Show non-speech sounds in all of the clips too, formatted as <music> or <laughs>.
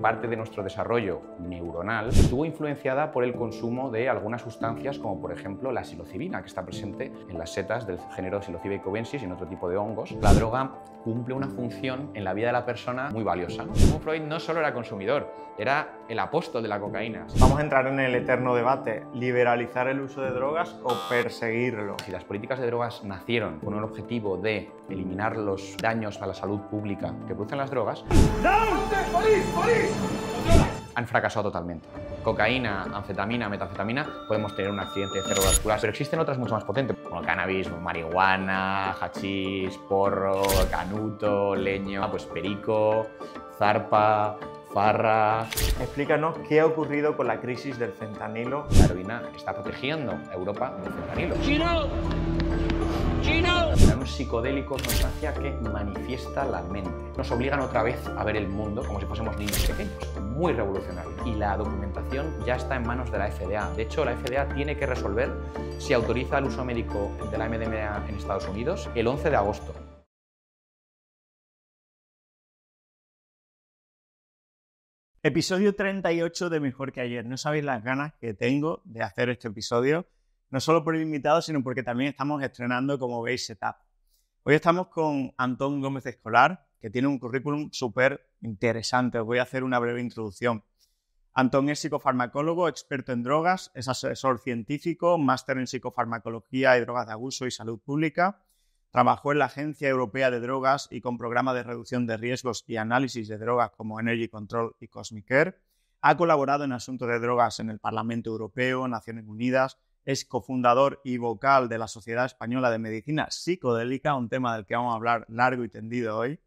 parte de nuestro desarrollo neuronal estuvo influenciada por el consumo de algunas sustancias como por ejemplo la psilocibina que está presente en las setas del género Psilocybe y en otro tipo de hongos. La droga cumple una función en la vida de la persona muy valiosa. Freud no solo era consumidor, era el apóstol de la cocaína. Vamos a entrar en el eterno debate, liberalizar el uso de drogas o perseguirlo. Si las políticas de drogas nacieron con el objetivo de eliminar los daños a la salud pública que producen las drogas, han fracasado totalmente cocaína, anfetamina, metafetamina, podemos tener un accidente cerebrovascular. Pero existen otras mucho más potentes, como el cannabis, marihuana, hachís, porro, canuto, leño, ah, pues perico, zarpa, farra. Explícanos qué ha ocurrido con la crisis del fentanilo. La que está protegiendo a Europa del fentanilo. ¡Chino! ¡Chino! un psicodélico sustancia que manifiesta la mente. Nos obligan otra vez a ver el mundo como si fuésemos niños pequeños. Muy revolucionario. Y la documentación ya está en manos de la FDA. De hecho, la FDA tiene que resolver si autoriza el uso médico de la MDMA en Estados Unidos el 11 de agosto. Episodio 38 de Mejor que ayer. No sabéis las ganas que tengo de hacer este episodio, no solo por el invitado, sino porque también estamos estrenando, como veis, Setup. Hoy estamos con Antón Gómez Escolar, que tiene un currículum súper interesante. Os voy a hacer una breve introducción. Antón es psicofarmacólogo, experto en drogas, es asesor científico, máster en psicofarmacología y drogas de abuso y salud pública. Trabajó en la Agencia Europea de Drogas y con programas de reducción de riesgos y análisis de drogas como Energy Control y Cosmicare. Ha colaborado en asuntos de drogas en el Parlamento Europeo, Naciones Unidas. Es cofundador y vocal de la Sociedad Española de Medicina Psicodélica, un tema del que vamos a hablar largo y tendido hoy.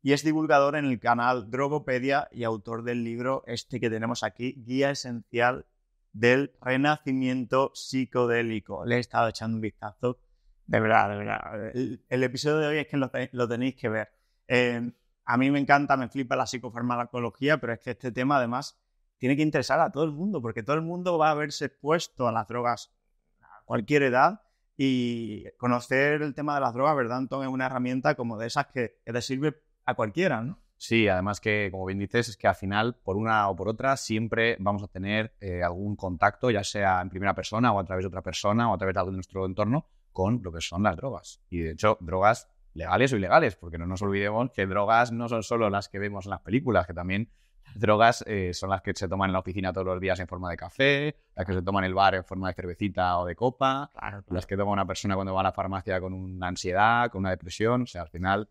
Y es divulgador en el canal Drogopedia y autor del libro este que tenemos aquí, Guía Esencial del Renacimiento Psicodélico. Le he estado echando un vistazo de verdad, El, episodio de hoy es que lo, tenéis que ver. Eh, a mí me encanta, me flipa la psicofarmacología, pero es que este tema además tiene que interesar a todo el mundo, porque todo el mundo va a verse expuesto a las drogas a cualquier edad y conocer el tema de las drogas, ¿verdad, entonces Es una herramienta como de esas que, que te sirve a cualquiera, ¿no? Sí, además que, como bien dices, es que al final, por una o por otra, siempre vamos a tener eh, algún contacto, ya sea en primera persona o a través de otra persona o a través de de nuestro entorno, con lo que son las drogas. Y de hecho, drogas legales o ilegales, porque no nos olvidemos que drogas no son solo las que vemos en las películas, que también drogas eh, son las que se toman en la oficina todos los días en forma de café, las que se toman en el bar en forma de cervecita o de copa, las que toma una persona cuando va a la farmacia con una ansiedad, con una depresión, o sea, al final...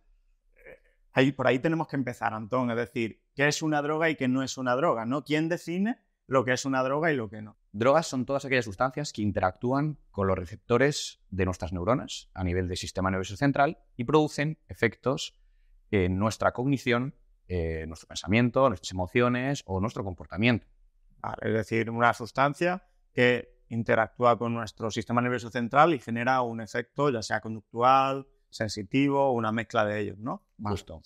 Ahí, por ahí tenemos que empezar, Antón, es decir, qué es una droga y qué no es una droga, ¿no? ¿Quién define lo que es una droga y lo que no. Drogas son todas aquellas sustancias que interactúan con los receptores de nuestras neuronas a nivel del sistema nervioso central y producen efectos en nuestra cognición, nuestro pensamiento, nuestras emociones o nuestro comportamiento. es decir, una sustancia que interactúa con nuestro sistema nervioso central y genera un efecto, ya sea conductual, sensitivo, o una mezcla de ellos, ¿no? Justo.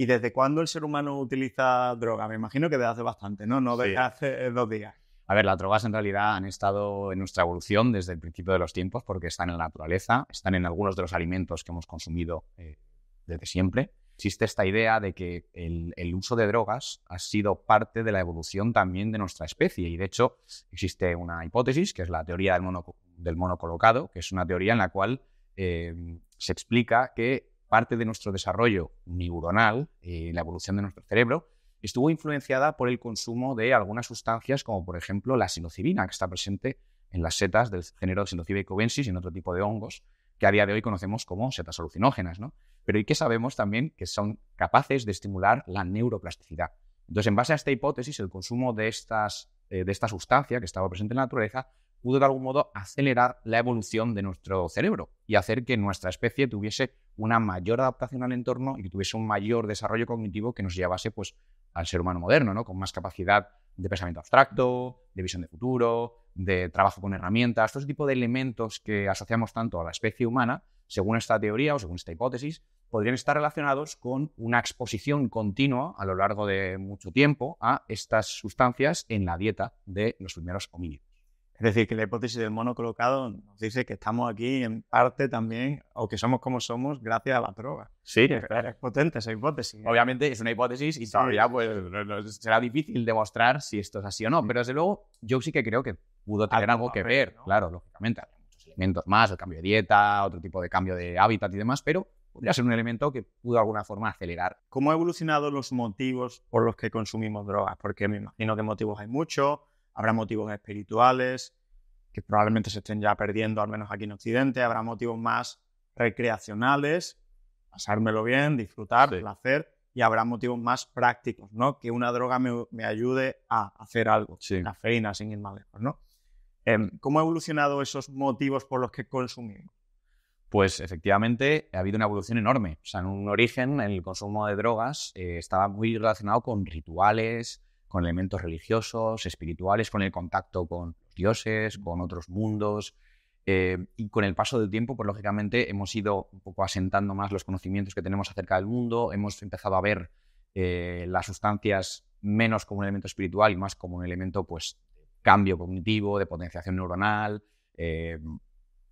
¿Y desde cuándo el ser humano utiliza droga? Me imagino que desde hace bastante, ¿no? No desde hace eh, dos días. A ver, las drogas en realidad han estado en nuestra evolución desde el principio de los tiempos porque están en la naturaleza, están en algunos de los alimentos que hemos consumido eh, desde siempre. Existe esta idea de que el, uso de drogas ha sido parte de la evolución también de nuestra especie y de hecho existe una hipótesis que es la teoría del mono, del mono colocado, que es una teoría en la cual eh, se explica que parte de nuestro desarrollo neuronal, eh, la evolución de nuestro cerebro, estuvo influenciada por el consumo de algunas sustancias, como por ejemplo la sinocibina, que está presente en las setas del género Sinocibe y en otro tipo de hongos, que a día de hoy conocemos como setas alucinógenas, ¿no? Pero y que sabemos también que son capaces de estimular la neuroplasticidad. Entonces, en base a esta hipótesis, el consumo de, estas, eh, de esta sustancia que estaba presente en la naturaleza pudo de algún modo acelerar la evolución de nuestro cerebro y hacer que nuestra especie tuviese una mayor adaptación al entorno y que tuviese un mayor desarrollo cognitivo que nos llevase pues, al ser humano moderno, ¿no? con más capacidad de pensamiento abstracto, de visión de futuro, de trabajo con herramientas, todo ese tipo de elementos que asociamos tanto a la especie humana, según esta teoría o según esta hipótesis, podrían estar relacionados con una exposición continua a lo largo de mucho tiempo a estas sustancias en la dieta de los primeros homínidos. Es decir, que la hipótesis del mono colocado nos dice que estamos aquí en parte también, o que somos como somos, gracias a la droga. Sí, es, potente esa hipótesis. ¿eh? Obviamente es una hipótesis y todavía pues, será difícil demostrar si esto es así o no, pero desde luego yo sí que creo que pudo tener algo, que ver, claro, lógicamente. hay muchos elementos más, el cambio de dieta, otro tipo de cambio de hábitat y demás, pero podría ser un elemento que pudo de alguna forma acelerar. ¿Cómo han evolucionado los motivos por los que consumimos drogas? Porque me imagino que motivos hay muchos Habrá motivos espirituales que probablemente se estén ya perdiendo, al menos aquí en Occidente. Habrá motivos más recreacionales, pasármelo bien, disfrutar, placer. Y habrá motivos más prácticos, ¿no? Que una droga me, ayude a hacer algo. La feina, sin ir más lejos, ¿no? Em, ¿Cómo han evolucionado esos motivos por los que consumimos? Pues efectivamente ha habido una evolución enorme. O sea, en un origen el consumo de drogas eh, estaba muy relacionado con rituales, con elementos religiosos, espirituales, con el contacto con dioses, mm. con otros mundos. Eh, y con el paso del tiempo, pues lógicamente hemos ido un poco asentando más los conocimientos que tenemos acerca del mundo, hemos empezado a ver eh, las sustancias menos como un elemento espiritual y más como un elemento pues cambio cognitivo, de potenciación neuronal, eh,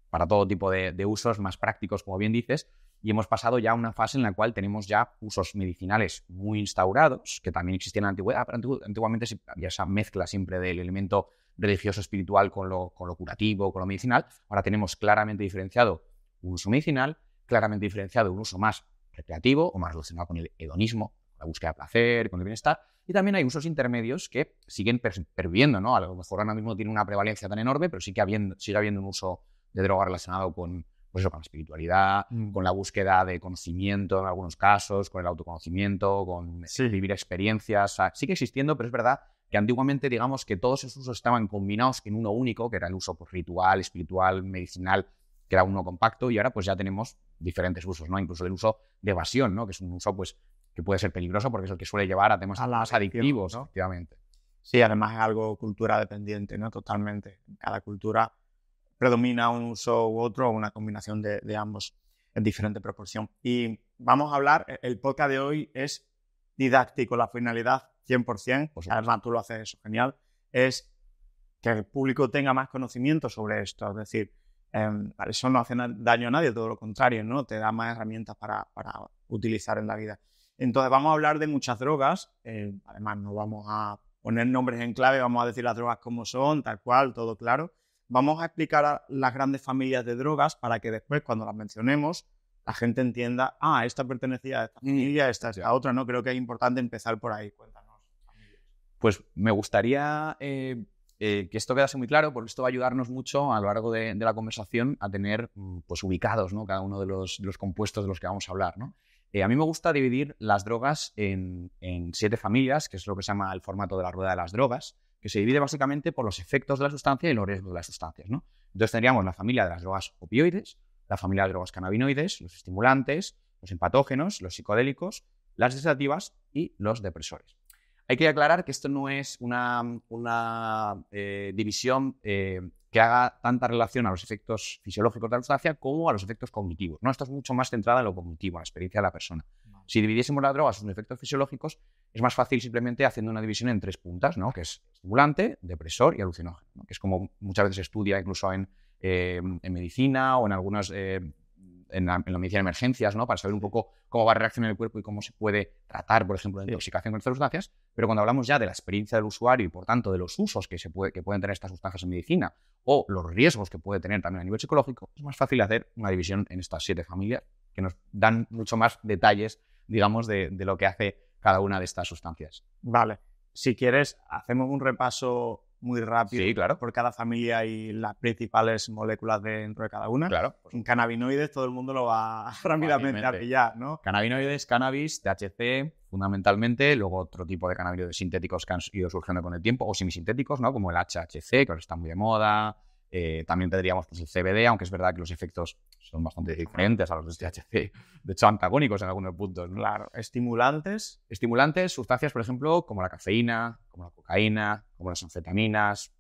para todo tipo de, usos más prácticos, como bien dices, y hemos pasado ya a una fase en la cual tenemos ya usos medicinales muy instaurados, que también existían en la antigüedad, antiguamente había esa mezcla siempre del elemento religioso espiritual con lo, con lo curativo, con lo medicinal. Ahora tenemos claramente diferenciado un uso medicinal, claramente diferenciado un uso más recreativo o más relacionado con el hedonismo, la búsqueda de placer, con el bienestar. Y también hay usos intermedios que siguen perviviendo, ¿no? A lo mejor ahora mismo tiene una prevalencia tan enorme, pero sí que habiendo, sigue habiendo un uso de droga relacionado con, pues con la espiritualidad, mm. con la búsqueda de conocimiento en algunos casos, con el autoconocimiento, con vivir experiencias. sigue existiendo, pero es verdad que antiguamente, digamos que todos esos usos estaban combinados en uno único, que era el uso pues, ritual, espiritual, medicinal, que era uno compacto, y ahora pues ya tenemos diferentes usos, ¿no? Incluso el uso de evasión, ¿no? Que es un uso, pues, que puede ser peligroso porque es el que suele llevar a temas a adictivos, efectivamente. Sí, además es algo cultura dependiente, ¿no? Totalmente. Cada cultura predomina un uso u otro o una combinación de, ambos en diferente proporción. Y vamos a hablar, e, el podcast de hoy es didáctico, la finalidad 100%, pues, además tú lo haces eso, genial, es que el público tenga más conocimiento sobre esto, es decir, em, eso no hace daño a nadie, todo lo contrario, ¿no? Te da más herramientas para, para utilizar en la vida. Entonces vamos a hablar de muchas drogas, eh, además no vamos a poner nombres en clave, vamos a decir las drogas como son, tal cual, todo claro, vamos a explicar las grandes familias de drogas para que después, cuando las mencionemos, la gente entienda, ah, esta pertenecía a esta mm, familia, esta a otra, ¿no? Creo que es importante empezar por ahí. Cuéntanos. Pues me gustaría eh, eh, que esto quedase muy claro, porque esto va a ayudarnos mucho a lo largo de, la conversación a tener mm, pues, ubicados cada uno de los, compuestos de los que vamos a hablar, ¿no? Eh, a mí me gusta dividir las drogas en, siete familias, que es lo que se llama el formato de la rueda de las drogas que se divide básicamente por los efectos de la sustancia y los riesgos de las sustancias. ¿no? Entonces tendríamos la familia de las drogas opioides, la familia de drogas cannabinoides, los estimulantes, los empatógenos, los psicodélicos, las sedativas y los depresores. Hay que aclarar que esto no es una, eh, división eh, que haga tanta relación a los efectos fisiológicos de la sustancia como a los efectos cognitivos. No, esto es mucho más centrada en lo cognitivo, en la experiencia de la persona. Si dividiésemos la droga a sus efectos fisiológicos, es más fácil simplemente haciendo una división en tres puntas, ¿no? que es estimulante, depresor y alucinógeno, que es como muchas veces se estudia incluso en, eh, medicina o en algunas... Eh, en la, medicina de emergencias, ¿no? Para saber un poco cómo va a reaccionar el cuerpo y cómo se puede tratar, por ejemplo, la intoxicación con estas sustancias. Pero cuando hablamos ya de la experiencia del usuario y, por tanto, de los usos que, se que pueden tener estas sustancias en medicina o los riesgos que puede tener también a nivel psicológico, es más fácil hacer una división en estas siete familias que nos dan mucho más detalles digamos, de, lo que hace cada una de estas sustancias. Vale. Si quieres, hacemos un repaso muy rápido claro. por cada familia y las principales moléculas dentro de cada una. Claro. cannabinoides todo el mundo lo va <laughs> rápidamente a pillar, ¿no? Cannabinoides, cannabis, THC, fundamentalmente, luego otro tipo de cannabinoides sintéticos que han ido surgiendo con el tiempo, o semisintéticos, ¿no? Como el HHC, que ahora está muy de moda, eh, también tendríamos pues, el CBD, aunque es verdad que los efectos son bastante diferentes a los de THC, de hecho antagónicos en algunos puntos. estimulantes. Estimulantes, sustancias, por ejemplo, como la cafeína, como la cocaína, como las anfetaminas,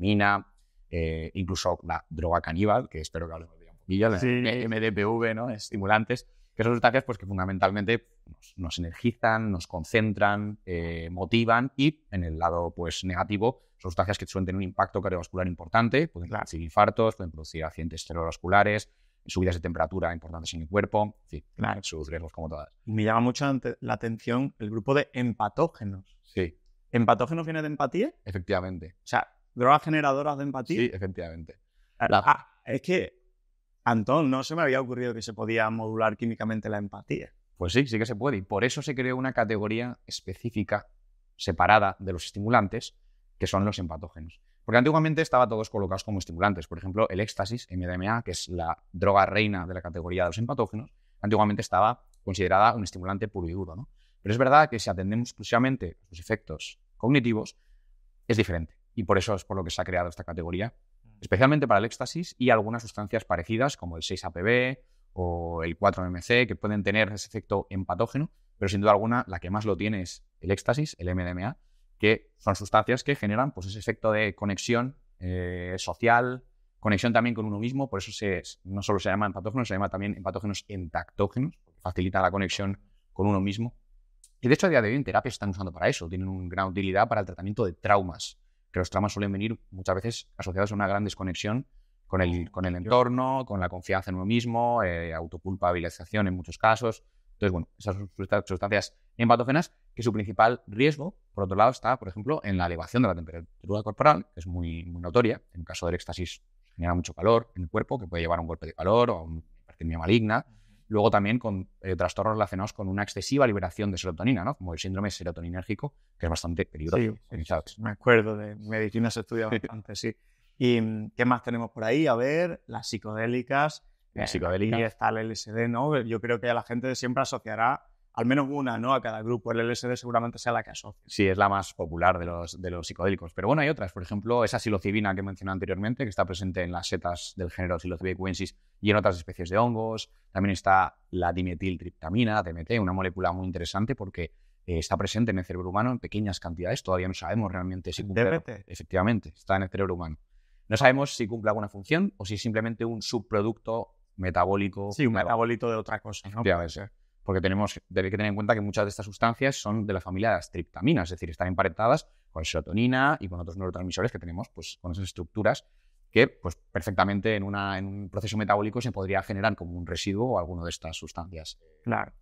metanfetamina, eh, incluso la droga caníbal, que espero que hablemos de un poquillo, sí. MDPV, ¿no? estimulantes que son sustancias pues, que fundamentalmente nos, energizan, nos concentran, eh, motivan y en el lado pues, negativo son sustancias que suelen tener un impacto cardiovascular importante, pueden producir infartos, pueden producir accidentes cerebrovasculares, subidas de temperatura importantes en el cuerpo, en fin, claro. sus riesgos como todas. Me llama mucho la atención el grupo de empatógenos. Sí. ¿Empatógenos viene de empatía? Efectivamente. O sea, drogas generadoras de empatía. Sí, efectivamente. Ah, ah es que Antón, no se me había ocurrido que se podía modular químicamente la empatía. Pues sí, sí que se puede. Y por eso se creó una categoría específica, separada de los estimulantes, que son los empatógenos. Porque antiguamente estaba todos colocados como estimulantes. Por ejemplo, el éxtasis, MDMA, que es la droga reina de la categoría de los empatógenos, antiguamente estaba considerada un estimulante puro y duro. Pero es verdad que si atendemos exclusivamente los efectos cognitivos, es diferente. Y por eso es por lo que se ha creado esta categoría especialmente para el éxtasis y algunas sustancias parecidas como el 6-APB o el 4-MC que pueden tener ese efecto empatógeno, pero sin duda alguna la que más lo tiene es el éxtasis, el MDMA, que son sustancias que generan pues, ese efecto de conexión eh, social, conexión también con uno mismo, por eso no solo se llama empatógeno, se llama también empatógenos entactógenos, facilita la conexión con uno mismo. Y de hecho a día de hoy en terapia se están usando para eso, tienen una gran utilidad para el tratamiento de traumas que los traumas suelen venir muchas veces asociados a una gran desconexión con el, con el entorno, con la confianza en uno mismo, eh, autoculpabilización en muchos casos. Entonces, bueno, esas sustancias empatógenas que su principal riesgo, por otro lado, está, por ejemplo, en la elevación de la temperatura corporal, que es muy, muy notoria. En el caso del éxtasis genera mucho calor en el cuerpo, que puede llevar a un golpe de calor o a una hipertermia maligna. Luego también con eh, trastornos relacionados con una excesiva liberación de serotonina, ¿no? Como el síndrome serotoninérgico, que es bastante peligroso. me acuerdo, de medicinas estudiadas antes, sí. ¿Y qué más tenemos por ahí? A ver, las psicodélicas. Eh, psicodélicas. Y está el LSD, ¿no? Yo creo que la gente siempre asociará al menos una ¿no? a cada grupo. El LSD seguramente sea la que asocia. Sí, es la más popular de los, de los psicodélicos. Pero bueno, hay otras. Por ejemplo, esa psilocibina que mencioné anteriormente, que está presente en las setas del género Psilocybinaensis y en otras especies de hongos. También está la dimetiltriptamina, DMT, una molécula muy interesante porque eh, está presente en el cerebro humano en pequeñas cantidades. Todavía no sabemos realmente si cumple. DMT. Efectivamente, está en el cerebro humano. No sabemos si cumple alguna función o si es simplemente un subproducto metabólico. Sí, un metabolito de otra cosa. ¿no? porque tenemos debe que tener en cuenta que muchas de estas sustancias son de la familia de las triptaminas, es decir, están emparentadas con serotonina y con otros neurotransmisores que tenemos, pues con esas estructuras que pues perfectamente en, una, en un proceso metabólico se podría generar como un residuo o alguno de estas sustancias. Claro,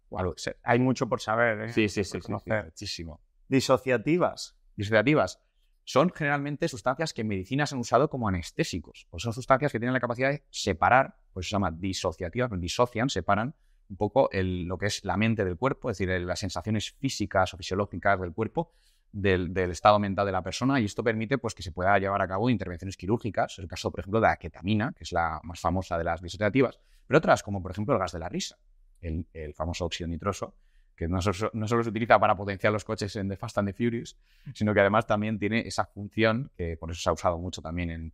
hay mucho por saber, ¿eh? Sí, sí, sí, muchísimo. Disociativas. Disociativas. Son generalmente sustancias que en medicina se han usado como anestésicos, o son sustancias que tienen la capacidad de separar, pues se llama disociativas, disocian, separan un poco lo que es la mente del cuerpo, es decir, las sensaciones físicas o fisiológicas del cuerpo, del, estado mental de la persona, y esto permite pues, que se pueda llevar a cabo intervenciones quirúrgicas, el caso, por ejemplo, de la ketamina, que es la más famosa de las disociativas, pero otras, como por ejemplo el gas de la risa, el, famoso óxido nitroso, que no solo, se utiliza para potenciar los coches en The Fast and the Furious, sino que además también tiene esa función, que por eso se ha usado mucho también en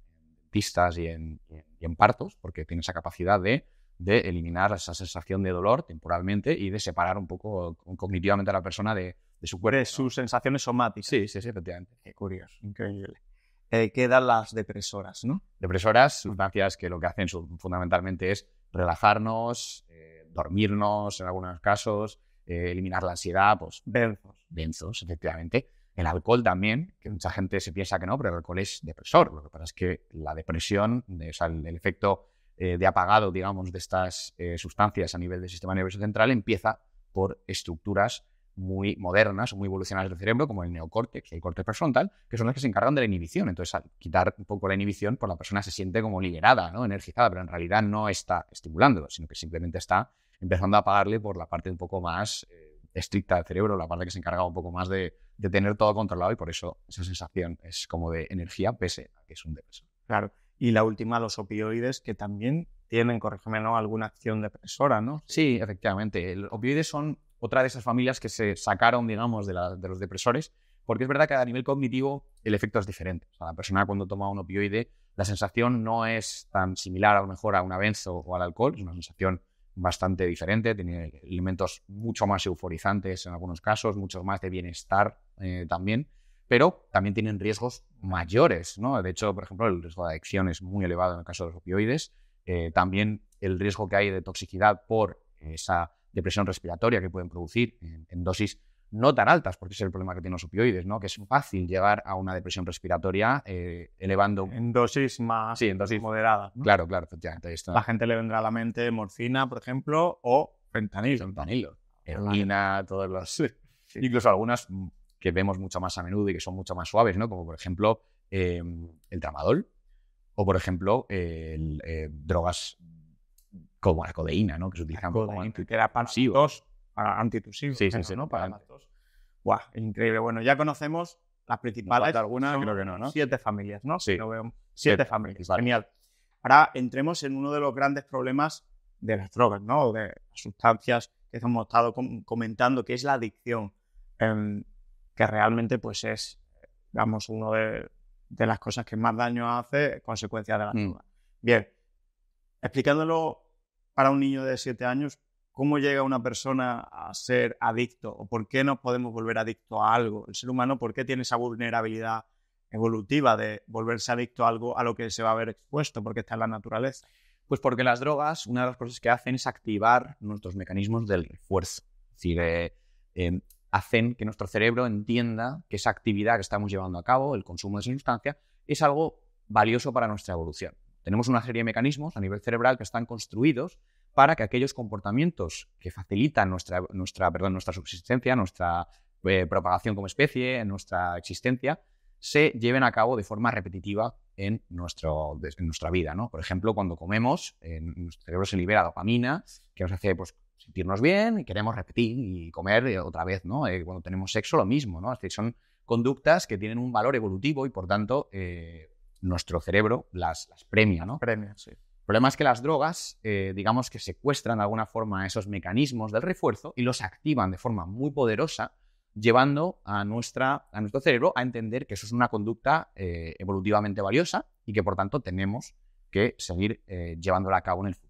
pistas y en partos, porque tiene esa capacidad de de eliminar esa sensación de dolor temporalmente y de separar un poco cognitivamente a la persona de, su cuerpo. De sus sensaciones somáticas. Sí, sí, sí, efectivamente. Qué curioso, increíble. Eh, dan las depresoras, ¿no? Depresoras, sustancias que lo que hacen fundamentalmente es relajarnos, eh, dormirnos en algunos casos, eh, eliminar la ansiedad, pues... Benzos. Benzos, efectivamente. El alcohol también, que mucha gente se piensa que no, pero el alcohol es depresor. Lo que pasa es que la depresión, el efecto eh, de apagado, digamos, de estas eh, sustancias a nivel del sistema nervioso central empieza por estructuras muy modernas o muy evolucionadas del cerebro, como el neocórtex y el córtex frontal, que son las que se encargan de la inhibición. Entonces, al quitar un poco la inhibición, pues la persona se siente como liberada, ¿no? energizada, pero en realidad no está estimulándolo, sino que simplemente está empezando a apagarle por la parte un poco más eh, estricta del cerebro, la parte que se encarga un poco más de, tener todo controlado y por eso esa sensación es como de energía pese a que es un depresor. Claro y la última, los opioides, que también tienen, corrígeme, alguna acción depresora, ¿no? Sí, efectivamente. Los opioides son otra de esas familias que se sacaron, digamos, de, los depresores, porque es verdad que a nivel cognitivo el efecto es diferente. la persona cuando toma un opioide, la sensación no es tan similar a lo mejor a una benzo o al alcohol, es una sensación bastante diferente, tiene elementos mucho más euforizantes en algunos casos, mucho más de bienestar eh, también pero también tienen riesgos mayores. ¿no? De hecho, por ejemplo, el riesgo de adicción es muy elevado en el caso de los opioides. Eh, también el riesgo que hay de toxicidad por esa depresión respiratoria que pueden producir en, dosis no tan altas, porque es el problema que tienen los opioides, ¿no? que es fácil llegar a una depresión respiratoria eh, elevando... En dosis más sí, en dosis... moderada. Claro, claro, efectivamente. La gente le vendrá a la mente morfina, por ejemplo, o fentanilo. Fentanilo, heroína, todas las... Incluso algunas que vemos mucho más a menudo y que son mucho más suaves, ¿no? Como por ejemplo em, el tramadol o por ejemplo el, eh, drogas como la codeína, ¿no? Que se utilizan como antitusivos. Para antitusivos, sí, sí, ¿no? increíble. Bueno, ya conocemos las principales. No alguna, creo que no, ¿no? Siete familias, ¿no? Sí. veo. Siete, familias. Genial. Ahora entremos en uno de los grandes problemas de las drogas, ¿no? De sustancias que hemos estado comentando, que es la adicción. Em, que realmente pues es, una de, las cosas que más daño hace, consecuencia de la mm. droga. Bien, explicándolo para un niño de 7 años, ¿cómo llega una persona a ser adicto? ¿O por qué no podemos volver adicto a algo? El ser humano, ¿por qué tiene esa vulnerabilidad evolutiva de volverse adicto a algo a lo que se va a ver expuesto? Porque está en la naturaleza. Pues porque las drogas, una de las cosas que hacen es activar nuestros mecanismos del refuerzo. Es decir, eh, em, hacen que nuestro cerebro entienda que esa actividad que estamos llevando a cabo, el consumo de esa sustancia, es algo valioso para nuestra evolución. Tenemos una serie de mecanismos a nivel cerebral que están construidos para que aquellos comportamientos que facilitan nuestra, nuestra, perdón, nuestra subsistencia, nuestra eh, propagación como especie, nuestra existencia, se lleven a cabo de forma repetitiva en, nuestro, nuestra vida. ¿no? Por ejemplo, cuando comemos, en eh, nuestro cerebro se libera dopamina, que nos hace pues, sentirnos bien y queremos repetir y comer eh, otra vez, ¿no? Eh, cuando tenemos sexo, lo mismo, ¿no? Es decir, son conductas que tienen un valor evolutivo y, por tanto, eh, nuestro cerebro las, premia, ¿no? Premia, sí. El problema es que las drogas, digamos que secuestran de alguna forma esos mecanismos del refuerzo y los activan de forma muy poderosa, llevando a, nuestra, a nuestro cerebro a entender que eso es una conducta evolutivamente valiosa y que por tanto tenemos que seguir llevándola a cabo en el futuro.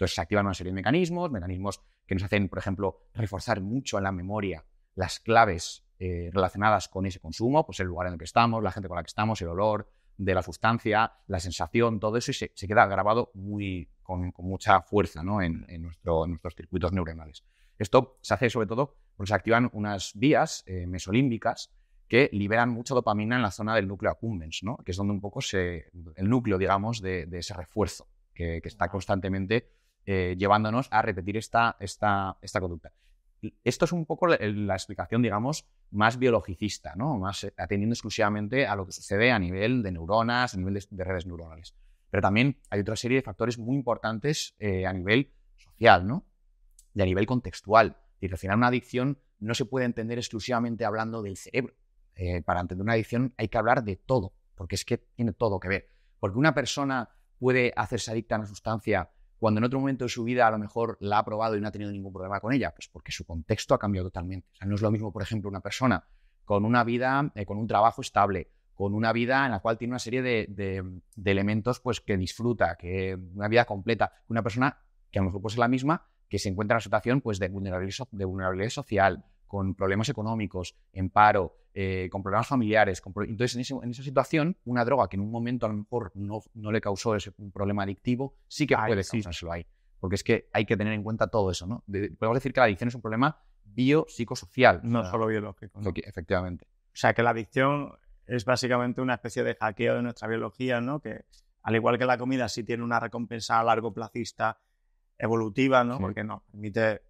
Entonces se activan una serie de mecanismos, mecanismos que nos hacen, por ejemplo, reforzar mucho en la memoria las claves eh, relacionadas con ese consumo, pues el lugar en el que estamos, la gente con la que estamos, el olor de la sustancia, la sensación, todo eso, y se, queda grabado muy, con, mucha fuerza en, nuestros circuitos neuronales. Esto se hace sobre todo porque se activan unas vías eh, mesolímbicas que liberan mucha dopamina en la zona del núcleo accumbens, que es donde un poco se, el núcleo, digamos, de, ese refuerzo que, está constantemente eh, llevándonos a repetir esta, conducta. Esto es un poco la, explicación, digamos, más biologicista, ¿no? más eh, atendiendo exclusivamente a lo que sucede a nivel de neuronas, a nivel de, redes neuronales. Pero también hay otra serie de factores muy importantes eh, a nivel social ¿no? y a nivel contextual. Y al final una adicción no se puede entender exclusivamente hablando del cerebro. para entender una adicción hay que hablar de todo, porque es que tiene todo que ver. Porque una persona puede hacerse adicta a una sustancia cuando en otro momento de su vida a lo mejor la ha probado y no ha tenido ningún problema con ella? Pues porque su contexto ha cambiado totalmente. sea, no es lo mismo, por ejemplo, una persona con una vida, eh, con un trabajo estable, con una vida en la cual tiene una serie de, elementos pues, que disfruta, que una vida completa, una persona que a lo mejor es la misma, que se encuentra en una situación pues, de, de vulnerabilidad social, con problemas económicos, en paro, eh, con problemas familiares. Entonces, en, esa situación, una droga que en un momento a lo mejor no, le causó un problema adictivo, sí que puede que causárselo ahí. Porque es que hay que tener en cuenta todo eso, ¿no? podemos decir que la adicción es un problema biopsicosocial. No solo biológico. Efectivamente. O sea, que la adicción es básicamente una especie de hackeo de nuestra biología, ¿no? Que al igual que la comida sí tiene una recompensa a largo placista, evolutiva, ¿no? Porque nos permite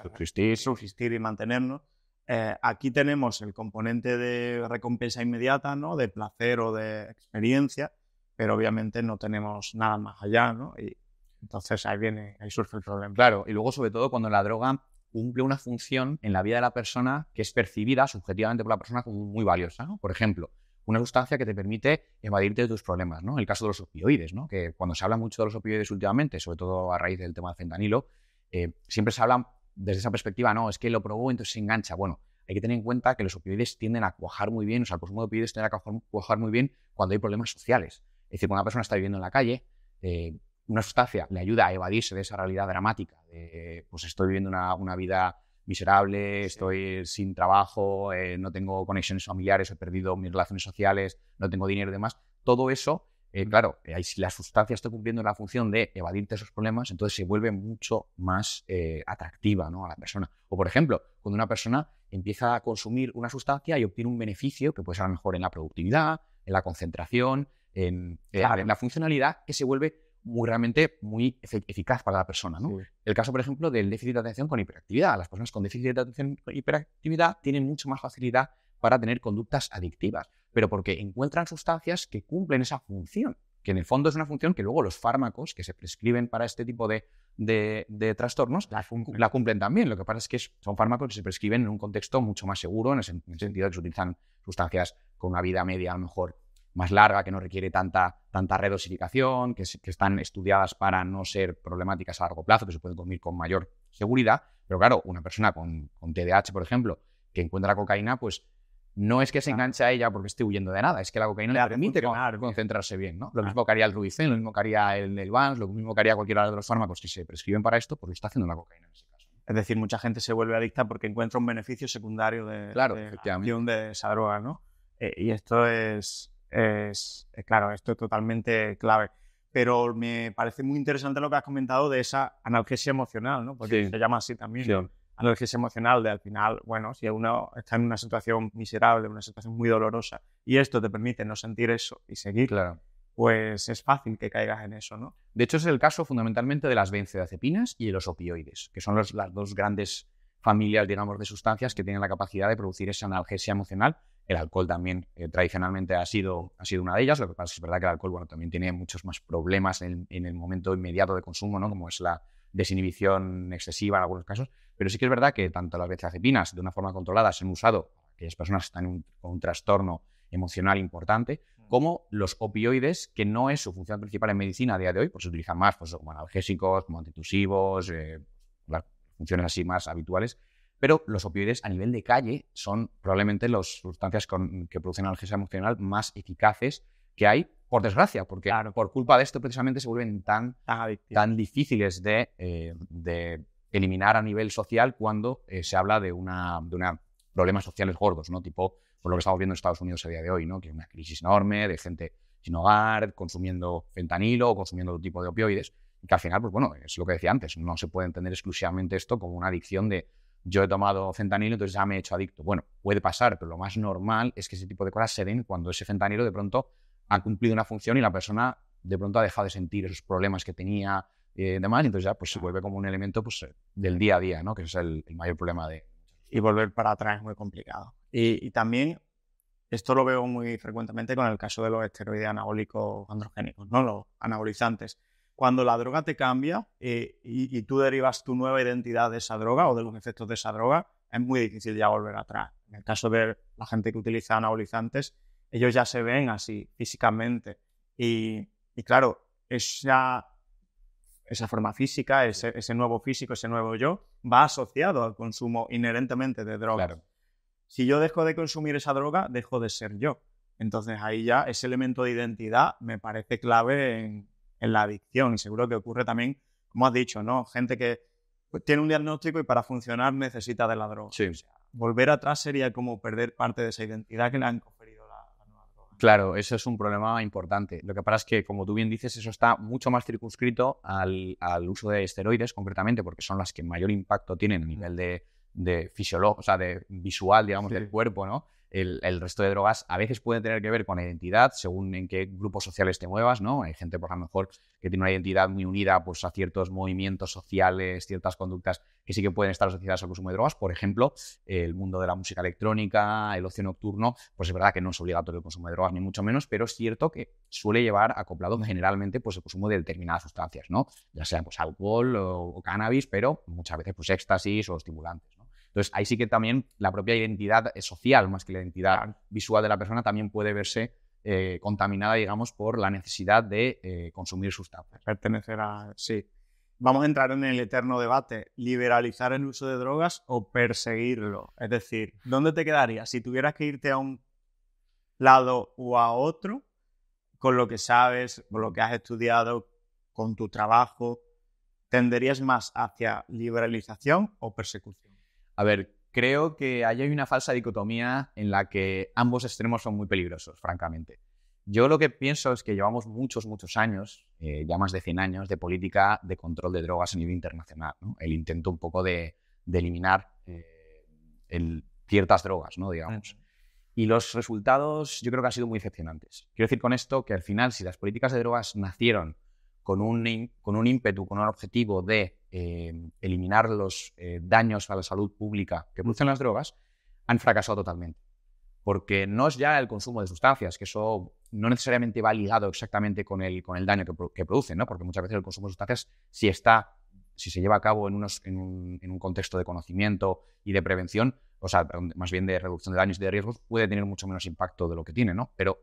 subsistir. subsistir y mantenernos. Eh, aquí tenemos el componente de recompensa inmediata, ¿no? de placer o de experiencia, pero obviamente no tenemos nada más allá. ¿no? Y entonces ahí viene, ahí surge el problema. Claro, y luego sobre todo cuando la droga cumple una función en la vida de la persona que es percibida subjetivamente por la persona como muy valiosa. ¿no? Por ejemplo, una sustancia que te permite evadirte de tus problemas, ¿no? El caso de los opioides, ¿no? Que cuando se habla mucho de los opioides últimamente, sobre todo a raíz del tema del fentanilo, eh, siempre se habla desde esa perspectiva, no, es que lo probó, entonces se engancha. Bueno, hay que tener en cuenta que los opioides tienden a cuajar muy bien, o sea, el consumo de opioides tiende a cuajar, muy bien cuando hay problemas sociales. Es decir, cuando una persona está viviendo en la calle, eh, una sustancia le ayuda a evadirse de esa realidad dramática, de pues estoy viviendo una, vida miserable, estoy sin trabajo, eh, no tengo conexiones familiares, he perdido mis relaciones sociales, no tengo dinero y demás. Todo eso eh, claro, eh, si la sustancia está cumpliendo la función de evadirte esos problemas, entonces se vuelve mucho más eh, atractiva a la persona. O por ejemplo, cuando una persona empieza a consumir una sustancia y obtiene un beneficio que puede ser a lo mejor en la productividad, en la concentración, en, la funcionalidad, que se vuelve muy, realmente muy eficaz para la persona. El caso, por ejemplo, del déficit de atención con hiperactividad. Las personas con déficit de atención con hiperactividad tienen mucho más facilidad para tener conductas adictivas pero porque encuentran sustancias que cumplen esa función, que en el fondo es una función que luego los fármacos que se prescriben para este tipo de, trastornos la cumplen. también. Lo que pasa es que son fármacos que se prescriben en un contexto mucho más seguro, en el, sentido de que se utilizan sustancias con una vida media a lo mejor más larga, que no requiere tanta, tanta redosificación, que, están estudiadas para no ser problemáticas a largo plazo, que se pueden consumir con mayor seguridad. Pero claro, una persona con, con TDAH, por ejemplo, que encuentra cocaína, pues no es que se ah. enganche a ella porque esté huyendo de nada, es que la cocaína le, permite concentrarse bien, ¿no? Lo ah. mismo que haría el Rubicén, lo mismo que haría el, el lo mismo que haría cualquiera de los fármacos que se prescriben para esto, porque lo está haciendo la cocaína en ese caso. Es decir, mucha gente se vuelve adicta porque encuentra un beneficio secundario de, de esa droga, ¿no? Eh, y esto es, es, eh, claro, esto es totalmente clave. Pero me parece muy interesante lo que has comentado de esa analgesia emocional, ¿no? Porque se llama así también analgesia emocional de al final, bueno, si uno está en una situación miserable, una situación muy dolorosa, y esto te permite no sentir eso y seguir, pues es fácil que caigas en eso, ¿no? De hecho, es el caso fundamentalmente de las benzodiazepinas y de los opioides, que son las dos grandes familias, digamos, de sustancias que tienen la capacidad de producir esa analgesia emocional. El alcohol también eh, tradicionalmente ha sido, ha sido una de ellas, lo que es verdad que el alcohol bueno, también tiene muchos más problemas en, en el momento inmediato de consumo, ¿no? como es la, desinhibición excesiva en algunos casos, pero sí que es verdad que tanto las benzodiazepinas de una forma controlada se han usado aquellas personas que están con un trastorno emocional importante, mm. como los opioides, que no es su función principal en medicina a día de hoy, pues se utilizan más pues, como analgésicos, como antitusivos, eh, las funciones así más habituales, pero los opioides a nivel de calle son probablemente las sustancias con, que producen analgesia emocional más eficaces que hay, por desgracia, porque por culpa de esto precisamente se vuelven tan, tan, difíciles eh, de, eliminar a nivel social cuando eh, se habla de una, de una problemas sociales gordos, ¿no? Tipo, por lo que estamos viendo en Estados Unidos a día de hoy, ¿no? Que es una crisis enorme de gente sin hogar, consumiendo fentanilo o consumiendo otro tipo de opioides, que al final, pues bueno, es lo que decía antes, no se puede entender exclusivamente esto como una adicción de yo he tomado fentanilo, entonces ya me he hecho adicto. Bueno, puede pasar, pero lo más normal es que ese tipo de cosas se den cuando ese fentanilo de pronto ha cumplido una función y la persona de pronto ha dejado de sentir esos problemas que tenía eh, y demás, y entonces ya pues, se vuelve como un elemento pues, eh, del día a día, ¿no? que es el, mayor problema de... Y volver para atrás es muy complicado. Y, también, esto lo veo muy frecuentemente con el caso de los esteroides anabólicos androgénicos, ¿no? los anabolizantes. Cuando la droga te cambia eh, y, y tú derivas tu nueva identidad de esa droga o de los efectos de esa droga, es muy difícil ya volver atrás. En el caso de la gente que utiliza anabolizantes, ellos ya se ven así físicamente. Y, y claro, esa, esa forma física, ese, ese, nuevo físico, ese nuevo yo, va asociado al consumo inherentemente de drogas. Si yo dejo de consumir esa droga, dejo de ser yo. Entonces ahí ya ese elemento de identidad me parece clave en, la adicción y seguro que ocurre también, como has dicho, ¿no? Gente que pues, tiene un diagnóstico y para funcionar necesita de la droga. volver atrás sería como perder parte de esa identidad que le han Claro, eso es un problema importante. Lo que pasa es que, como tú bien dices, eso está mucho más circunscrito al, al uso de esteroides, concretamente, porque son las que mayor impacto tienen a nivel de, de o sea, de visual, digamos, del cuerpo, ¿no? el, resto de drogas a veces puede tener que ver con la identidad, según en qué grupos sociales te muevas, ¿no? Hay gente, por lo mejor, que tiene una identidad muy unida pues, a ciertos movimientos sociales, ciertas conductas que sí que pueden estar asociadas al consumo de drogas. Por ejemplo, el mundo de la música electrónica, el ocio nocturno, pues es verdad que no es obligatorio el consumo de drogas, ni mucho menos, pero es cierto que suele llevar acoplado generalmente pues, el consumo de determinadas sustancias, ¿no? Ya sea pues, alcohol o, cannabis, pero muchas veces pues éxtasis o estimulantes, entonces, ahí sí que también la propia identidad eh, social, más que la identidad visual de la persona, también puede verse eh, contaminada, digamos, por la necesidad de eh, consumir consumir sustancias. Pertenecer a. Sí. Vamos a entrar en el eterno debate: liberalizar el uso de drogas o perseguirlo. Es decir, ¿dónde te quedarías? Si tuvieras que irte a un lado o a otro, con lo que sabes, con lo que has estudiado, con tu trabajo, ¿tenderías más hacia liberalización o persecución? A ver, creo que ahí hay una falsa dicotomía en la que ambos extremos son muy peligrosos, francamente. Yo lo que pienso es que llevamos muchos, muchos años, eh, ya más de 100 años, de política de control de drogas a nivel internacional. El intento un poco de, eliminar eh, ciertas drogas, ¿no? digamos. Y los resultados yo creo que han sido muy decepcionantes. Quiero decir con esto que al final, si las políticas de drogas nacieron con un, con un ímpetu, con un objetivo de Em, eliminar los eh, daños a la salud pública que producen las drogas, han fracasado totalmente. Porque no es ya el consumo de sustancias, que eso no necesariamente va ligado exactamente con el, con el daño que, producen, ¿no? porque muchas veces el consumo de sustancias, si, está, si se lleva a cabo en, unos, en, un, en un contexto de conocimiento y de prevención, o sea, más bien de reducción de daños y de riesgos, puede tener mucho menos impacto de lo que tiene, ¿no? Pero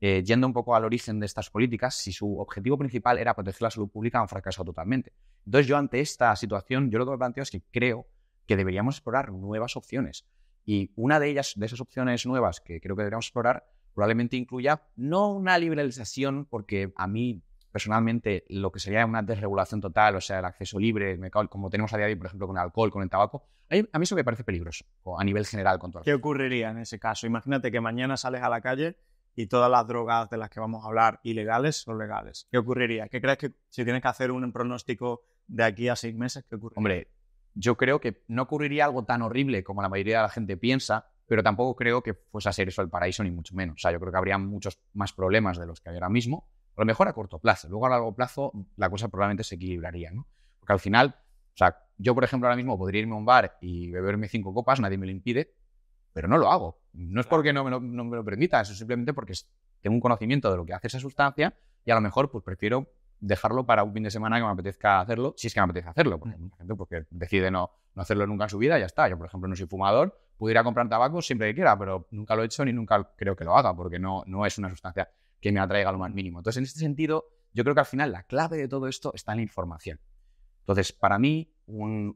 eh, yendo un poco al origen de estas políticas, si su objetivo principal era proteger la salud pública, han fracasado totalmente. Entonces yo ante esta situación, yo lo que me planteo es que creo que deberíamos explorar nuevas opciones. Y una de ellas, de esas opciones nuevas que creo que deberíamos explorar, probablemente incluya no una liberalización, porque a mí personalmente lo que sería una desregulación total, o sea, el acceso libre, mercado, como tenemos a día de hoy, por ejemplo, con el alcohol, con el tabaco, a mí eso me parece peligroso, a nivel general con todo. ¿Qué ocurriría en ese caso? Imagínate que mañana sales a la calle y todas las drogas de las que vamos a hablar, ilegales, o legales. ¿Qué ocurriría? ¿Qué crees que si tienes que hacer un pronóstico de aquí a seis meses, qué ocurriría? Hombre, yo creo que no ocurriría algo tan horrible como la mayoría de la gente piensa, pero tampoco creo que fuese a ser eso el paraíso, ni mucho menos. O sea, yo creo que habría muchos más problemas de los que hay ahora mismo, a lo mejor a corto plazo. Luego a largo plazo la cosa probablemente se equilibraría, ¿no? Porque al final, o sea, yo por ejemplo ahora mismo podría irme a un bar y beberme cinco copas, nadie me lo impide, pero no lo hago. No es porque no me lo, permita, eso es simplemente porque tengo un conocimiento de lo que hace esa sustancia y a lo mejor pues prefiero dejarlo para un fin de semana que me apetezca hacerlo, si es que me apetece hacerlo, porque mm. mucha gente pues, decide no, hacerlo nunca en su vida, ya está. Yo, por ejemplo, no soy fumador, pudiera comprar tabaco siempre que quiera, pero nunca lo he hecho ni nunca creo que lo haga, porque no, no es una sustancia que me atraiga lo más mínimo. Entonces, en este sentido, yo creo que al final la clave de todo esto está en la información. Entonces, para mí, un,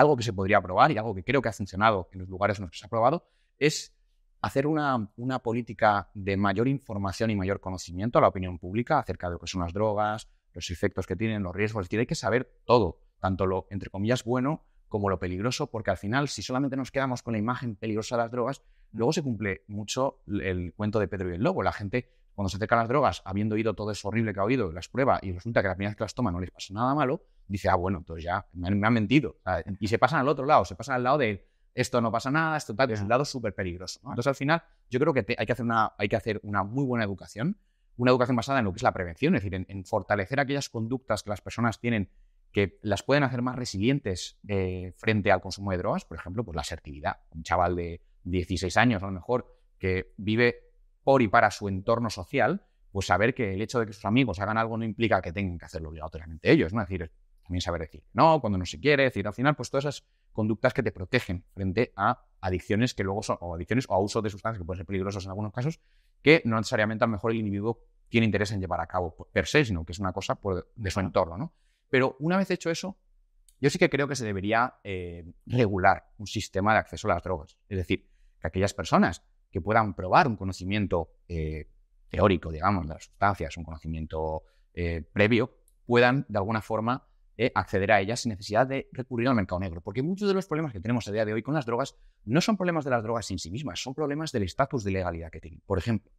algo que se podría probar y algo que creo que ha funcionado en los lugares en los que se ha probado, es hacer una, política de mayor información y mayor conocimiento a la opinión pública acerca de lo que son las drogas, los efectos que tienen, los riesgos. Es decir, hay que saber todo, tanto lo, entre comillas, bueno como lo peligroso, porque al final, si solamente nos quedamos con la imagen peligrosa de las drogas, luego se cumple mucho el cuento de Pedro y el Lobo. La gente, cuando se acerca a las drogas, habiendo oído todo eso horrible que ha oído, las prueba y resulta que la primera vez que las toma no les pasa nada malo, dice, ah, bueno, entonces ya me han, mentido. Y se pasan al otro lado, se pasan al lado de esto no pasa nada, esto tal, es un lado súper peligroso. Entonces al final yo creo que, hay, que hacer una, hay que hacer una muy buena educación, una educación basada en lo que es la prevención, es decir, en, fortalecer aquellas conductas que las personas tienen que las pueden hacer más resilientes eh, frente al consumo de drogas, por ejemplo, pues la asertividad. Un chaval de 16 años, a lo mejor, que vive por y para su entorno social, pues saber que el hecho de que sus amigos hagan algo no implica que tengan que hacerlo obligatoriamente ellos, Es decir, también saber decir no cuando no se quiere, decir al final, pues todas esas conductas que te protegen frente a adicciones que luego son, o adicciones o a uso de sustancias que pueden ser peligrosas en algunos casos, que no necesariamente a lo mejor el individuo tiene interés en llevar a cabo per se, sino que es una cosa de su entorno, ¿no? Pero una vez hecho eso, yo sí que creo que se debería eh, regular un sistema de acceso a las drogas. Es decir, que aquellas personas que puedan probar un conocimiento eh, teórico, digamos, de las sustancias, un conocimiento eh, previo, puedan de alguna forma acceder a ellas sin necesidad de recurrir al mercado negro. Porque muchos de los problemas que tenemos a día de hoy con las drogas no son problemas de las drogas en sí mismas, son problemas del estatus de legalidad que tienen. Por ejemplo,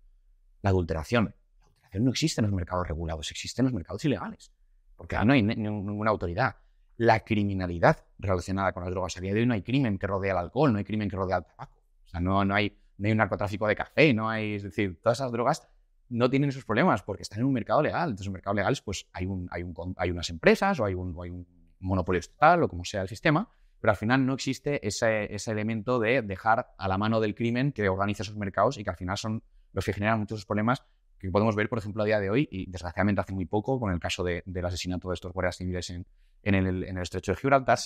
la adulteración. La adulteración no existe en los mercados regulados, existe en los mercados ilegales, porque ahí no hay ninguna autoridad. La criminalidad relacionada con las drogas a día de hoy no hay crimen que rodea al alcohol, no hay crimen que rodea al tabaco. O sea, no, no hay no hay narcotráfico de café, no hay, es decir, todas esas drogas no tienen esos problemas porque están en un mercado legal. Entonces, en pues hay, un, hay, un, hay unas empresas o hay un, hay un monopolio estatal o como sea el sistema, pero al final no existe ese, elemento de dejar a la mano del crimen que organiza esos mercados y que al final son los que generan muchos esos problemas que podemos ver, por ejemplo, a día de hoy y desgraciadamente hace muy poco con el caso del asesinato de estos guardias civiles en, en, el, estrecho de Gibraltar.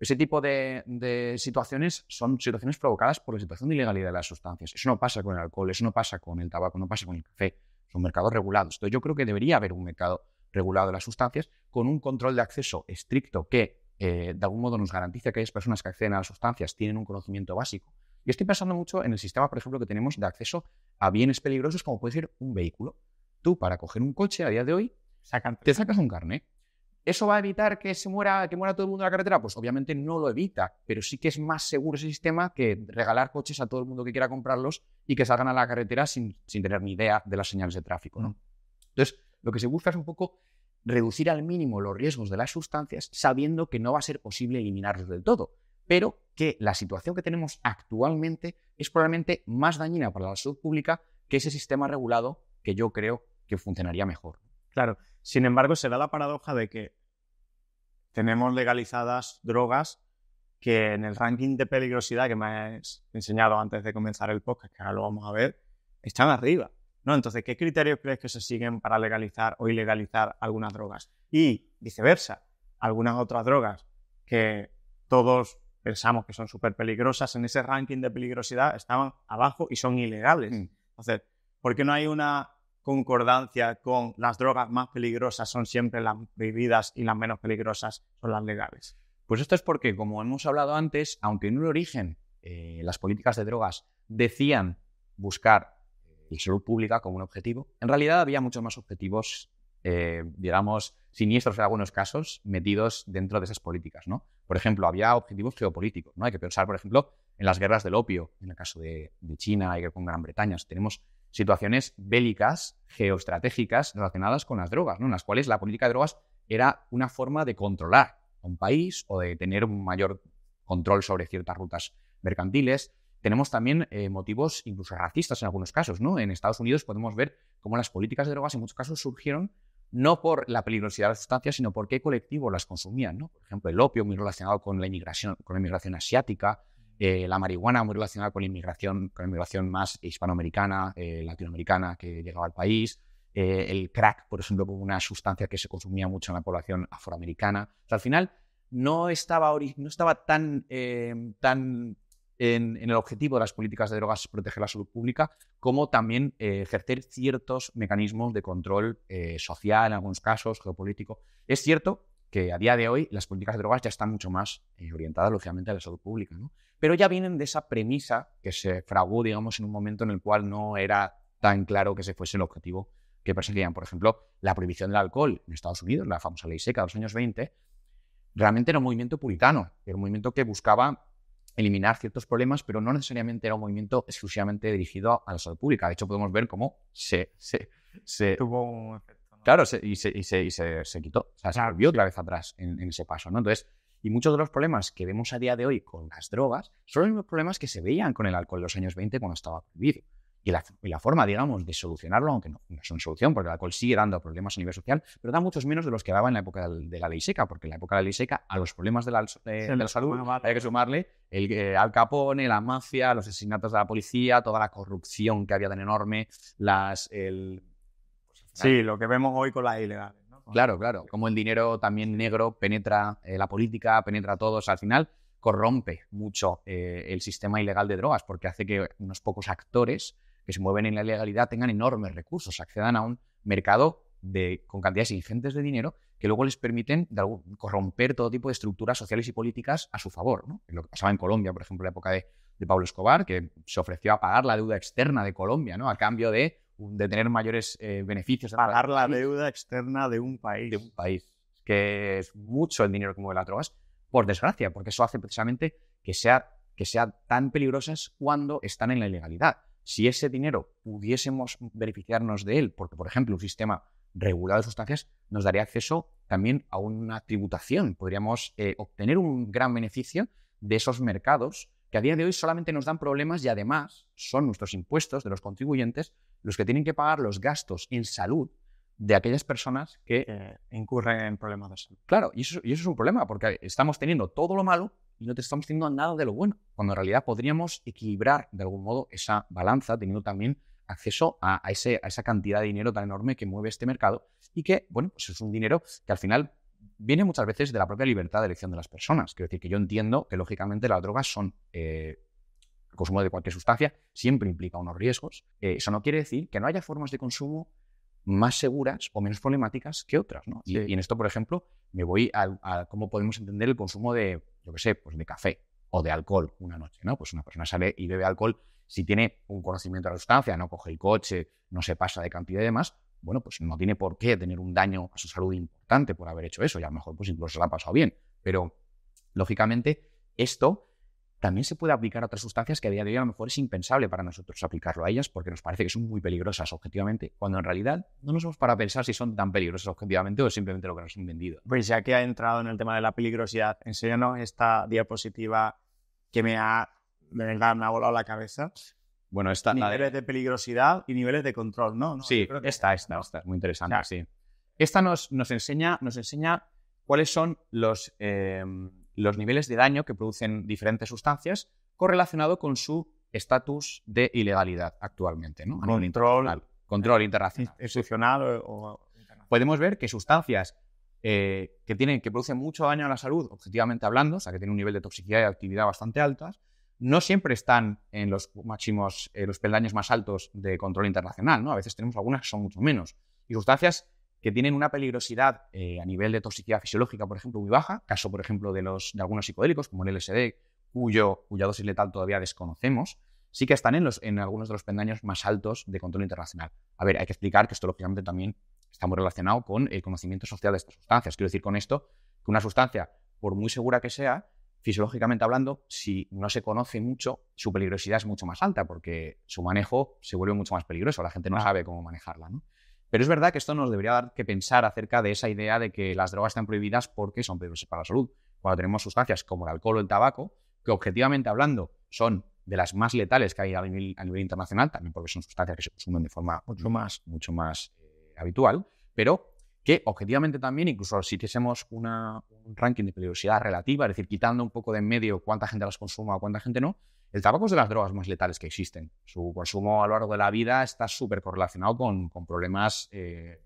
Ese tipo de, situaciones son situaciones provocadas por la situación de ilegalidad de las sustancias. Eso no pasa con el alcohol, eso no pasa con el tabaco, no pasa con el café. Son mercados regulados. Entonces yo creo que debería haber un mercado regulado de las sustancias con un control de acceso estricto que eh, de algún modo nos garantice que aquellas personas que acceden a las sustancias tienen un conocimiento básico. Y estoy pensando mucho en el sistema, por ejemplo, que tenemos de acceso a bienes peligrosos como puede ser un vehículo. Tú para coger un coche a día de hoy, te sacas un carnet. ¿Eso va a evitar que se muera, que muera todo el mundo en la carretera? Pues obviamente no lo evita, pero sí que es más seguro ese sistema que regalar coches a todo el mundo que quiera comprarlos y que salgan a la carretera sin, sin tener ni idea de las señales de tráfico. ¿no? Mm. Entonces, lo que se busca es un poco reducir al mínimo los riesgos de las sustancias, sabiendo que no va a ser posible eliminarlos del todo, pero que la situación que tenemos actualmente es probablemente más dañina para la salud pública que ese sistema regulado que yo creo que funcionaría mejor. Claro, sin embargo, se da la paradoja de que tenemos legalizadas drogas que en el ranking de peligrosidad que me has enseñado antes de comenzar el podcast, que ahora lo vamos a ver, están arriba. ¿no? Entonces, ¿qué criterios crees que se siguen para legalizar o ilegalizar algunas drogas? Y viceversa, algunas otras drogas que todos pensamos que son súper peligrosas, en ese ranking de peligrosidad estaban abajo y son ilegales. Mm. Entonces, ¿por qué no hay una concordancia con las drogas más peligrosas son siempre las vividas y las menos peligrosas son las legales? Pues esto es porque, como hemos hablado antes, aunque en un origen eh, las políticas de drogas decían buscar eh, la salud pública como un objetivo, en realidad había muchos más objetivos, eh, digamos, siniestros en algunos casos, metidos dentro de esas políticas, Por ejemplo, había objetivos geopolíticos, ¿no? Hay que pensar, por ejemplo, en las guerras del opio, en el caso de, China y con Gran Bretaña. tenemos situaciones bélicas, geoestratégicas relacionadas con las drogas, ¿no? en las cuales la política de drogas era una forma de controlar un país o de tener un mayor control sobre ciertas rutas mercantiles. Tenemos también eh, motivos incluso racistas en algunos casos. ¿no? En Estados Unidos podemos ver cómo las políticas de drogas en muchos casos surgieron no por la peligrosidad de las sustancias, sino por qué colectivo las consumían. ¿no? Por ejemplo, el opio muy relacionado con la inmigración, con la inmigración asiática, eh, la marihuana muy relacionada con la inmigración, con la inmigración más hispanoamericana, eh, latinoamericana que llegaba al país. Eh, el crack, por ejemplo, como una sustancia que se consumía mucho en la población afroamericana. al final no estaba, no estaba tan, tan en, el objetivo de las políticas de drogas proteger la salud pública, como también ejercer ciertos mecanismos de control social, en algunos casos, geopolítico. Es cierto que a día de hoy las políticas de drogas ya están mucho más eh, orientadas, lógicamente, a la salud pública, ¿no? Pero ya vienen de esa premisa que se fraguó, digamos, en un momento en el cual no era tan claro que ese fuese el objetivo que perseguían. Por ejemplo, la prohibición del alcohol en Estados Unidos, la famosa ley seca de los años 20, realmente era un movimiento puritano, era un movimiento que buscaba eliminar ciertos problemas, pero no necesariamente era un movimiento exclusivamente dirigido a la salud pública. De hecho, podemos ver cómo se, se, se tuvo un Claro, y, se, se, se, quitó. O sea, se volvió otra vez atrás en, ese paso, ¿no? Entonces, y muchos de los problemas que vemos a día de hoy con las drogas son los mismos problemas que se veían con el alcohol en los años 20 cuando estaba prohibido. Y la, y la forma, digamos, de solucionarlo, aunque no, no, es una solución, porque el alcohol sigue dando problemas a nivel social, pero da muchos menos de los que daba en la época de la ley seca, porque en la época de la ley seca a los problemas de la, salud hay que sumarle el, eh, Al Capone, la mafia, los asesinatos de la policía, toda la corrupción que había tan enorme, las, el, Sí, lo que vemos hoy con las ilegales. Claro, claro. Como el dinero también negro penetra eh, la política, penetra a todos. Al final corrompe mucho eh, el sistema ilegal de drogas porque hace que unos pocos actores que se mueven en la ilegalidad tengan enormes recursos, accedan a un mercado de, con cantidades ingentes de dinero que luego les permiten corromper todo tipo de estructuras sociales y políticas a su favor. Lo que pasaba en Colombia, por ejemplo, en la época de, de Pablo Escobar, que se ofreció a pagar la deuda externa de Colombia ¿no? a cambio de de tener mayores eh, beneficios. Pagar la deuda externa de un país. De un país. Que es mucho el dinero que mueve la trovas por desgracia, porque eso hace precisamente que, sea, que sean tan peligrosas cuando están en la ilegalidad. Si ese dinero pudiésemos beneficiarnos de él, porque, por ejemplo, un sistema regulado de sustancias nos daría acceso también a una tributación. Podríamos eh, obtener un gran beneficio de esos mercados que a día de hoy solamente nos dan problemas y además son nuestros impuestos de los contribuyentes los que tienen que pagar los gastos en salud de aquellas personas que incurren en problemas de salud. Claro, y eso, y eso es un problema, porque estamos teniendo todo lo malo y no te estamos teniendo nada de lo bueno, cuando en realidad podríamos equilibrar de algún modo esa balanza teniendo también acceso a, ese, a esa cantidad de dinero tan enorme que mueve este mercado y que, bueno, pues es un dinero que al final viene muchas veces de la propia libertad de elección de las personas. Quiero decir que yo entiendo que lógicamente las drogas son eh, el consumo de cualquier sustancia siempre implica unos riesgos. Eh, eso no quiere decir que no haya formas de consumo más seguras o menos problemáticas que otras. ¿no? Y, en esto, por ejemplo, me voy a, cómo podemos entender el consumo de, yo qué sé, pues de café o de alcohol una noche. ¿no? Pues una persona sale y bebe alcohol si tiene un conocimiento de la sustancia, no coge el coche, no se pasa de cantidad y demás, bueno, pues no tiene por qué tener un daño a su salud importante por haber hecho eso, y a lo mejor pues incluso se la ha pasado bien. Pero, lógicamente, esto también se puede aplicar a otras sustancias que a día de hoy a lo mejor es impensable para nosotros aplicarlo a ellas porque nos parece que son muy peligrosas objetivamente, cuando en realidad no nos vamos para pensar si son tan peligrosas objetivamente o simplemente lo que nos han vendido. Pues ya que ha entrado en el tema de la peligrosidad, enséñanos esta diapositiva que me ha, me ha volado la cabeza. Bueno, esta... Niveles de... peligrosidad y niveles de control, ¿no? sí, creo esta, esta, esta, muy interesante, sí. Esta nos, nos, enseña, nos enseña cuáles son los... Eh, los niveles de daño que producen diferentes sustancias correlacionado con su estatus de ilegalidad actualmente. ¿no? Control, control internacional. Eh, o, Podemos ver que sustancias eh, que, tienen, que producen mucho daño a la salud, objetivamente hablando, o sea, que tienen un nivel de toxicidad y actividad bastante altas, no siempre están en los máximos, eh, los peldaños más altos de control internacional, ¿no? A veces tenemos algunas que son mucho menos. Y sustancias que tienen una peligrosidad eh, a nivel de toxicidad fisiológica, por ejemplo, muy baja, caso, por ejemplo, de, los, de algunos psicodélicos, como el LSD, cuyo, cuya dosis letal todavía desconocemos, sí que están en, los, en algunos de los pendaños más altos de control internacional. A ver, hay que explicar que esto, lógicamente, también está muy relacionado con el conocimiento social de estas sustancias. Quiero decir con esto que una sustancia, por muy segura que sea, fisiológicamente hablando, si no se conoce mucho, su peligrosidad es mucho más alta porque su manejo se vuelve mucho más peligroso. La gente no sabe cómo manejarla. ¿no? Pero es verdad que esto nos debería dar que pensar acerca de esa idea de que las drogas están prohibidas porque son peligrosas para la salud. Cuando tenemos sustancias como el alcohol o el tabaco, que objetivamente hablando son de las más letales que hay a nivel, internacional, también porque son sustancias que se consumen de forma mucho más, mucho más eh, habitual, pero que objetivamente también, incluso si hiciésemos un ranking de peligrosidad relativa, es decir, quitando un poco de en medio cuánta gente las consuma o cuánta gente no, el tabaco es de las drogas más letales que existen. Su consumo a lo largo de la vida está súper correlacionado con, problemas eh,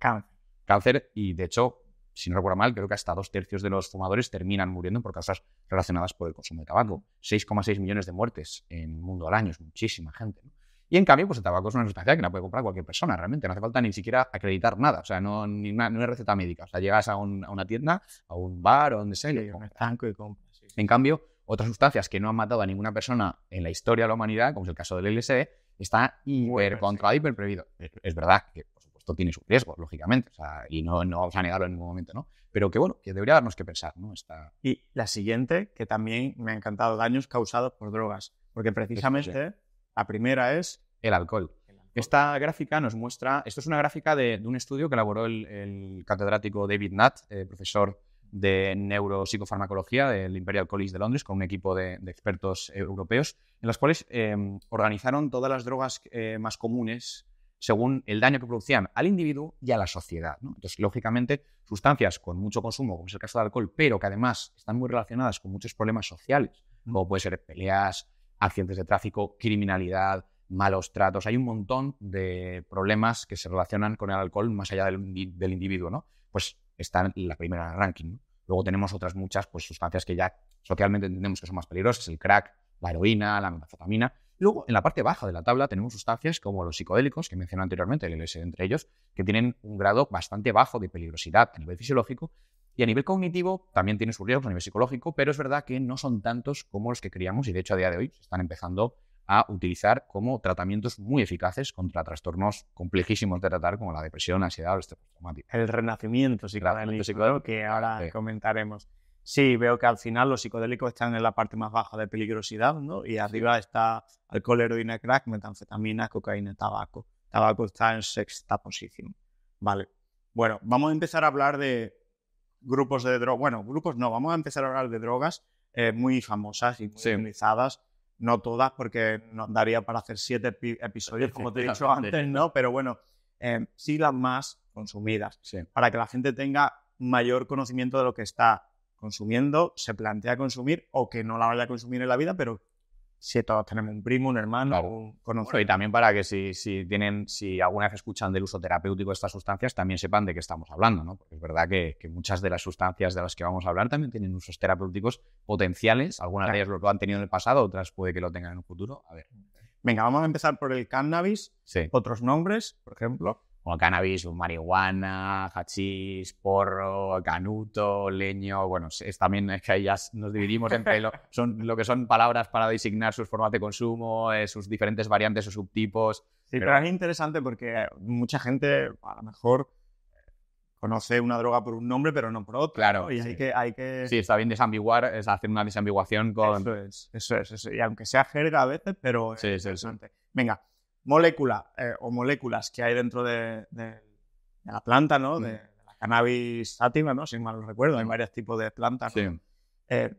cáncer y, de hecho, si no recuerdo mal, creo que hasta dos tercios de los fumadores terminan muriendo por causas relacionadas por el consumo de tabaco. 6,6 millones de muertes en el mundo al año, es muchísima gente. Y en cambio, pues el tabaco es una sustancia que la puede comprar cualquier persona, realmente. No hace falta ni siquiera acreditar nada, o sea, no, ni una, es receta médica. O sea, llegas a, una tienda, a un bar o donde sea. y, un estanco y compras. En cambio, otras sustancias que no han matado a ninguna persona en la historia de la humanidad, como es el caso del LSD, está hipercontrolado, hiperprevido. Es, verdad que, por supuesto, tiene su riesgo lógicamente, y no, no vamos a negarlo en ningún momento, ¿no? Pero que, bueno, que debería darnos que pensar, ¿no? Y la siguiente, que también me ha encantado, daños causados por drogas, porque precisamente la primera es... El alcohol. Esta gráfica nos muestra, esto es una gráfica de, un estudio que elaboró el, catedrático David Nutt, eh, profesor de neuropsicofarmacología del Imperial College de Londres con un equipo de, expertos europeos, en las cuales em, organizaron todas las drogas eh, más comunes según el daño que producían al individuo y a la sociedad. Entonces, lógicamente, sustancias con mucho consumo, como es el caso del alcohol, pero que además están muy relacionadas con muchos problemas sociales, mm. como puede ser peleas, accidentes de tráfico, criminalidad, malos tratos. Hay un montón de problemas que se relacionan con el alcohol más allá del, individuo, ¿no? Pues está en la primera ranking. Luego tenemos otras muchas pues, sustancias que ya socialmente entendemos que son más peligrosas, el crack, la heroína, la metanfetamina. Luego, en la parte baja de la tabla tenemos sustancias como los psicodélicos, que mencioné anteriormente, el LSD entre ellos, que tienen un grado bastante bajo de peligrosidad a nivel fisiológico y a nivel cognitivo también tiene sus riesgo a nivel psicológico, pero es verdad que no son tantos como los que creíamos y de hecho a día de hoy están empezando a utilizar como tratamientos muy eficaces contra trastornos complejísimos de tratar como la depresión, ansiedad o estrés traumático El renacimiento psicodélico, que ahora comentaremos. Sí, veo que al final los psicodélicos están en la parte más baja de peligrosidad, ¿no? Y arriba está alcohol, heroína, crack, metanfetamina, cocaína, tabaco. Tabaco está en sexta posición. Vale. Bueno, vamos a empezar a hablar de grupos de drogas. Bueno, grupos no, vamos a empezar a hablar de drogas eh, muy famosas y muy utilizadas no todas, porque no daría para hacer siete episodios, como te he dicho antes, ¿no? Pero bueno, eh, sí las más consumidas, para que la gente tenga mayor conocimiento de lo que está consumiendo, se plantea consumir o que no la vaya a consumir en la vida, pero si todos tenemos un primo, un hermano, un conocido. y también para que si, si, tienen, si alguna vez escuchan del uso terapéutico de estas sustancias, también sepan de qué estamos hablando, ¿no? Porque es verdad que, muchas de las sustancias de las que vamos a hablar también tienen usos terapéuticos potenciales. Algunas de ellas lo han tenido en el pasado, otras puede que lo tengan en un futuro. A ver. Venga, vamos a empezar por el cannabis. Sí. Otros nombres, por ejemplo como cannabis, marihuana, hachís, porro, canuto, leño. Bueno, es también es que ahí ya nos dividimos entre lo, <laughs> son, lo que son palabras para designar sus formas de consumo, eh, sus diferentes variantes o subtipos. Sí, pero... es interesante porque mucha gente a lo mejor conoce una droga por un nombre, pero no por otro. Claro. Y sí. hay, que, hay que. Sí, está bien desambiguar, es hacer una desambiguación con. Eso es, eso es. Y aunque sea jerga a veces, pero sí, es interesante. Venga molécula eh, o moléculas que hay dentro de, la planta, ¿no? De, mm. la cannabis sativa, ¿no? Si mal lo recuerdo, hay mm. varios tipos de plantas. Eh,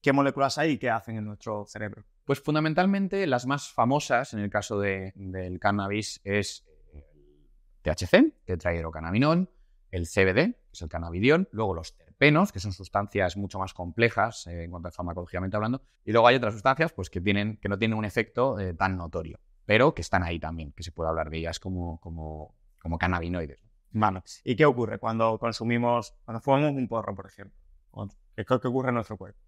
¿Qué moléculas hay y qué hacen en nuestro cerebro? Pues fundamentalmente las más famosas en el caso del cannabis es el THC, tetrahidrocannabinol, el CBD, que es el cannabidiol, luego los terpenos, que son sustancias mucho más complejas eh, en cuanto a farmacológicamente hablando, y luego hay otras sustancias pues, que, tienen, que no tienen un efecto tan notorio pero que están ahí también, que se puede hablar de ellas como, como, como cannabinoides. Bueno, ¿Y qué ocurre cuando consumimos, cuando fumamos un porro, por ejemplo? ¿Qué, ocurre en nuestro cuerpo?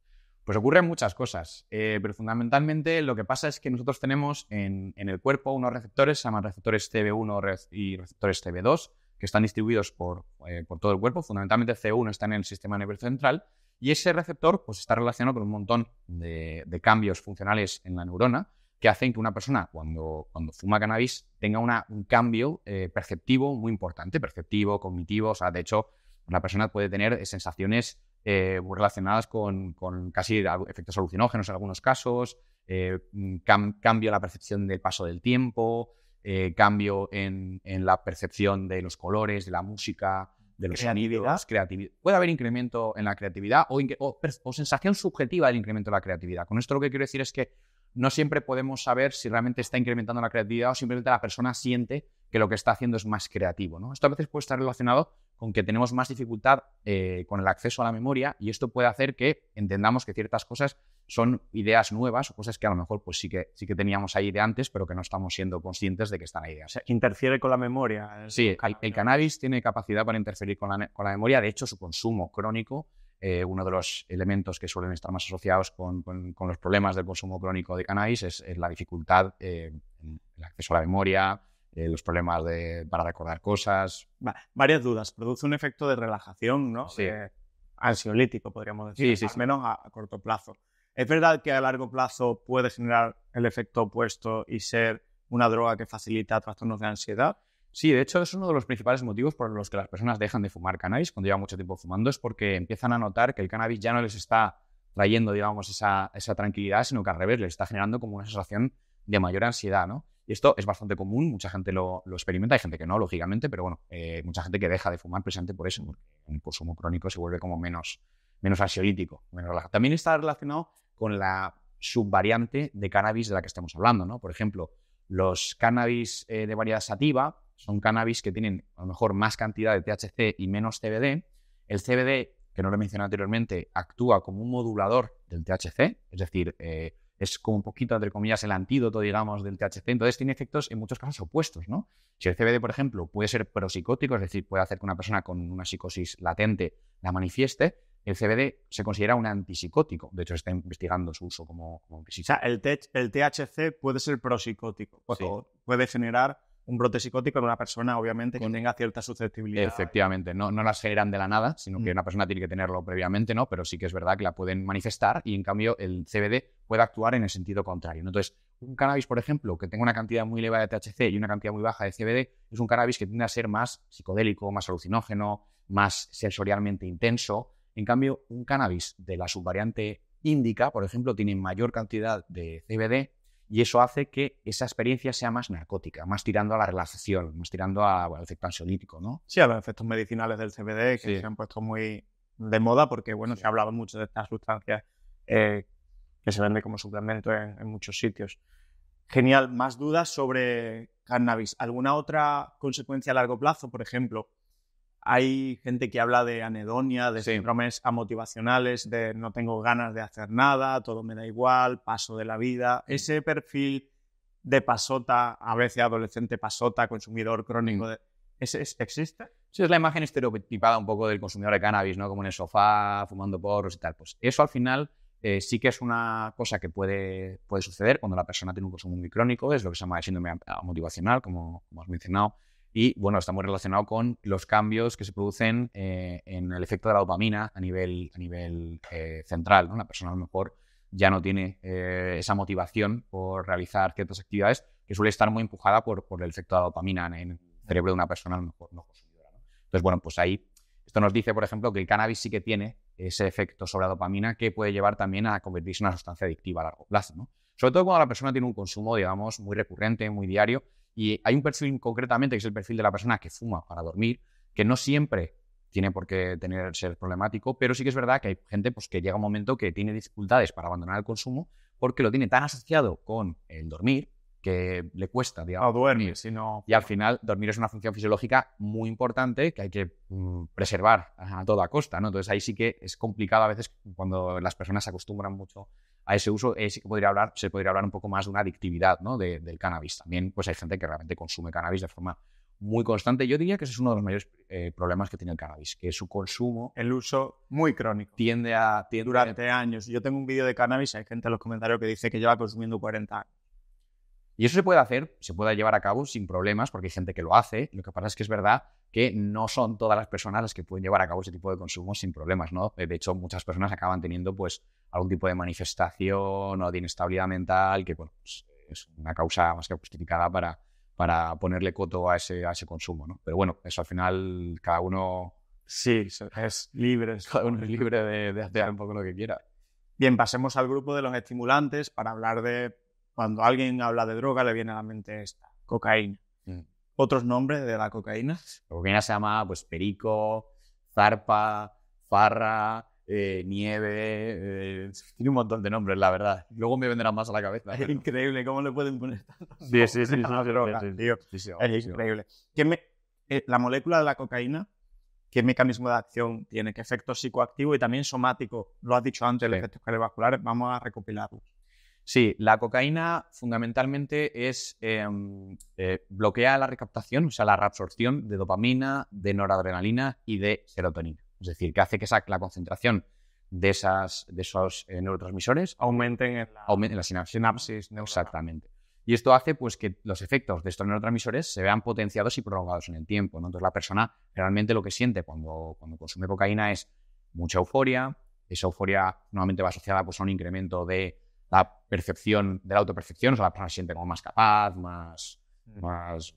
Pues ocurren muchas cosas, eh, pero fundamentalmente lo que pasa es que nosotros tenemos en, en el cuerpo unos receptores, se llaman receptores CB1 y receptores CB2, que están distribuidos por, eh, por todo el cuerpo, fundamentalmente C1 está en el sistema nervioso central, y ese receptor pues, está relacionado con un montón de, de cambios funcionales en la neurona, que hacen que una persona cuando, cuando fuma cannabis tenga una, un cambio eh, perceptivo muy importante, perceptivo, cognitivo, o sea, de hecho, una persona puede tener eh, sensaciones eh, relacionadas con, casi efectos alucinógenos en algunos casos, mm, cambio en la percepción del paso del tiempo, cambio en, la percepción de los colores, de la música, de los sonidos, creatividad. Puede haber incremento en la creatividad o, o, o, sensación subjetiva del incremento de la creatividad. Con esto lo que quiero decir es que no siempre podemos saber si realmente está incrementando la creatividad o simplemente la persona siente que lo que está haciendo es más creativo. ¿no? Esto a veces puede estar relacionado con que tenemos más dificultad eh, con el acceso a la memoria y esto puede hacer que entendamos que ciertas cosas son ideas nuevas o cosas que a lo mejor pues sí que, sí que teníamos ahí de antes, pero que no estamos siendo conscientes de que están ahí. interfiere con la memoria. Sí, el, cannabis tiene capacidad para interferir con la, con la memoria. De hecho, su consumo crónico eh, uno de los elementos que suelen estar más asociados con, los problemas del consumo crónico de cannabis es, la dificultad eh, en el acceso a la memoria, eh, los problemas de, para recordar cosas. varias dudas. Produce un efecto de relajación, ¿no? Sí. ansiolítico, podríamos decir, sí, sí, menos a corto plazo. ¿Es verdad que a largo plazo puede generar el efecto opuesto y ser una droga que facilita trastornos de ansiedad? Sí, de hecho es uno de los principales motivos por los que las personas dejan de fumar cannabis cuando llevan mucho tiempo fumando, es porque empiezan a notar que el cannabis ya no les está trayendo, digamos, esa, tranquilidad, sino que al revés, les está generando como una sensación de mayor ansiedad, ¿no? Y esto es bastante común, mucha gente lo, experimenta, hay gente que no, lógicamente, pero bueno, eh, mucha gente que deja de fumar precisamente por eso, porque el consumo crónico se vuelve como menos, menos ansiolítico. También está relacionado con la subvariante de cannabis de la que estamos hablando, ¿no? Por ejemplo, los cannabis eh, de variedad sativa son cannabis que tienen a lo mejor más cantidad de THC y menos CBD. El CBD, que no lo he mencionado anteriormente, actúa como un modulador del THC, es decir, eh, es como un poquito, entre comillas, el antídoto, digamos, del THC. Entonces tiene efectos en muchos casos opuestos, ¿no? Si el CBD, por ejemplo, puede ser prosicótico, es decir, puede hacer que una persona con una psicosis latente la manifieste, el CBD se considera un antipsicótico. De hecho, se está investigando su uso como, como O sea, el, THC puede ser prosicótico, puede generar un brote psicótico en una persona, obviamente, que tenga cierta susceptibilidad. Efectivamente, no, no las generan de la nada, sino que mm. una persona tiene que tenerlo previamente, ¿no? Pero sí que es verdad que la pueden manifestar y, en cambio, el CBD puede actuar en el sentido contrario. Entonces, un cannabis, por ejemplo, que tenga una cantidad muy elevada de THC y una cantidad muy baja de CBD, es un cannabis que tiende a ser más psicodélico, más alucinógeno, más sensorialmente intenso. En cambio, un cannabis de la subvariante índica, por ejemplo, tiene mayor cantidad de CBD, y eso hace que esa experiencia sea más narcótica, más tirando a la relajación, más tirando al efecto ansiolítico, ¿no? Sí, a los efectos medicinales del CBD que se han puesto muy de moda porque, bueno, se ha hablado mucho de estas sustancias eh, que se venden como suplemento en muchos sitios. Genial, más dudas sobre cannabis. ¿Alguna otra consecuencia a largo plazo, por ejemplo? Hay gente que habla de anedonia, de síndromes amotivacionales, de no tengo ganas de hacer nada, todo me da igual, paso de la vida. Mm. Ese perfil de pasota, a veces adolescente pasota, consumidor crónico, mm. ¿existe? Sí, es la imagen estereotipada un poco del consumidor de cannabis, ¿no? Como en el sofá, fumando porros y tal. Pues eso al final eh, sí que es una cosa que puede, puede suceder cuando la persona tiene un consumo muy crónico, es lo que se llama síndrome amotivacional, como, como has mencionado. Y bueno, está muy relacionado con los cambios que se producen eh, en el efecto de la dopamina a nivel, a nivel eh, central. ¿no? La persona a lo mejor ya no tiene eh, esa motivación por realizar ciertas actividades que suele estar muy empujada por, el efecto de la dopamina en el cerebro de una persona a lo mejor no consumidora. ¿no? Entonces, bueno, pues ahí esto nos dice, por ejemplo, que el cannabis sí que tiene ese efecto sobre la dopamina que puede llevar también a convertirse en una sustancia adictiva a largo plazo. Sobre todo cuando la persona tiene un consumo, digamos, muy recurrente, muy diario, y hay un perfil concretamente, que es el perfil de la persona que fuma para dormir, que no siempre tiene por qué tener, ser problemático, pero sí que es verdad que hay gente pues, que llega un momento que tiene dificultades para abandonar el consumo porque lo tiene tan asociado con el dormir que le cuesta, digamos. No Y al final, dormir es una función fisiológica muy importante que hay que mm, preservar a toda costa, ¿no? Entonces ahí sí que es complicado a veces cuando las personas se acostumbran mucho a ese uso, eh, que se podría hablar un poco más de una adictividad ¿no? del cannabis. También pues hay gente que realmente consume cannabis de forma muy constante. Yo diría que ese es uno de los mayores eh, problemas que tiene el cannabis, que es su consumo... El uso muy crónico. Tiende a... durar Durante años. Yo tengo un vídeo de cannabis, hay gente en los comentarios que dice que lleva consumiendo 40 años. Y eso se puede hacer, se puede llevar a cabo sin problemas, porque hay gente que lo hace. Lo que pasa es que es verdad que no son todas las personas las que pueden llevar a cabo ese tipo de consumo sin problemas, ¿no? Eh, de hecho, muchas personas acaban teniendo, pues, algún tipo de manifestación o de inestabilidad mental, que, pues, es una causa más que justificada para, para ponerle coto a ese, ese consumo, Pero bueno, eso al final cada uno... Sí, es libre. Cada uno es <laughs> libre de hacer un poco lo que quiera. Bien, pasemos al grupo de los estimulantes para hablar de cuando alguien habla de droga, le viene a la mente esta, cocaína. Mm. ¿Otros nombres de la cocaína? La cocaína se llama pues, perico, zarpa, farra, eh, nieve. Eh, tiene un montón de nombres, la verdad. Luego me vendrán más a la cabeza. increíble cómo le pueden poner tantos <laughs> sí, sí, sí, Es increíble. Me... Eh, la molécula de la cocaína, ¿qué mecanismo de acción tiene? ¿Qué efecto psicoactivo y también somático? Lo has dicho antes, los efectos cardiovasculares. Vamos a recopilarlos. Sí, la cocaína fundamentalmente es em, eh, bloquea la recaptación, o sea, la reabsorción de dopamina, de noradrenalina y de serotonina. Es decir, que hace que la concentración de, esas, esos eh, neurotransmisores aumenten en la, en la sinapsis. Exactamente. Y esto hace pues, que los efectos de estos neurotransmisores se vean potenciados y prolongados en el tiempo. Entonces, la persona realmente lo que siente cuando, cuando consume cocaína es mucha euforia. Esa euforia normalmente va asociada pues, a un incremento de la percepción de la autopercepción, o sea, la persona se siente como más capaz, más, mm. más,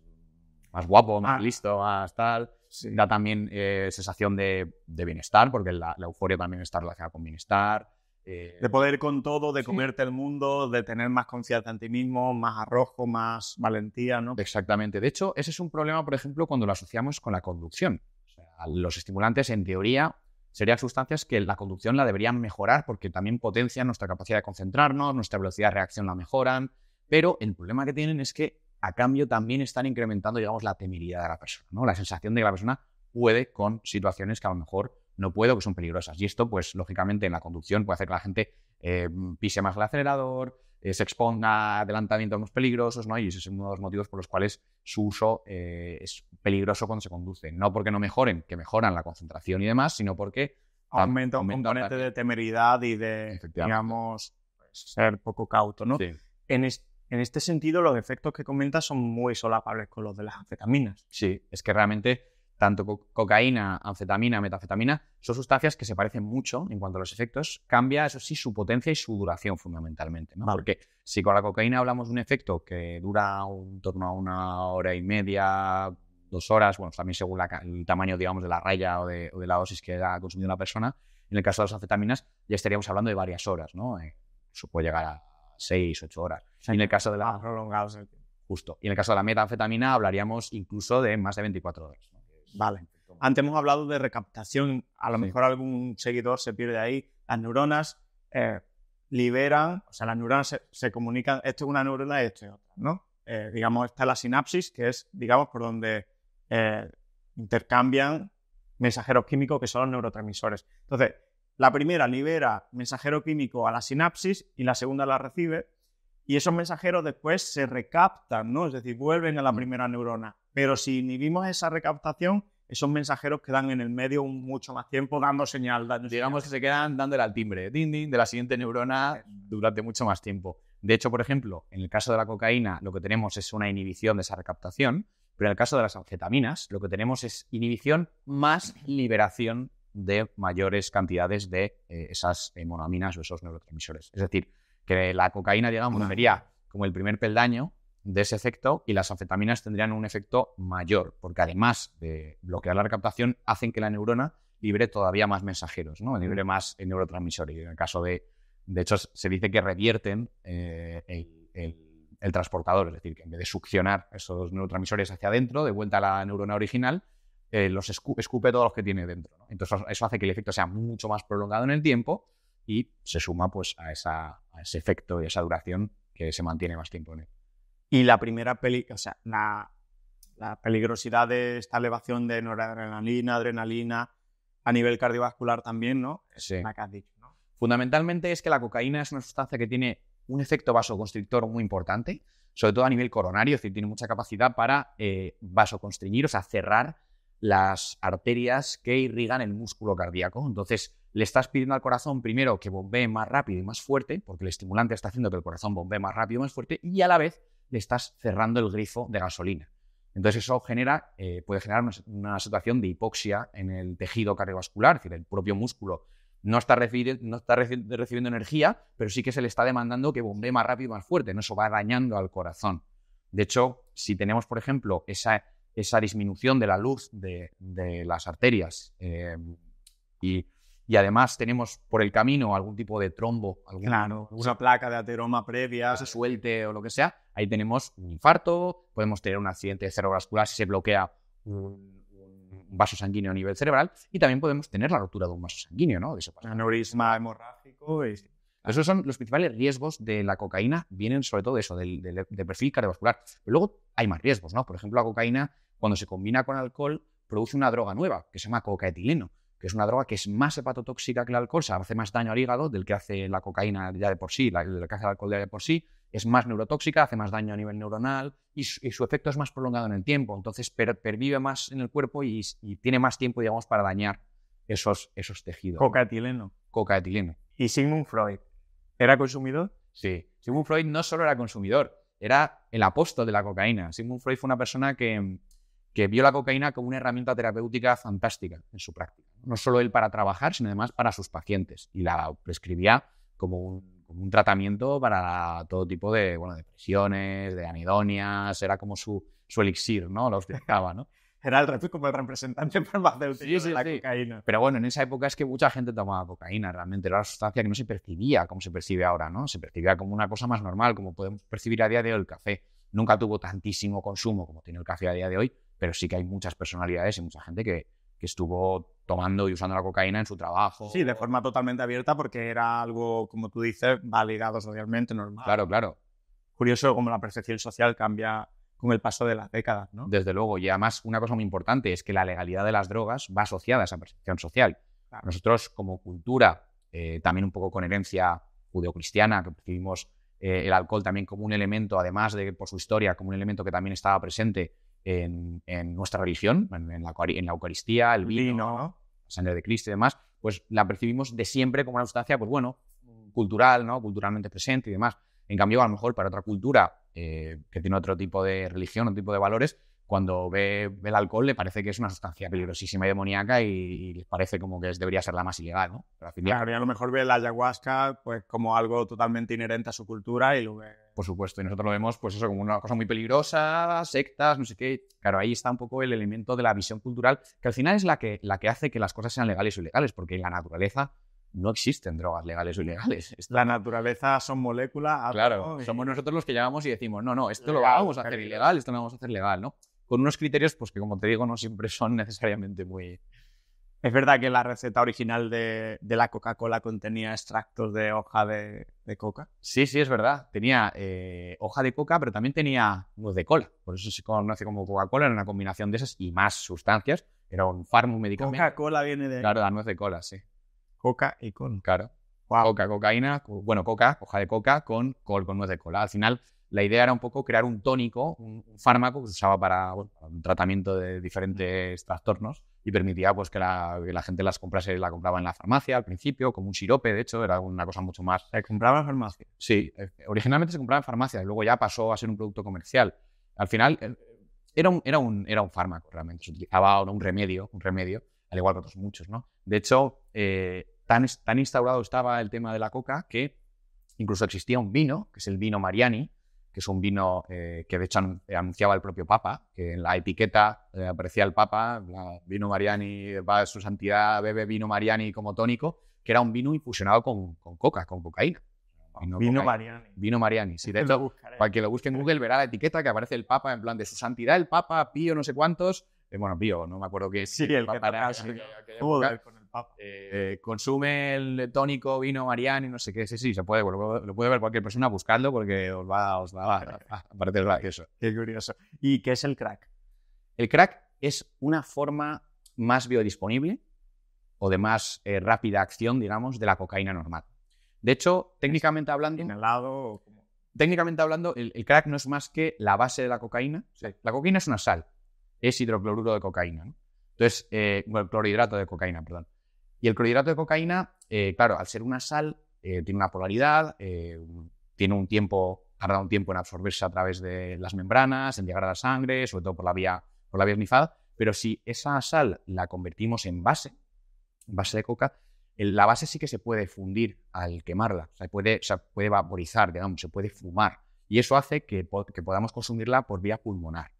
guapo, más ah. listo, más tal. Da también eh, sensación de, bienestar, porque la, euforia también está relacionada con bienestar. Eh, de poder con todo, de comerte el mundo, de tener más confianza en ti mismo, más arrojo, más valentía, ¿no? Exactamente. De hecho, ese es un problema, por ejemplo, cuando lo asociamos con la conducción. O sea, los estimulantes, en teoría, serían sustancias que la conducción la deberían mejorar porque también potencian nuestra capacidad de concentrarnos, nuestra velocidad de reacción la mejoran, pero el problema que tienen es que a cambio también están incrementando, digamos, la temeridad de la persona, ¿no? La sensación de que la persona puede con situaciones que a lo mejor no puedo, que son peligrosas. Y esto, pues, lógicamente, en la conducción puede hacer que la gente eh, pise más el acelerador, eh, se exponga a adelantamientos peligrosos, ¿no? Y ese es uno de los motivos por los cuales su uso eh, es peligroso cuando se conduce. No porque no mejoren, que mejoran la concentración y demás, sino porque... Aumenta un componente de temeridad y de, digamos, ser poco cauto, ¿no? En, en este sentido, los efectos que comentas son muy solapables con los de las anfetaminas. Sí, es que realmente tanto cocaína, anfetamina, metafetamina, son sustancias que se parecen mucho en cuanto a los efectos, cambia eso sí su potencia y su duración fundamentalmente. Porque si con la cocaína hablamos de un efecto que dura un torno a una hora y media, dos horas, bueno, también según el tamaño, digamos, de la raya o de, la dosis que ha consumido una persona, en el caso de las anfetaminas ya estaríamos hablando de varias horas, ¿no? Eh, eso puede llegar a seis, ocho horas. Y en el caso de la... Ah, Justo. Y en el caso de la metanfetamina hablaríamos incluso de más de 24 horas. Vale. Antes hemos hablado de recaptación. A lo mejor algún seguidor se pierde ahí. Las neuronas eh, liberan, o sea, las neuronas se, comunican. Esto es una neurona y esto es otra, ¿no? Eh, digamos, está la sinapsis, que es, digamos, por donde eh, intercambian mensajeros químicos que son los neurotransmisores. Entonces, la primera libera mensajero químico a la sinapsis y la segunda la recibe y esos mensajeros después se recaptan, ¿no? Es decir, vuelven a la primera neurona. Pero si inhibimos esa recaptación, esos mensajeros quedan en el medio mucho más tiempo dando señal. Digamos que se quedan dándole al timbre, ding, ding, de la siguiente neurona durante mucho más tiempo. De hecho, por ejemplo, en el caso de la cocaína, lo que tenemos es una inhibición de esa recaptación, pero en el caso de las anfetaminas, lo que tenemos es inhibición más liberación de mayores cantidades de eh, esas eh, o esos neurotransmisores. Es decir, que la cocaína, digamos, sería como el primer peldaño de ese efecto y las anfetaminas tendrían un efecto mayor, porque además de bloquear la recaptación, hacen que la neurona libre todavía más mensajeros, ¿no? libre mm. más neurotransmisores. Y en el caso de, de hecho, se dice que revierten eh, el, transportador, es decir, que en vez de succionar esos neurotransmisores hacia adentro, de vuelta a la neurona original, eh, los escupe todos los que tiene dentro. Entonces, eso hace que el efecto sea mucho más prolongado en el tiempo y se suma pues a, esa, ese efecto y esa duración que se mantiene más tiempo en él. Y la primera peli, la, peligrosidad de esta elevación de noradrenalina, adrenalina, a nivel cardiovascular también, ¿no? Sí. Fundamentalmente es que la cocaína es una sustancia que tiene un efecto vasoconstrictor muy importante, sobre todo a nivel coronario, es decir, tiene mucha capacidad para eh, o sea, cerrar las arterias que irrigan el músculo cardíaco. Entonces, le estás pidiendo al corazón primero que bombee más rápido y más fuerte, porque el estimulante está haciendo que el corazón bombee más rápido y más fuerte, y a la vez le estás cerrando el grifo de gasolina. Entonces eso genera, eh, puede generar una, situación de hipoxia en el tejido cardiovascular, es decir, el propio músculo no está, recibiendo, no está recibiendo energía, pero sí que se le está demandando que bombee más rápido y más fuerte, eso va dañando al corazón. De hecho, si tenemos, por ejemplo, esa, esa disminución de la luz de, las arterias eh, y y además tenemos por el camino algún tipo de trombo, alguna una placa de ateroma previa, se suelte o lo que sea, ahí tenemos un infarto, podemos tener un accidente cerebrovascular si se bloquea un, vaso sanguíneo a nivel cerebral y también podemos tener la ruptura de un vaso sanguíneo, ¿no? Aneurisma hemorrágico. Esos son los principales riesgos de la cocaína, vienen sobre todo de eso, del, perfil cardiovascular. luego hay más riesgos, ¿no? Por ejemplo, la cocaína, cuando se combina con alcohol, produce una droga nueva que se llama cocaetileno que es una droga que es más hepatotóxica que el alcohol, hace más daño al hígado del que hace la cocaína ya de por sí, la, del que hace el alcohol ya de por sí, es más neurotóxica, hace más daño a nivel neuronal y su, efecto es más prolongado en el tiempo, entonces pervive más en el cuerpo y, tiene más tiempo, digamos, para dañar esos, esos tejidos. Cocaetileno. Cocaetileno. ¿Y Sigmund Freud era consumidor? Sí, Sigmund Freud no solo era consumidor, era el apóstol de la cocaína. Sigmund Freud fue una persona que que vio la cocaína como una herramienta terapéutica fantástica en su práctica. No solo él para trabajar, sino además para sus pacientes. Y la prescribía como un, tratamiento para todo tipo de bueno, depresiones, de anidonias, era como su, su elixir, ¿no? Lo explicaba, ¿no? <laughs> era el, como el representante <laughs> farmacéutico sí, sí, de la sí. cocaína. Pero bueno, en esa época es que mucha gente tomaba cocaína, realmente era una sustancia que no se percibía como se percibe ahora, ¿no? Se percibía como una cosa más normal, como podemos percibir a día de hoy el café. Nunca tuvo tantísimo consumo como tiene el café a día de hoy, pero sí que hay muchas personalidades y mucha gente que, estuvo tomando y usando la cocaína en su trabajo. Sí, de forma totalmente abierta porque era algo, como tú dices, validado socialmente, normal. Claro, claro. Curioso cómo la percepción social cambia con el paso de las décadas, ¿no? Desde luego, y además una cosa muy importante es que la legalidad de las drogas va asociada a esa percepción social. Nosotros como cultura, eh, también un poco con herencia judeocristiana, que percibimos eh, el alcohol también como un elemento, además de por su historia, como un elemento que también estaba presente en, nuestra religión, en, la, Eucaristía, el vino, la sangre de Cristo y demás, pues la percibimos de siempre como una sustancia, pues bueno, cultural, ¿no? culturalmente presente y demás. En cambio, a lo mejor para otra cultura eh, que tiene otro tipo de religión, otro tipo de valores, cuando ve el alcohol le parece que es una sustancia peligrosísima y demoníaca y, parece como que debería ser la más ilegal, ¿no? Pero claro, a lo mejor ve la ayahuasca pues como algo totalmente inherente a su cultura y lo ve... Por supuesto, y nosotros lo vemos pues eso como una cosa muy peligrosa, sectas, no sé qué. Claro, ahí está un poco el elemento de la visión cultural, que al final es la que, la que hace que las cosas sean legales o ilegales, porque en la naturaleza no existen drogas legales o ilegales. La naturaleza son moléculas. Claro, somos nosotros los que llamamos y decimos, no, no, esto lo vamos a hacer ilegal, esto lo vamos a hacer legal, ¿no? con unos criterios pues, que, como te digo, no siempre son necesariamente muy... Es verdad que la receta original de, de la Coca-Cola contenía extractos de hoja de, de, coca. Sí, sí, es verdad. Tenía eh, hoja de coca, pero también tenía nuez de cola. Por eso se conoce como Coca-Cola, era una combinación de esas y más sustancias. Era un un medicamento. Coca-Cola viene de... Claro, la nuez de cola, sí. Coca y con. Claro. Coca, cocaína, bueno, coca, hoja de coca con col, con nuez de cola. Al final la idea era un poco crear un tónico, un, fármaco que se usaba para, un tratamiento de diferentes trastornos y permitía pues, que, la, gente las comprase, la compraba en la farmacia al principio, como un sirope, de hecho, era una cosa mucho más... ¿Se compraba en farmacia? Sí, eh, originalmente se compraba en farmacia, y luego ya pasó a ser un producto comercial. Al final, eh, era, un, era, un, era un fármaco realmente, se utilizaba un remedio, un remedio, al igual que otros muchos, ¿no? De hecho, eh, tan, tan instaurado estaba el tema de la coca que incluso existía un vino, que es el vino Mariani, que es un vino eh, que de hecho eh, anunciaba el propio Papa, que en la etiqueta eh, aparecía el Papa, vino Mariani, va su santidad, bebe vino Mariani como tónico, que era un vino infusionado con, coca, con cocaína. Vino, Mariani. Vino Mariani. Sí, de <laughs> para que lo busque en Google verá la etiqueta que aparece el Papa en plan de su santidad, el Papa, Pío, no sé cuántos. bueno, Pío, no me acuerdo qué es. Sí, el, Ah. Eh, consume el tónico, vino, Mariano y no sé qué. Sí, sí, se puede, lo, puede ver cualquier persona, buscando porque os va, os va, a ah, parecer Qué curioso. ¿Y qué es el crack? El crack es una forma más biodisponible o de más eh, rápida acción, digamos, de la cocaína normal. De hecho, técnicamente hablando... Inhalado... Técnicamente hablando, el, crack no es más que la base de la cocaína. La cocaína es una sal, es hidrocloruro de cocaína, Entonces, eh, bueno, clorhidrato de cocaína, perdón. Y el clorhidrato de cocaína, eh, claro, al ser una sal, eh, tiene una polaridad, eh, tiene un tiempo, tarda un tiempo en absorberse a través de las membranas, en llegar a la sangre, sobre todo por la vía, por la vía Pero si esa sal la convertimos en base, base de coca, la base sí que se puede fundir al quemarla, se puede, se puede vaporizar, digamos, se puede fumar. Y eso hace que podamos consumirla por vía pulmonar.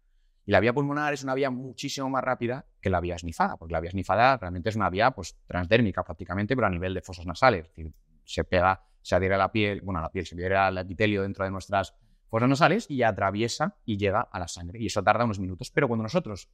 Y la vía pulmonar es una vía muchísimo más rápida que la vía esnifada, porque la vía esnifada realmente es una vía pues, transdérmica prácticamente, pero a nivel de fosos nasales. Es decir, se pega, se adhiere a la piel, bueno, a la piel, se adhiere al epitelio dentro de nuestras fosas nasales y atraviesa y llega a la sangre. Y eso tarda unos minutos. Pero cuando nosotros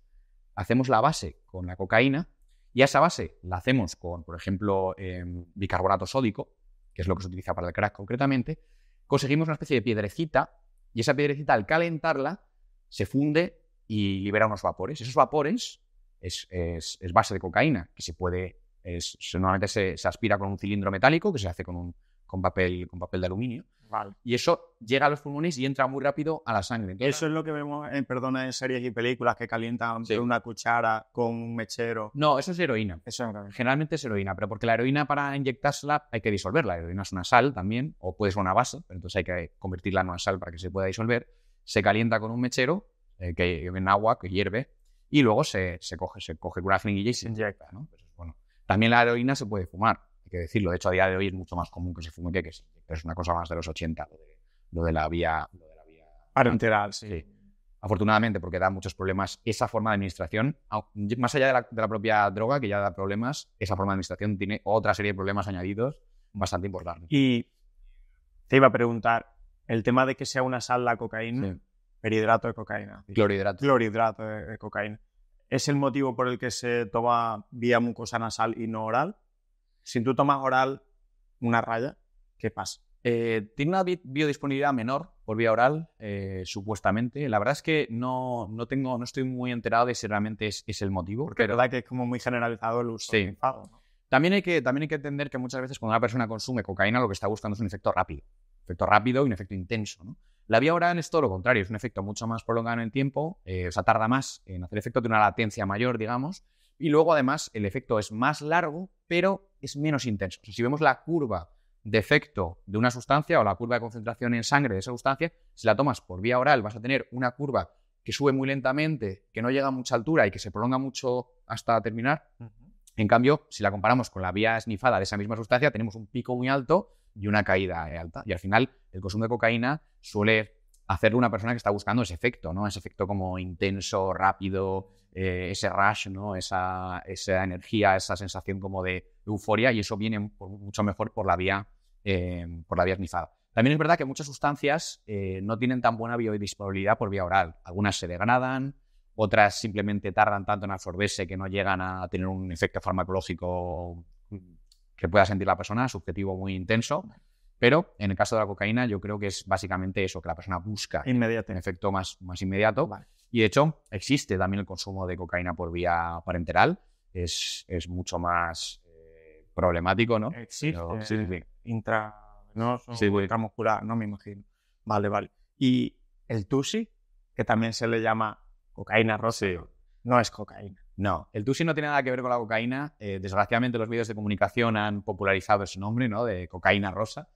hacemos la base con la cocaína, y esa base la hacemos con, por ejemplo, em, bicarbonato sódico, que es lo que se utiliza para el crack concretamente, conseguimos una especie de piedrecita y esa piedrecita al calentarla se funde y libera unos vapores. Esos vapores es, base de cocaína, que se puede, normalmente se, aspira con un cilindro metálico, que se hace con, un, con, papel, con papel de aluminio. Y eso llega a los pulmones y entra muy rápido a la sangre. eso es lo que vemos, en, perdona, en series y películas que calientan una cuchara con un mechero. No, eso es heroína. Generalmente es heroína, pero porque la heroína para inyectársela hay que disolverla. La heroína es una sal también, o puede ser una base, pero entonces hay que convertirla en una sal para que se pueda disolver. Se calienta con un mechero eh, que, en agua que hierve y luego se, coge, se coge con y se inyecta. Pues, también la heroína se puede fumar, hay que decirlo. De hecho, a día de hoy es mucho más común que se fume que que es una cosa más de los 80, lo de, la vía... Lo de la vía sí. Afortunadamente, porque da muchos problemas esa forma de administración, más allá de la, de la propia droga, que ya da problemas, esa forma de administración tiene otra serie de problemas añadidos bastante importantes. Y te iba a preguntar, el tema de que sea una sal la cocaína, Peridrato de cocaína. Clorhidrato. Clorhidrato de, cocaína. ¿Es el motivo por el que se toma vía mucosa nasal y no oral? Si tú tomas oral una raya, ¿qué pasa? Eh, tiene una biodisponibilidad menor por vía oral, eh, supuestamente. La verdad es que no, no, tengo, no estoy muy enterado de si realmente es, el motivo. pero... la verdad que es como muy generalizado el uso. Sí. también, hay que, también hay que entender que muchas veces cuando una persona consume cocaína lo que está buscando es un efecto rápido. Efecto rápido y un efecto intenso. ¿no? La vía oral es todo lo contrario, es un efecto mucho más prolongado en el tiempo, eh, o sea, tarda más en hacer efecto, tiene una latencia mayor, digamos, y luego además el efecto es más largo, pero es menos intenso. si vemos la curva de efecto de una sustancia o la curva de concentración en sangre de esa sustancia, si la tomas por vía oral vas a tener una curva que sube muy lentamente, que no llega a mucha altura y que se prolonga mucho hasta terminar. En cambio, si la comparamos con la vía esnifada de esa misma sustancia, tenemos un pico muy alto y una caída eh, alta. Y al final, el consumo de cocaína suele hacerlo una persona que está buscando ese efecto, ¿no? Ese efecto como intenso, rápido, eh, ese rush, ¿no? Esa, energía, esa sensación como de euforia y eso viene mucho mejor por la vía, eh, por la vía También es verdad que muchas sustancias eh, no tienen tan buena biodisponibilidad por vía oral. Algunas se degradan, otras simplemente tardan tanto en absorberse que no llegan a tener un efecto farmacológico que pueda sentir la persona, subjetivo muy intenso. Pero en el caso de la cocaína, yo creo que es básicamente eso, que la persona busca inmediato. un efecto más, más inmediato. Y de hecho, existe también el consumo de cocaína por vía parenteral. Es, es mucho más eh, problemático, ¿no? Existe. sí, sí, Intravenoso, intramuscular, no me imagino. Vale, vale. Y el tusi, que también se le llama cocaína rosa, no es cocaína. No, el Tusi no tiene nada que ver con la cocaína. Eh, desgraciadamente los medios de comunicación han popularizado ese nombre, ¿no? De cocaína rosa.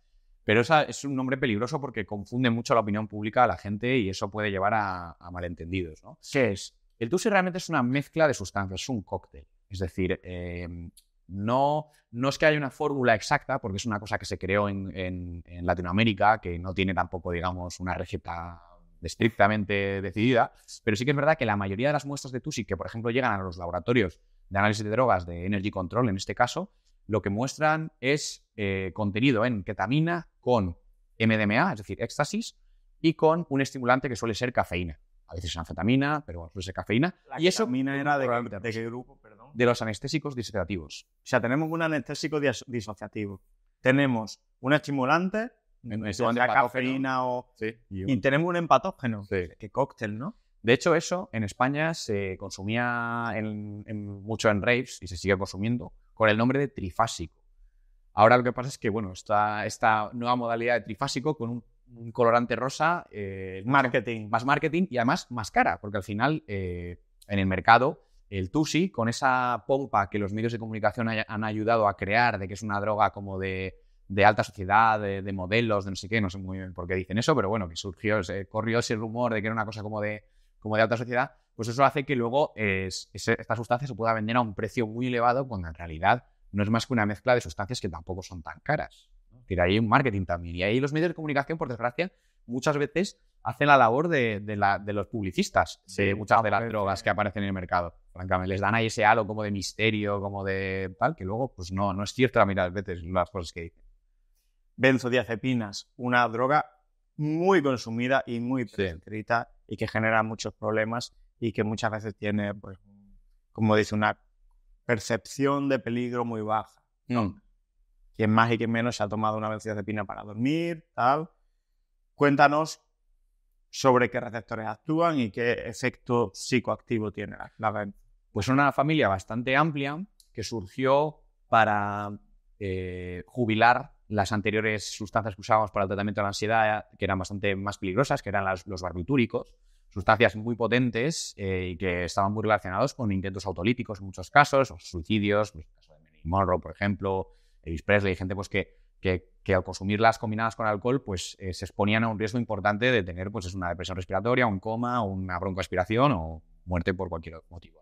Pero esa es un nombre peligroso porque confunde mucho la opinión pública a la gente y eso puede llevar a, malentendidos, ¿no? Sí es? El Tusi realmente es una mezcla de sustancias, es un cóctel. Es decir, em, no, no es que haya una fórmula exacta, porque es una cosa que se creó en Latinoamérica, que no tiene tampoco, digamos, una receta estrictamente decidida, pero sí que es verdad que la mayoría de las muestras de TUSIC que, por ejemplo, llegan a los laboratorios de análisis de drogas, de Energy Control en este caso, lo que muestran es eh, contenido en ketamina con MDMA, es decir, éxtasis, y con un estimulante que suele ser cafeína. A veces es anfetamina, pero suele ser cafeína. y eso, era de, de qué grupo, De los anestésicos disociativos. O sea, tenemos un anestésico disociativo. Tenemos un estimulante, y, tenemos un empatógeno, que cóctel, ¿no? De hecho, eso en España se consumía mucho en raves y se sigue consumiendo con el nombre de trifásico. Ahora lo que pasa es que, bueno, está esta nueva modalidad de trifásico con un, colorante rosa... Eh, marketing. Más marketing y además más cara, porque al final eh, en el mercado el Tusi, con esa pompa que los medios de comunicación han ayudado a crear, de que es una droga como de de alta sociedad, de, modelos, de no sé qué, no sé muy bien por qué dicen eso, pero bueno, que surgió, corrió ese rumor de que era una cosa como de, como de alta sociedad, pues eso hace que luego esta sustancia se pueda vender a un precio muy elevado cuando en realidad no es más que una mezcla de sustancias que tampoco son tan caras. y ahí un marketing también. Y ahí los medios de comunicación, por desgracia, muchas veces hacen la labor de, los publicistas de muchas de las drogas que aparecen en el mercado. Francamente, les dan ahí ese halo como de misterio, como de tal, que luego pues no, no es cierto la mitad veces las cosas que dicen benzodiazepinas, una droga muy consumida y muy prescrita y que genera muchos problemas y que muchas veces tiene, pues, como dice, una percepción de peligro muy baja. No. Mm. Quien más y quien menos se ha tomado una benzodiazepina para dormir, tal. Cuéntanos sobre qué receptores actúan y qué efecto psicoactivo tiene la, benzodiazepina. Pues una familia bastante amplia que surgió para eh, jubilar las anteriores sustancias que usábamos para el tratamiento de la ansiedad, eh, que eran bastante más peligrosas, que eran los barbitúricos, sustancias muy potentes eh, y que estaban muy relacionados con intentos autolíticos en muchos casos, o suicidios, en pues, el caso de Monroe, por ejemplo, Elvis Presley, gente pues, que, que, al consumirlas combinadas con alcohol, pues eh, se exponían a un riesgo importante de tener pues, una depresión respiratoria, un coma, una broncoaspiración o muerte por cualquier motivo.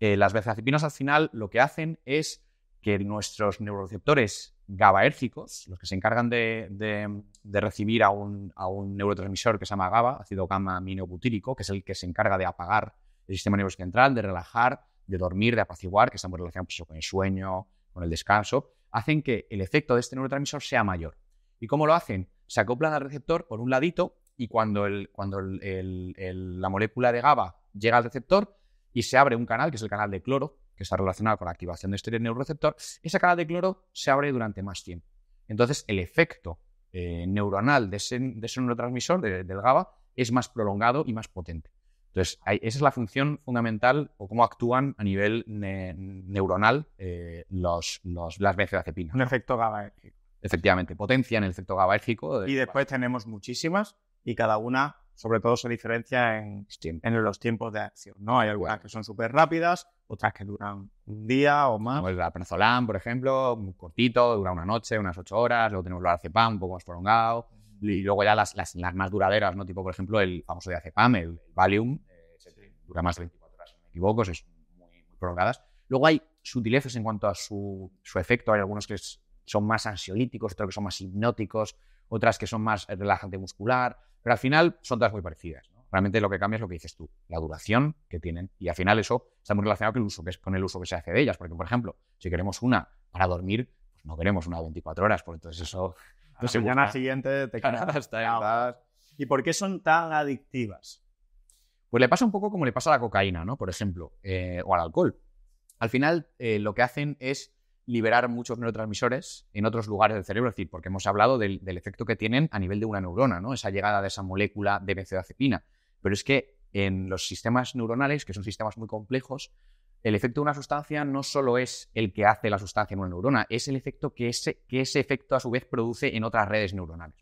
las benzodiazepinas al final lo que hacen es que nuestros neuroreceptores GABAércicos, los que se encargan de, recibir a un, neurotransmisor que se llama GABA, ácido gamma aminobutírico, que es el que se encarga de apagar el sistema nervioso central, de relajar, de dormir, de apaciguar, que estamos relacionados pues, con el sueño, con el descanso, hacen que el efecto de este neurotransmisor sea mayor. ¿Y cómo lo hacen? Se acoplan al receptor por un ladito y cuando, la molécula de GABA llega al receptor y se abre un canal, que es el canal de cloro, que está relacionada con la activación de este neuroreceptor, esa cara de cloro se abre durante más tiempo. Entonces, el efecto eh, neuronal de ese, neurotransmisor, del GABA, es más prolongado y más potente. Entonces, esa es la función fundamental o cómo actúan a nivel neuronal las eh, los, los, las benzodiazepinas. Un efecto GABAérgico. E Efectivamente, potencian el efecto GABAérgico. E y después tenemos muchísimas y cada una, sobre todo, se diferencia en, en los tiempos de acción. ¿no? Hay algunas que son súper rápidas, otras que duran un día o más. Como el por ejemplo, muy cortito, dura una noche, unas ocho horas, luego tenemos el acepam, un poco más prolongado, y luego ya las, las, más duraderas, ¿no? Tipo, por ejemplo, el famoso de Acepam, el, Valium, eh, dura más de 24 horas, si no me equivoco, es muy, prolongadas. Luego hay sutilezas en cuanto a su, su efecto, hay algunos que son más ansiolíticos, otros que son más hipnóticos, otras que son más eh, relajante muscular, pero al final son todas muy parecidas. Realmente lo que cambia es lo que dices tú, la duración que tienen. Y al final eso está muy relacionado con el uso que, con el uso que se hace de ellas. Porque, por ejemplo, si queremos una para dormir, pues no queremos una 24 horas, porque entonces eso... la mañana siguiente te ¿Y por qué son tan adictivas? Pues le pasa un poco como le pasa a la cocaína, ¿no? Por ejemplo, eh, o al alcohol. Al final, eh, lo que hacen es liberar muchos neurotransmisores en otros lugares del cerebro, es decir, porque hemos hablado del, efecto que tienen a nivel de una neurona, ¿no? Esa llegada de esa molécula de benzodiazepina. Pero es que en los sistemas neuronales, que son sistemas muy complejos, el efecto de una sustancia no solo es el que hace la sustancia en una neurona, es el efecto que ese, que ese efecto a su vez produce en otras redes neuronales.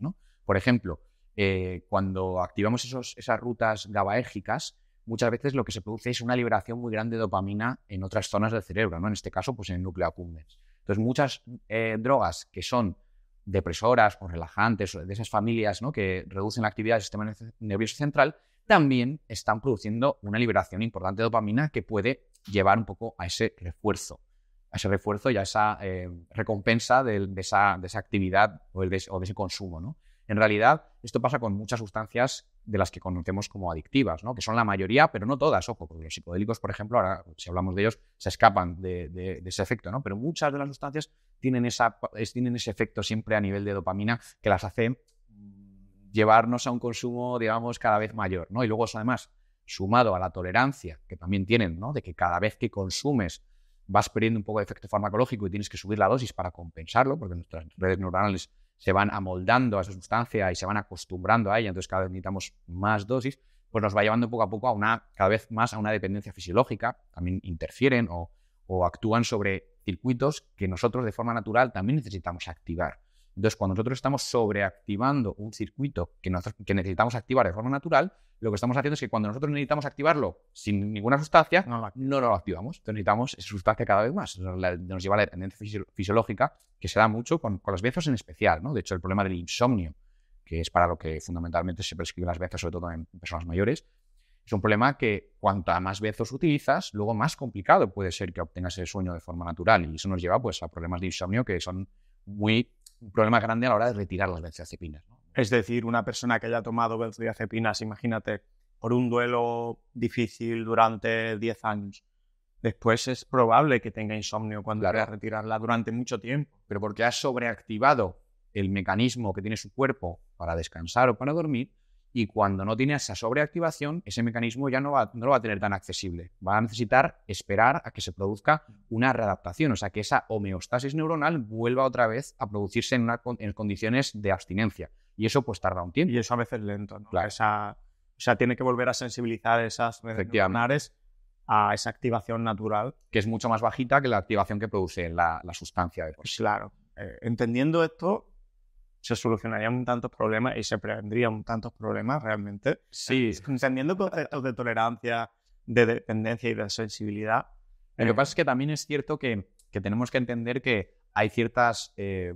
Por ejemplo, eh, cuando activamos esas rutas GABAérgicas, muchas veces lo que se produce es una liberación muy grande de dopamina en otras zonas del cerebro, ¿no? en este caso, pues en el núcleo accumbens. Entonces, muchas eh, drogas que son depresoras o relajantes, de esas familias que reducen la actividad del sistema nervioso central, también están produciendo una liberación importante de dopamina que puede llevar un poco a ese refuerzo, a ese refuerzo y a esa eh, recompensa de, esa, actividad o, de, ese consumo. ¿no? En realidad, esto pasa con muchas sustancias de las que conocemos como adictivas, ¿no? que son la mayoría, pero no todas, ojo, porque los psicodélicos, por ejemplo, ahora si hablamos de ellos, se escapan de, ese efecto, ¿no? pero muchas de las sustancias tienen, esa, tienen ese efecto siempre a nivel de dopamina que las hace llevarnos a un consumo, digamos, cada vez mayor, ¿no? Y luego eso además, sumado a la tolerancia que también tienen, ¿no? De que cada vez que consumes vas perdiendo un poco de efecto farmacológico y tienes que subir la dosis para compensarlo, porque nuestras redes neuronales se van amoldando a esa sustancia y se van acostumbrando a ella, entonces cada vez necesitamos más dosis, pues nos va llevando poco a poco a una, cada vez más a una dependencia fisiológica, también interfieren o actúan sobre circuitos que nosotros de forma natural también necesitamos activar. Entonces, cuando nosotros estamos sobreactivando un circuito que, necesitamos activar de forma natural, lo que estamos haciendo es que cuando nosotros necesitamos activarlo sin ninguna sustancia, no, lo, activamos. Entonces necesitamos esa sustancia cada vez más. Nos, lleva a la dependencia fisiológica, que se da mucho con, con las en especial. ¿no? De hecho, el problema del insomnio, que es para lo que fundamentalmente se prescriben las veces, sobre todo en personas mayores, es un problema que cuanto más bezos utilizas, luego más complicado puede ser que obtengas el sueño de forma natural. Y eso nos lleva pues, a problemas de insomnio que son muy un problema grande a la hora de retirar las benzodiazepinas. Es decir, una persona que haya tomado benzodiazepinas, imagínate, por un duelo difícil durante 10 años, después es probable que tenga insomnio cuando vaya a retirarla durante mucho tiempo. Pero porque ha sobreactivado el mecanismo que tiene su cuerpo para descansar o para dormir, y cuando no tiene esa sobreactivación, ese mecanismo ya no, va, no lo va a tener tan accesible. Va a necesitar esperar a que se produzca una readaptación, o sea, que esa homeostasis neuronal vuelva otra vez a producirse en, condiciones de abstinencia. Y eso pues tarda un tiempo. Y eso a veces lento, Claro. Esa, o sea, tiene que volver a sensibilizar esas neuronales a esa activación natural. Que es mucho más bajita que la activación que produce la, sustancia. De pues claro. Eh, entendiendo esto, se solucionarían tantos problemas y se prevendrían tantos problemas realmente. Sí. <laughs> Entendiendo conceptos de tolerancia, de dependencia y de sensibilidad. Lo que eh. pasa es que también es cierto que, que tenemos que entender que hay ciertas, eh,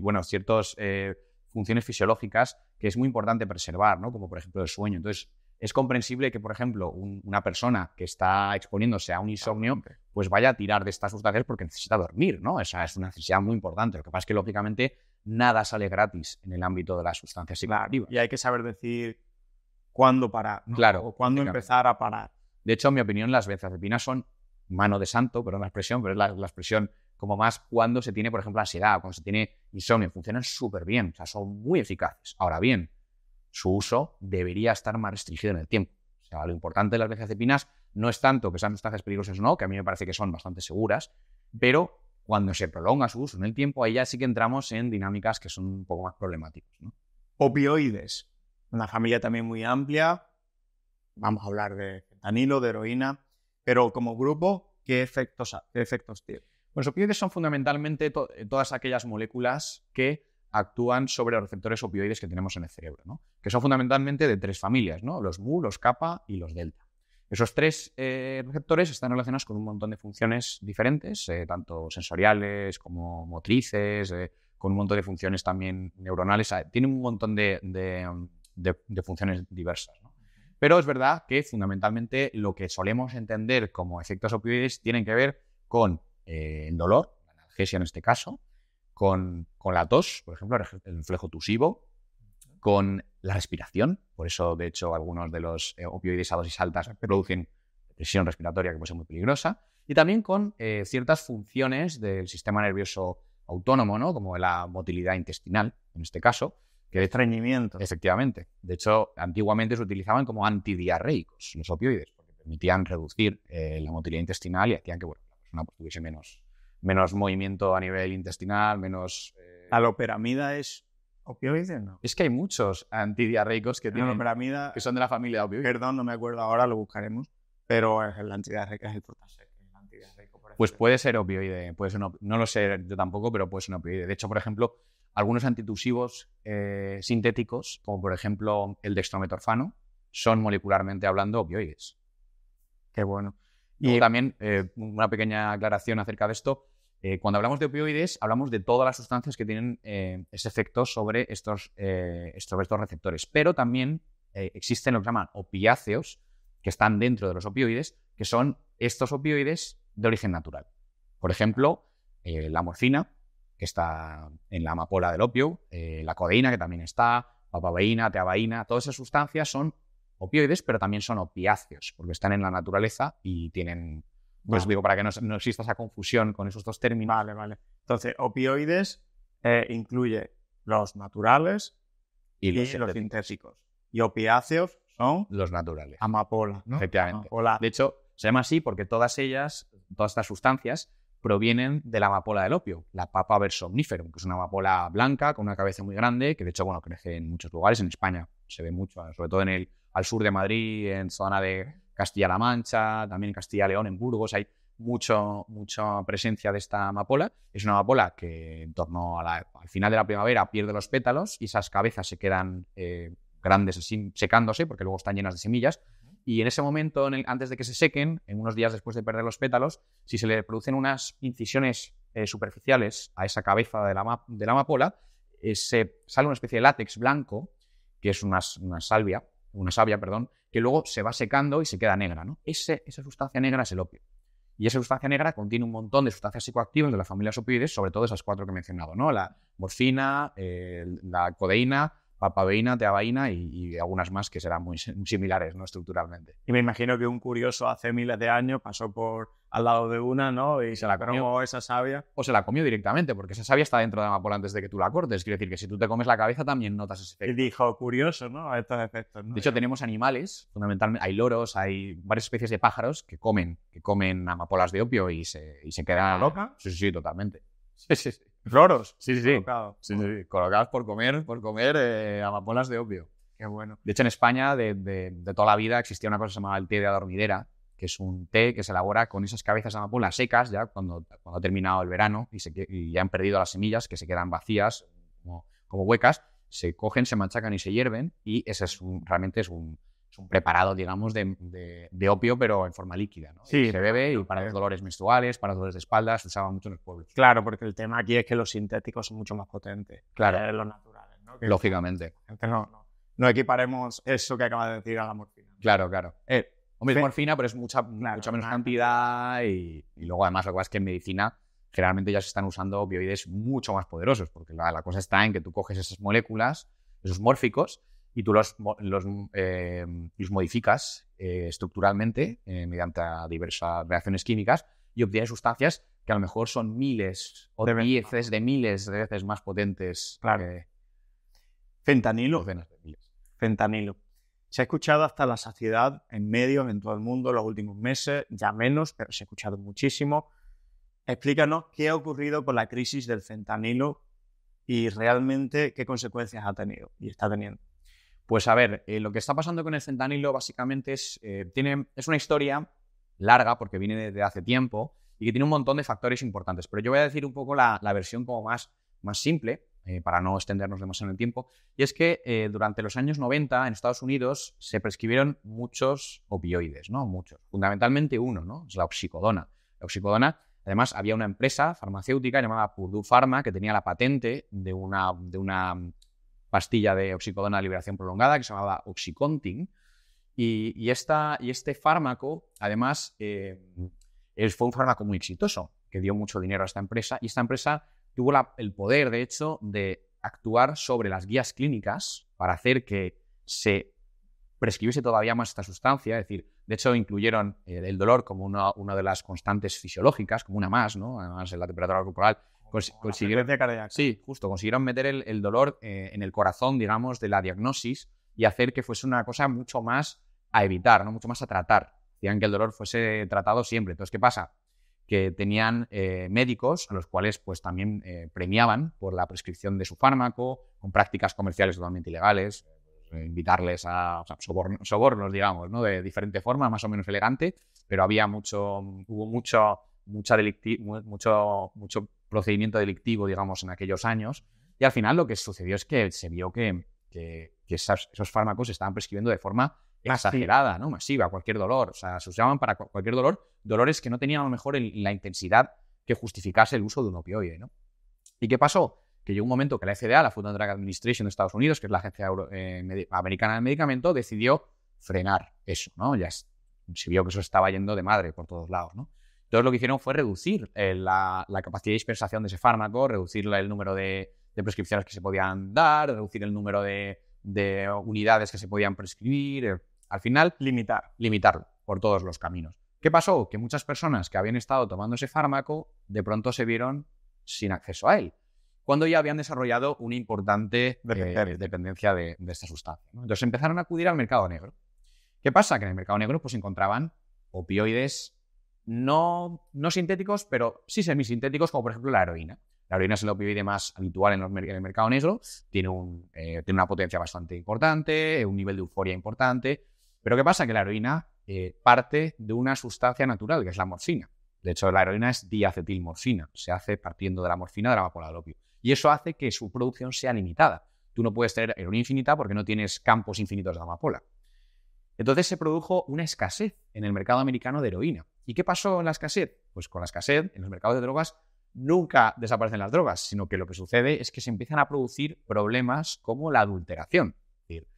bueno, ciertos eh, funciones fisiológicas que es muy importante preservar, ¿no? Como por ejemplo el sueño. Entonces, es comprensible que, por ejemplo, una persona que está exponiéndose a un insomnio, pues vaya a tirar de estas sustancias porque necesita dormir, ¿no? Esa es una necesidad muy importante. Lo que pasa es que, lógicamente, nada sale gratis en el ámbito de las sustancias psicoactivas. y hay que saber decir cuándo parar, claro, o cuándo empezar a parar. De hecho, en mi opinión, las benzodiazepinas son mano de santo, perdón la expresión, pero es la, expresión como más cuando se tiene, por ejemplo, ansiedad, cuando se tiene insomnio, funcionan súper bien, o sea, son muy eficaces. Ahora bien, su uso debería estar más restringido en el tiempo. O sea, lo importante de las benzodiazepinas no es tanto que sean sustancias peligrosas o no, que a mí me parece que son bastante seguras, pero cuando se prolonga su uso en el tiempo, ahí ya sí que entramos en dinámicas que son un poco más problemáticas. Opioides, una familia también muy amplia. Vamos a hablar de fentanilo, de heroína, pero como grupo, ¿qué efectos, efectos tiene? Los pues opioides son fundamentalmente eh, todas aquellas moléculas que actúan sobre los receptores opioides que tenemos en el cerebro, que son fundamentalmente de tres familias, ¿no? los mu, los kappa y los delta. Esos tres eh, receptores están relacionados con un montón de funciones diferentes, eh, tanto sensoriales como motrices, eh, con un montón de funciones también neuronales. Tienen un montón de, funciones diversas. Pero es verdad que fundamentalmente lo que solemos entender como efectos opioides tienen que ver con el dolor, la analgesia en este caso, con, con la tos, por ejemplo, el reflejo tusivo, con la respiración. Por eso, de hecho, algunos de los eh, opioides a dosis altas producen presión respiratoria que puede ser muy peligrosa. Y también con eh, ciertas funciones del sistema nervioso autónomo, ¿no? como la motilidad intestinal, en este caso. Que de estreñimiento. Efectivamente. De hecho, antiguamente se utilizaban como antidiarreicos los opioides, porque permitían reducir eh, la motilidad intestinal y hacían que bueno, la persona pues, tuviese menos, menos movimiento a nivel intestinal, menos... Aloperamida es ¿Opioides? No. Es que hay muchos antidiarreicos que tienen, que son de la familia de opioides. Perdón, no me acuerdo ahora, lo buscaremos, pero el antidiarreico es el Protasec, Pues puede ser opioide, puede no lo sé yo tampoco, pero puede ser opioide. De hecho, por ejemplo, algunos antitusivos eh, sintéticos, como por ejemplo el dextrometorfano, son molecularmente hablando opioides. Qué bueno. Y también eh, una pequeña aclaración acerca de esto. Eh, cuando hablamos de opioides, hablamos de todas las sustancias que tienen eh, ese efecto sobre estos, eh, estos, receptores. Pero también existen lo que se llaman opiáceos, que están dentro de los opioides, que son estos opioides de origen natural. Por ejemplo, la morfina, que está en la amapola del opio, la codeína, que también está, papaveína, teabaína, todas esas sustancias son opioides, pero también son opiáceos, porque están en la naturaleza y tienen pues digo, para que no, exista esa confusión con esos dos términos. Vale, vale. Entonces, opioides eh, incluye los naturales y los, sintéticos. Y opiáceos son los naturales. Amapola, ¿no? Efectivamente. De hecho, se llama así porque todas ellas, todas estas sustancias, provienen de la amapola del opio, la papa versomniferum, que es una amapola blanca con una cabeza muy grande, que de hecho, bueno, crece en muchos lugares, en España se ve mucho, sobre todo en el, al sur de Madrid, en zona de Castilla-La Mancha, también Castilla-León, en Burgos, hay mucho, mucha presencia de esta amapola. Es una amapola que en torno a la, al final de la primavera pierde los pétalos y esas cabezas se quedan eh, grandes secándose porque luego están llenas de semillas. Y en ese momento, antes de que se sequen, en unos días después de perder los pétalos, si se le producen unas incisiones eh, superficiales a esa cabeza de la, de amapola, eh, sale una especie de látex blanco, que es una salvia, una savia, perdón, que luego se va secando y se queda negra, ¿no? esa sustancia negra es el opio. Y esa sustancia negra contiene un montón de sustancias psicoactivas de la familia opioides, sobre todo esas cuatro que he mencionado, ¿no? La morfina, eh, la codeína, papaveina, teabaina y, y algunas más que serán muy similares ¿no? estructuralmente. Y me imagino que un curioso hace miles de años pasó por al lado de una, ¿no? Y se la comió esa savia. O se la comió directamente, porque esa savia está dentro de la amapola antes de que tú la cortes. Quiere decir que si tú te comes la cabeza también notas ese efecto. Y dijo, curioso, ¿no? estos efectos, De hecho, tenemos animales, fundamentalmente hay loros, hay varias especies de pájaros que comen, que comen amapolas de opio y se, y quedan a loca. Sí, sí, sí, totalmente. Sí, sí, sí. ¿Floros? Sí, sí, Colocados por comer, por comer eh, amapolas de opio. Qué bueno. De hecho, en España, de, toda la vida, existía una cosa llamada el té de la que es un té que se elabora con esas cabezas de amapolas secas, ya cuando, ha terminado el verano y, se, ya han perdido las semillas, que se quedan vacías, como, huecas, se cogen, se machacan y se hierven, y ese es realmente es un, un preparado, digamos, de, opio, pero en forma líquida. ¿no? Sí, se bebe y para dolores menstruales, para dolores de espalda, se usaba mucho en los pueblos. Claro, porque el tema aquí es que los sintéticos son mucho más potentes claro. que los naturales. ¿no? Lógicamente. Entonces no, no, equiparemos eso que acaba de decir a la morfina. Claro, claro. O eh, hombre, morfina, pero es mucha, mucha menos cantidad y, y, luego además lo que pasa es que en medicina generalmente ya se están usando opioides mucho más poderosos, porque la, la cosa está en que tú coges esas moléculas, esos mórficos, y tú los, eh, los, modificas eh, estructuralmente eh, mediante diversas reacciones químicas y obtienes sustancias que a lo mejor son miles o de veces de miles de veces más potentes. Que fentanilo. Fentanilo. Se ha escuchado hasta la saciedad en medios, en todo el mundo, los últimos meses, ya menos, pero se ha escuchado muchísimo. Explícanos qué ha ocurrido con la crisis del fentanilo y realmente qué consecuencias ha tenido y está teniendo. Pues a ver, eh, lo que está pasando con el fentanilo básicamente es, eh, tiene, es una historia larga porque viene desde hace tiempo y que tiene un montón de factores importantes. Pero yo voy a decir un poco la, versión como más, más simple, eh, para no extendernos demasiado en el tiempo, y es que durante los años 90 en Estados Unidos se prescribieron muchos opioides, ¿no? Muchos. Fundamentalmente uno, ¿no? Es la oxicodona. La oxicodona, además, había una empresa farmacéutica llamada Purdue Pharma que tenía la patente de una, de una pastilla de oxicodona de liberación prolongada que se llamaba Oxycontin. Y, y este fármaco, además, eh, fue un fármaco muy exitoso, que dio mucho dinero a esta empresa. Y esta empresa tuvo el poder, de hecho, de actuar sobre las guías clínicas para hacer que se prescribiese todavía más esta sustancia. Es decir, de hecho, incluyeron eh, el dolor como una, de las constantes fisiológicas, como una más, ¿no? Además, en la temperatura corporal consiguieron, Sí, justo, consiguieron meter el, dolor eh, en el corazón, digamos, de la diagnosis y hacer que fuese una cosa mucho más a evitar, ¿no? mucho más a tratar. Decían que el dolor fuese tratado siempre. Entonces, ¿qué pasa? Que tenían eh, médicos a los cuales pues también eh, premiaban por la prescripción de su fármaco, con prácticas comerciales totalmente ilegales, invitarles a sobornos, digamos, ¿no? de diferente forma, más o menos elegante, pero había mucho, hubo mucho, mucha delicti mucho, mucho procedimiento delictivo, digamos, en aquellos años. Y al final lo que sucedió es que se vio que, que, esos fármacos se estaban prescribiendo de forma exagerada, ¿no? Masiva, cualquier dolor. O sea, se usaban para cualquier dolor dolores que no tenían a lo mejor la intensidad que justificase el uso de un opioide, ¿no? ¿Y qué pasó? Que llegó un momento que la FDA, la Food and Drug Administration de Estados Unidos, que es la agencia eh, americana del medicamento, decidió frenar eso, ¿no? Ya se vio que eso estaba yendo de madre por todos lados, ¿no? Entonces lo que hicieron fue reducir eh, la, capacidad de dispersación de ese fármaco, reducir el número de, prescripciones que se podían dar, reducir el número de, unidades que se podían prescribir. Eh, al final, limitar. Limitarlo por todos los caminos. ¿Qué pasó? Que muchas personas que habían estado tomando ese fármaco de pronto se vieron sin acceso a él, cuando ya habían desarrollado una importante eh, dependencia de, esta sustancia. Entonces empezaron a acudir al mercado negro. ¿Qué pasa? Que en el mercado negro pues encontraban opioides no, no sintéticos, pero sí semisintéticos, como por ejemplo la heroína. La heroína es el opioide más habitual en, el mercado negro, tiene, un, eh, tiene una potencia bastante importante, eh, un nivel de euforia importante, pero ¿qué pasa? Que la heroína eh, parte de una sustancia natural, que es la morfina. De hecho, la heroína es diacetilmorfina, se hace partiendo de la morfina de la amapola del opio. Y eso hace que su producción sea limitada. Tú no puedes tener heroína infinita porque no tienes campos infinitos de amapola. Entonces se produjo una escasez en el mercado americano de heroína. ¿Y qué pasó en la escasez? Pues con la escasez, en los mercados de drogas, nunca desaparecen las drogas, sino que lo que sucede es que se empiezan a producir problemas como la adulteración. Es decir,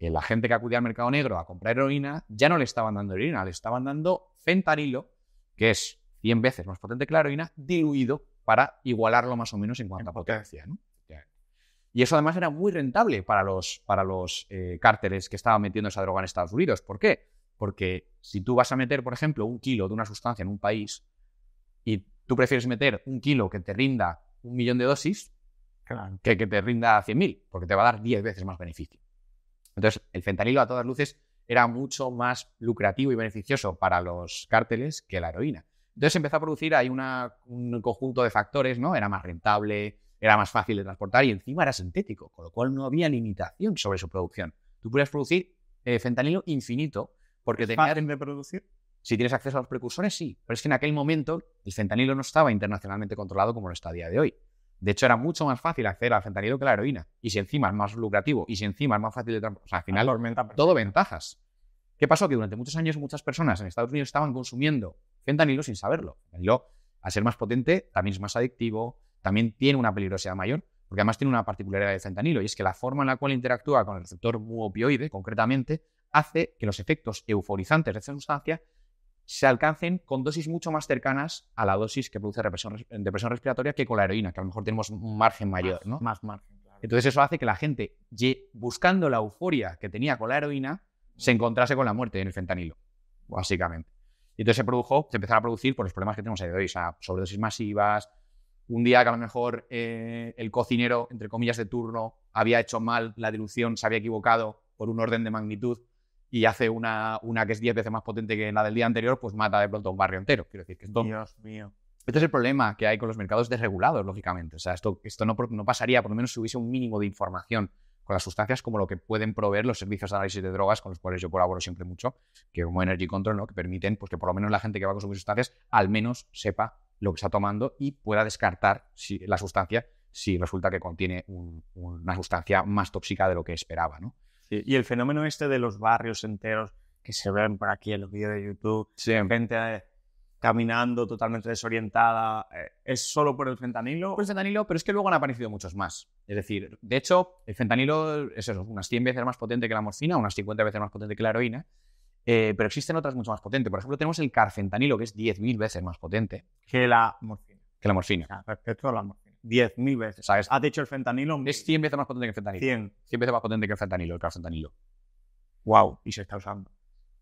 eh, la gente que acudía al mercado negro a comprar heroína ya no le estaban dando heroína, le estaban dando fentanilo, que es 100 veces más potente que la heroína, diluido para igualarlo más o menos en cuanto a potencia. Y eso además era muy rentable para los, para los eh, cárteles que estaban metiendo esa droga en Estados Unidos. ¿Por qué? Porque si tú vas a meter, por ejemplo, un kilo de una sustancia en un país y tú prefieres meter un kilo que te rinda un millón de dosis que que te rinda 100.000, porque te va a dar 10 veces más beneficio. Entonces, el fentanilo a todas luces era mucho más lucrativo y beneficioso para los cárteles que la heroína. Entonces empezó a producir ahí un conjunto de factores, ¿no? Era más rentable, era más fácil de transportar y encima era sintético, con lo cual no había limitación sobre su producción. Tú puedes producir eh, fentanilo infinito porque te fácil de producir? Si tienes acceso a los precursores, sí. Pero es que en aquel momento el fentanilo no estaba internacionalmente controlado como lo está a día de hoy. De hecho, era mucho más fácil acceder al fentanilo que la heroína. Y si encima es más lucrativo, y si encima es más fácil de O sea, al final, todo ventajas. ¿Qué pasó? Que durante muchos años muchas personas en Estados Unidos estaban consumiendo fentanilo sin saberlo. Fentanilo, al ser más potente, también es más adictivo, también tiene una peligrosidad mayor, porque además tiene una particularidad del fentanilo, y es que la forma en la cual interactúa con el receptor opioide, concretamente, hace que los efectos euforizantes de esta sustancia se alcancen con dosis mucho más cercanas a la dosis que produce eh, depresión, respiratoria que con la heroína, que a lo mejor tenemos un margen mayor, ¿no? Más margen, Entonces eso hace que la gente, buscando la euforia que tenía con la heroína, se encontrase con la muerte en el fentanilo, básicamente. Y entonces se produjo, se a producir por los problemas que tenemos a día de hoy, o sea, sobredosis masivas, un día que a lo mejor eh, el cocinero, entre comillas, de turno había hecho mal la dilución, se había equivocado por un orden de magnitud, y hace una, que es 10 veces más potente que la del día anterior, pues mata de pronto un barrio entero. Quiero decir que esto... Dios mío. Este es el problema que hay con los mercados desregulados, lógicamente. O sea, esto, no, pasaría, por lo menos si hubiese un mínimo de información con las sustancias como lo que pueden proveer los servicios de análisis de drogas con los cuales yo colaboro siempre mucho, que como Energy Control, ¿no? que permiten pues, que por lo menos la gente que va a consumir sustancias al menos sepa lo que está tomando y pueda descartar si, la sustancia si resulta que contiene una sustancia más tóxica de lo que esperaba. ¿no? Y el fenómeno este de los barrios enteros que se ven por aquí en los vídeos de YouTube, gente eh, caminando totalmente desorientada, eh, ¿es solo por el fentanilo? Por el fentanilo, pero es que luego han aparecido muchos más. Es decir, de hecho, el fentanilo es eso, unas 100 veces más potente que la morfina, unas 50 veces más potente que la heroína, eh, pero existen otras mucho más potentes. Por ejemplo, tenemos el carfentanilo, que es 10.000 veces más potente. Que la morfina. Que la morfina. a la morfina. 10.000 veces. sabes ha dicho el fentanilo? Es 100 veces más potente que el fentanilo. 100. veces más potente que el fentanilo, el carfentanilo Wow. Y se está usando.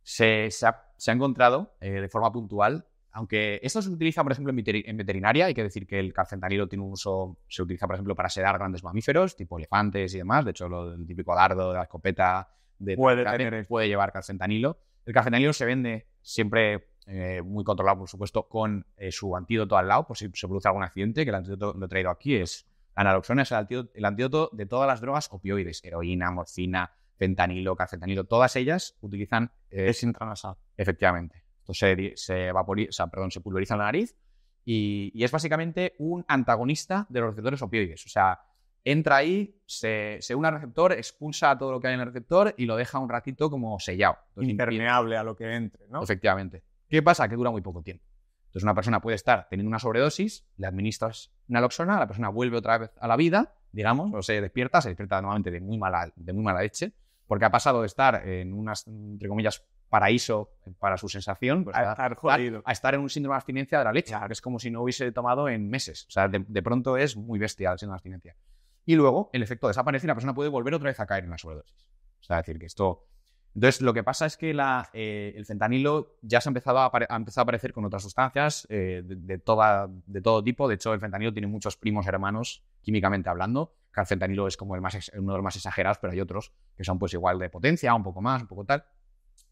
Se, ha, encontrado eh, de forma puntual, aunque esto se utiliza, por ejemplo, en, veterinaria, hay que decir que el carfentanilo tiene un uso, se utiliza, por ejemplo, para sedar grandes mamíferos, tipo elefantes y demás. De hecho, lo, el típico dardo de la escopeta de puede, puede llevar carfentanilo. El carfentanilo se vende siempre eh, muy controlado, por supuesto, con eh, su antídoto al lado, por si se produce algún accidente, que el antídoto que he traído aquí, es la naloxona, es el antídoto, de todas las drogas opioides, heroína, morfina, fentanilo, calcetanilo, todas ellas utilizan... Eh, es intranasal. Efectivamente. Entonces se, vaporiza, perdón, se pulveriza en la nariz y, es básicamente un antagonista de los receptores opioides. O sea, entra ahí, se, une al receptor, expulsa todo lo que hay en el receptor y lo deja un ratito como sellado. Impermeable a lo que entre, ¿no? Efectivamente. ¿Qué pasa? Que dura muy poco tiempo. Entonces una persona puede estar teniendo una sobredosis, le administras naloxona, la persona vuelve otra vez a la vida, digamos, o se despierta, se despierta nuevamente de muy mala, de muy mala leche, porque ha pasado de estar en unas, entre comillas, paraíso para su sensación, pues, a, estar A, estar en un síndrome de abstinencia de la leche, que es como si no hubiese tomado en meses. O sea, de, pronto es muy bestial el síndrome de abstinencia. Y luego el efecto desaparece y la persona puede volver otra vez a caer en la sobredosis. O sea, decir que esto entonces, lo que pasa es que eh, el fentanilo ya se ha empezado a, a aparecer con otras sustancias eh, de, de todo tipo. De hecho, el fentanilo tiene muchos primos hermanos, químicamente hablando. El fentanilo es como el más, uno de los más exagerados, pero hay otros que son pues igual de potencia, un poco más, un poco tal.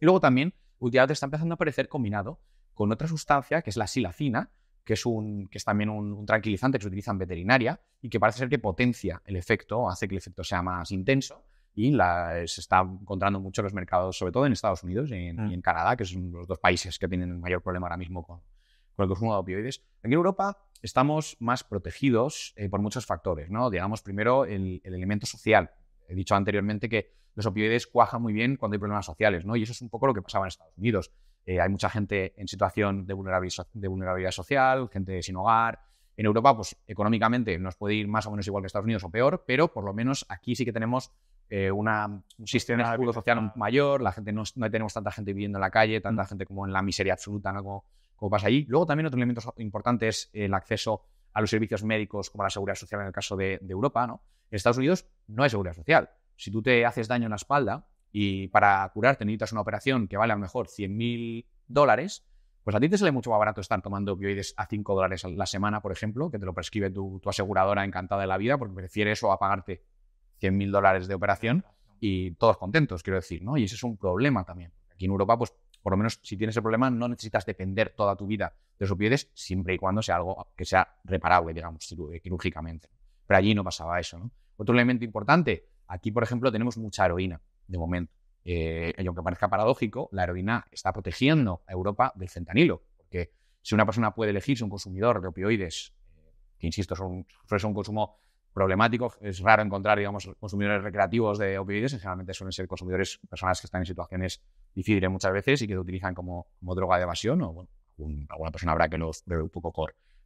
Y luego también, últimamente está empezando a aparecer combinado con otra sustancia, que es la silacina, que es, un, que es también un tranquilizante que se utiliza en veterinaria y que parece ser que potencia el efecto, hace que el efecto sea más intenso y la, eh, se está encontrando mucho en los mercados, sobre todo en Estados Unidos y mm. en Canadá, que son los dos países que tienen el mayor problema ahora mismo con, el consumo de opioides. Aquí en Europa estamos más protegidos eh, por muchos factores, ¿no? Digamos, primero, el, elemento social. He dicho anteriormente que los opioides cuajan muy bien cuando hay problemas sociales, ¿no? Y eso es un poco lo que pasaba en Estados Unidos. Eh, hay mucha gente en situación de vulnerabilidad, de vulnerabilidad social, gente sin hogar, en Europa, pues económicamente nos puede ir más o menos igual que Estados Unidos o peor, pero por lo menos aquí sí que tenemos eh, un sistema de seguro social mayor, la gente no, no, tenemos tanta gente viviendo en la calle, tanta gente como en la miseria absoluta, ¿no? como, pasa allí. Luego también otro elemento importante es el acceso a los servicios médicos como la seguridad social en el caso de, Europa. ¿no? En Estados Unidos no hay seguridad social. Si tú te haces daño en la espalda y para curarte necesitas una operación que vale a lo mejor 100.000 dólares, pues a ti te sale mucho más barato estar tomando opioides a 5 dólares la semana, por ejemplo, que te lo prescribe tu, tu aseguradora encantada de la vida porque prefiere eso a pagarte 100 mil dólares de operación y todos contentos, quiero decir, ¿no? Y ese es un problema también. Aquí en Europa, pues por lo menos si tienes el problema, no necesitas depender toda tu vida de los opioides siempre y cuando sea algo que sea reparable, digamos, eh, quirúrgicamente. Pero allí no pasaba eso, Otro elemento importante, aquí, por ejemplo, tenemos mucha heroína, de momento. Eh, y aunque parezca paradójico, la heroína está protegiendo a Europa del fentanilo, porque si una persona puede elegirse un consumidor de opioides, que insisto, son, un consumo problemático. Es raro encontrar, digamos, consumidores recreativos de opioides. Generalmente suelen ser consumidores, personas que están en situaciones difíciles muchas veces y que lo utilizan como, como droga de evasión o alguna persona habrá que los bebe un poco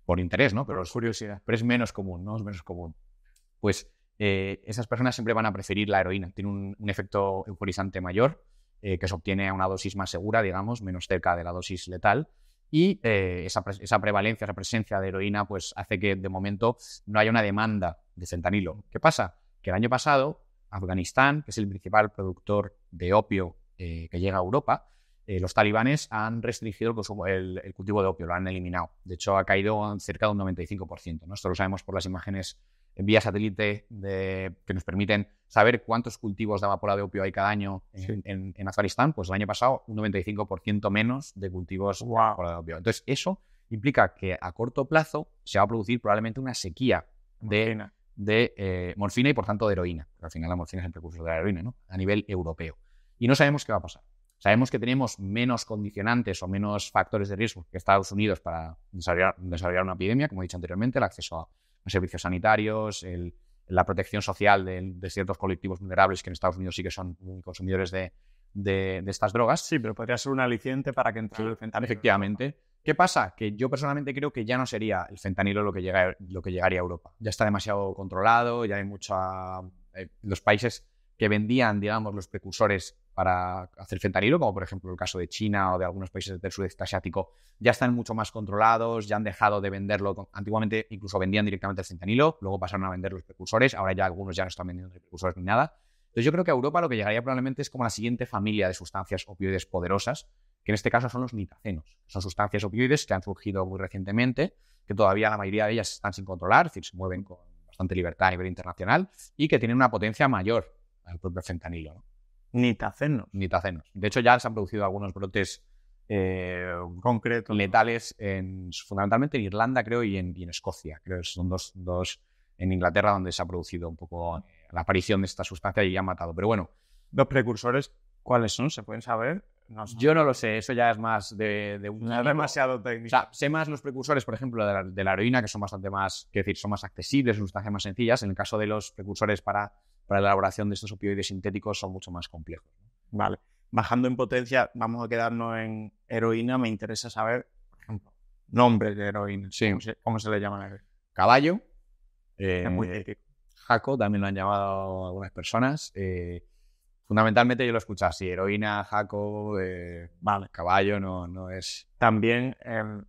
por, interés, ¿no? Pero, es menos común, ¿no? Es menos común. Pues eh, esas personas siempre van a preferir la heroína. Tiene un, efecto euforizante mayor eh, que se obtiene a una dosis más segura, digamos, menos cerca de la dosis letal y eh, esa, esa, prevalencia, esa presencia de heroína, pues hace que de momento no haya una demanda de centanilo. ¿Qué pasa? Que el año pasado, Afganistán, que es el principal productor de opio eh, que llega a Europa, eh, los talibanes han restringido el, cultivo de opio, lo han eliminado. De hecho, ha caído cerca de un 95%. ¿no? Esto lo sabemos por las imágenes vía satélite de, que nos permiten saber cuántos cultivos de amapola de opio hay cada año en, Afganistán, pues el año pasado un 95% menos de cultivos de de opio. Entonces, eso implica que a corto plazo se va a producir probablemente una sequía de, eh, morfina y por tanto de heroína. al final la morfina es el precursor de la heroína, ¿no? A nivel europeo. Y no sabemos qué va a pasar. Sabemos que tenemos menos condicionantes o menos factores de riesgo que Estados Unidos para desarrollar, desarrollar una epidemia, como he dicho anteriormente, el acceso a servicios sanitarios, el, la protección social de, ciertos colectivos vulnerables que en Estados Unidos sí que son consumidores de, estas drogas. Sí, pero podría ser un aliciente para que entre el fentanilo. Efectivamente. ¿Qué pasa? Que yo personalmente creo que ya no sería el fentanilo lo que, lo que llegaría a Europa. Ya está demasiado controlado, ya hay mucha... Eh, los países vendían, digamos, los precursores para hacer fentanilo, como por ejemplo el caso de China o de algunos países del sudeste asiático, ya están mucho más controlados, ya han dejado de venderlo. Antiguamente incluso vendían directamente el fentanilo, luego pasaron a vender los precursores, ahora ya algunos ya no están vendiendo precursores ni nada. Entonces yo creo que a Europa lo que llegaría probablemente es como la siguiente familia de sustancias opioides poderosas, que en este caso son los nitacenos. Son sustancias opioides que han surgido muy recientemente, que todavía la mayoría de ellas están sin controlar, es decir, se mueven con bastante libertad a nivel internacional y que tienen una potencia mayor al propio fentanilo. ¿no? Nitacenos. De hecho, ya se han producido algunos brotes eh, concretos letales, en, fundamentalmente en Irlanda, creo, y en, Escocia. Creo que son dos, dos, en Inglaterra donde se ha producido un poco eh, la aparición de esta sustancia y ya ha matado. Pero bueno. ¿Los precursores cuáles son? ¿Se pueden saber? No Yo no lo sé, eso ya es más de, un. demasiado técnico. O sea, sé más los precursores, por ejemplo, de la, heroína, que son bastante más, que decir, son más accesibles, sustancias más sencillas. En el caso de los precursores para para la elaboración de estos opioides sintéticos son mucho más complejos. Vale. Bajando en potencia, vamos a quedarnos en heroína. Me interesa saber, por ejemplo, nombres de heroína. Sí. ¿Cómo, se, le llama? le llaman? Caballo. es muy eh, Jaco, también lo han llamado algunas personas. Eh, fundamentalmente yo lo escuchaba así, heroína, jaco, eh, vale. caballo, no, no es... También em,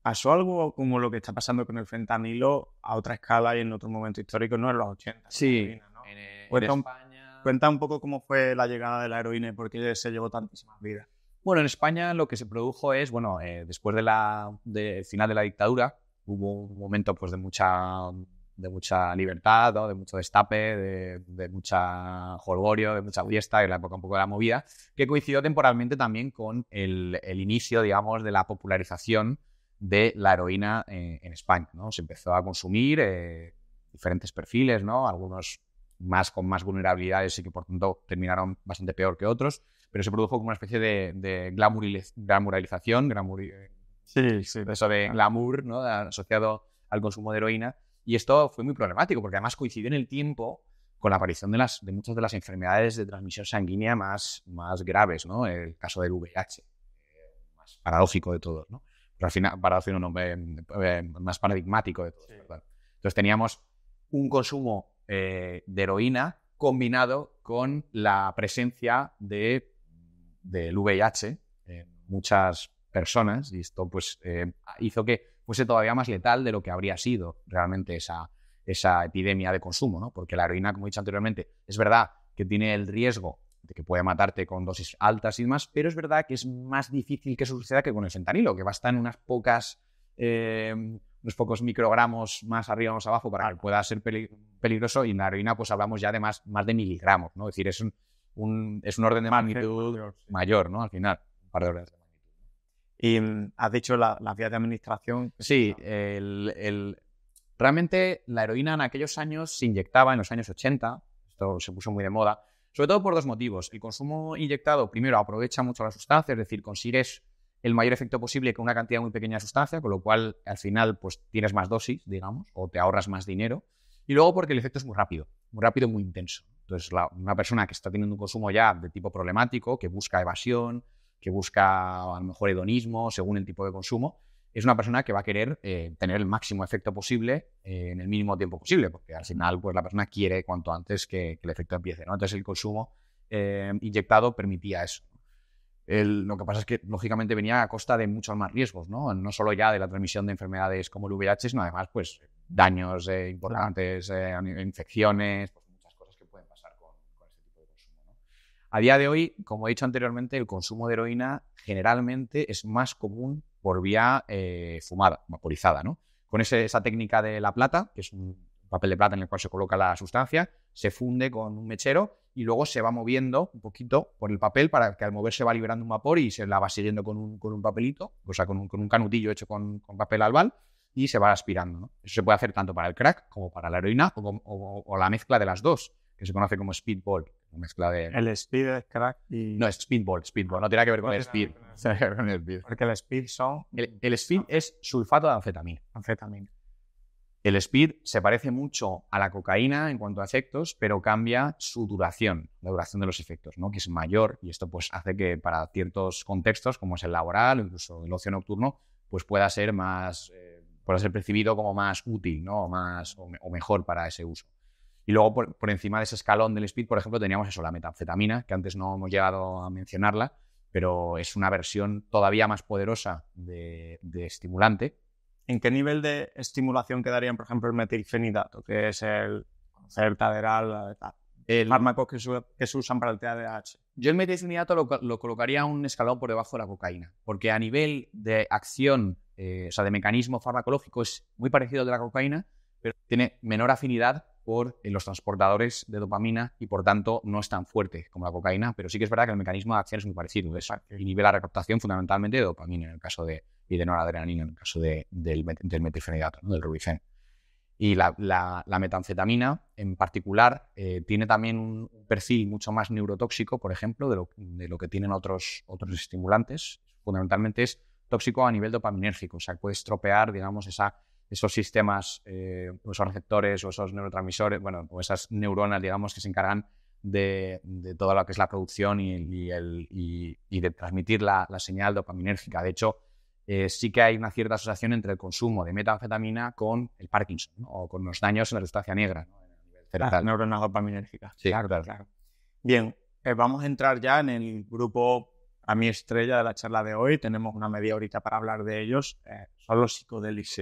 pasó algo como lo que está pasando con el fentanilo a otra escala y en otro momento histórico, no en los 80. Sí, eh, cuenta Un, poco cómo fue la llegada de la heroína y por qué se llevó tantísima vida. Bueno, en España lo que se produjo es, bueno, eh, después del final de la dictadura, hubo un momento pues, de, mucha, de mucha libertad, de mucho destape, de, mucha jolgorio, de mucha fiesta, en la época un poco de la movida, que coincidió temporalmente también con el, inicio, digamos, de la popularización de la heroína eh, en España. ¿no? Se empezó a consumir diferentes perfiles, ¿no? algunos más con más vulnerabilidades y que por tanto terminaron bastante peor que otros, pero se produjo como una especie de, de glamour, eh, sí, eso de glamour, asociado al consumo de heroína. Y esto fue muy problemático porque además coincidió en el tiempo con la aparición de, las, de muchas de las enfermedades de transmisión sanguínea más, más graves, ¿no? El caso del VIH, eh, más paradójico de todos, ¿no? Pero al final, eh, más paradigmático de todos, Entonces teníamos un consumo eh, de heroína combinado con la presencia del VIH en muchas personas y esto pues eh, hizo que fuese todavía más letal de lo que habría sido realmente esa, esa epidemia de consumo, ¿no? Porque la heroína, como he dicho anteriormente, es verdad que tiene el riesgo de que puede matarte con dosis altas y demás, pero es verdad que es más difícil que suceda que con el fentanilo, que basta en unas pocas eh, unos pocos microgramos más arriba o más abajo para que pueda ser peligroso. Y en la heroína, pues hablamos ya de más, de miligramos, ¿no? Es decir, es un, es un orden de magnitud mayor, ¿no? Al final, par de Y mm, has dicho las la vías de administración. Sí, el, realmente la heroína en aquellos años se inyectaba en los años 80, esto se puso muy de moda, sobre todo por dos motivos. El consumo inyectado, primero, aprovecha mucho la sustancia, es decir, consigues el mayor efecto posible con una cantidad muy pequeña de sustancia, con lo cual al final pues tienes más dosis, digamos, o te ahorras más dinero. Y luego porque el efecto es muy rápido, muy rápido, y muy intenso. Entonces, una persona que está teniendo un consumo ya de tipo problemático, que busca evasión, que busca a lo mejor hedonismo, según el tipo de consumo, es una persona que va a querer eh, tener el máximo efecto posible eh, en el mínimo tiempo posible, porque al final pues, la persona quiere cuanto antes que, el efecto empiece. Entonces, el consumo eh, inyectado permitía eso lo que pasa es que, lógicamente, venía a costa de muchos más riesgos, ¿no? No solo ya de la transmisión de enfermedades como el VIH, sino además, pues, daños eh, importantes, eh, infecciones, pues, muchas cosas que pueden pasar con, este tipo de consumo. A día de hoy, como he dicho anteriormente, el consumo de heroína generalmente es más común por vía eh, fumada, vaporizada, ¿no? Con esa técnica de la plata, que es un papel de plata en el cual se coloca la sustancia, se funde con un mechero y luego se va moviendo un poquito por el papel para que al moverse va liberando un vapor y se la va siguiendo con un, papelito, o sea, con un, con un canutillo hecho con, con, papel albal y se va aspirando. Eso se puede hacer tanto para el crack como para la heroína o, o, la mezcla de las dos, que se conoce como speedball. Mezcla de... El speed, crack y... No, speedball, speedball. No tiene que ver con el speed. <laughs> Porque el speed son... El, speed es sulfato de anfetamina. Anfetamina. El speed se parece mucho a la cocaína en cuanto a efectos, pero cambia su duración, la duración de los efectos, ¿no? que es mayor y esto pues, hace que para ciertos contextos, como es el laboral, incluso el ocio nocturno, pues pueda ser más, eh, pueda ser percibido como más útil ¿no? o, más, o, mejor para ese uso. Y luego por, encima de ese escalón del speed, por ejemplo, teníamos eso, la metanfetamina, que antes no hemos llegado a mencionarla, pero es una versión todavía más poderosa de estimulante ¿en qué nivel de estimulación quedarían, por ejemplo, el metilfenidato, que es el certaderal, eh, el fármaco que, que, se usan para el TADH? Yo el metilfenidato lo, lo colocaría un escalón por debajo de la cocaína, porque a nivel de acción, eh, o sea, de mecanismo farmacológico es muy parecido al de la cocaína, pero tiene menor afinidad por eh, los transportadores de dopamina y por tanto no es tan fuerte como la cocaína, pero sí que es verdad que el mecanismo de acción es muy parecido. Es, inhibe la recaptación fundamentalmente de dopamina en el caso de, y de noradrenalina en el caso de, del, del del Rubifen. Y la, la, metanfetamina en particular eh, tiene también un perfil mucho más neurotóxico, por ejemplo, de lo, de lo que tienen otros, otros estimulantes. Fundamentalmente es tóxico a nivel dopaminérgico, o sea, puede estropear, digamos, esa esos sistemas, eh, esos receptores o esos neurotransmisores, bueno, o esas neuronas, digamos, que se encargan de, de todo lo que es la producción y, y, el, y, de transmitir la, la, señal dopaminérgica. De hecho, eh, sí que hay una cierta asociación entre el consumo de metanfetamina con el Parkinson o con los daños en la sustancia negra. ¿no? Las neuronas dopaminérgicas. Sí, claro, claro. Bien, eh, vamos a entrar ya en el grupo a mi estrella de la charla de hoy. Tenemos una media horita para hablar de ellos. son los psicodélicos.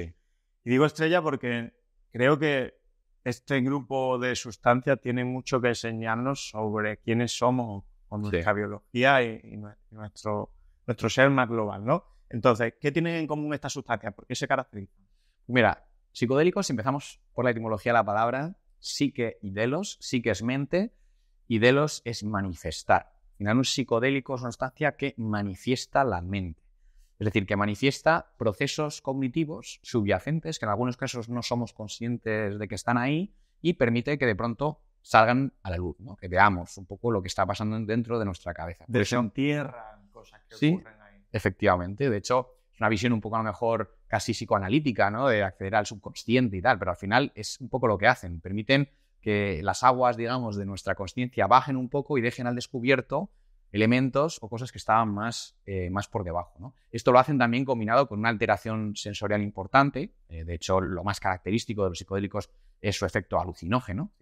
Y digo estrella porque creo que este grupo de sustancias tiene mucho que enseñarnos sobre quiénes somos con nuestra biología y, nuestro, nuestro ser más global, ¿no? Entonces, ¿qué tienen en común estas sustancias? ¿Por qué se caracterizan? Mira, psicodélicos, si empezamos por la etimología de la palabra, psique y delos, psique es mente y delos es manifestar. un psicodélico es una sustancia que manifiesta la mente. Es decir, que manifiesta procesos cognitivos subyacentes que en algunos casos no somos conscientes de que están ahí y permite que de pronto salgan a la luz, que veamos un poco lo que está pasando dentro de nuestra cabeza. Desentierran cosas que ocurren ahí. Efectivamente, de hecho, es una visión un poco a lo mejor casi psicoanalítica, ¿no? de acceder al subconsciente y tal, pero al final es un poco lo que hacen, permiten que las aguas, digamos, de nuestra conciencia bajen un poco y dejen al descubierto elementos o cosas que estaban más, eh, más por debajo. Esto lo hacen también combinado con una alteración sensorial importante. Eh, de hecho, lo más característico de los psicodélicos es su efecto alucinógeno.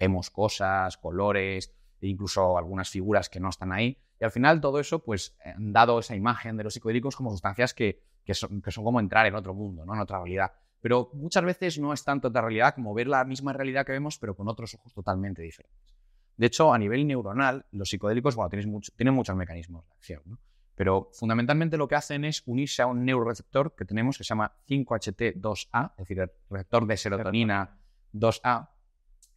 Vemos cosas, colores, e incluso algunas figuras que no están ahí. Y al final todo eso, pues, han dado esa imagen de los psicodélicos como sustancias que, son, como entrar en otro mundo, ¿no? en otra realidad. Pero muchas veces no es tanto otra realidad como ver la misma realidad que vemos, pero con otros ojos totalmente diferentes. De hecho, a nivel neuronal, los psicodélicos, tienen, muchos mecanismos de acción, ¿no? pero fundamentalmente lo que hacen es unirse a un neuroreceptor que tenemos que se llama 5HT2A, es decir, el receptor de serotonina 2A,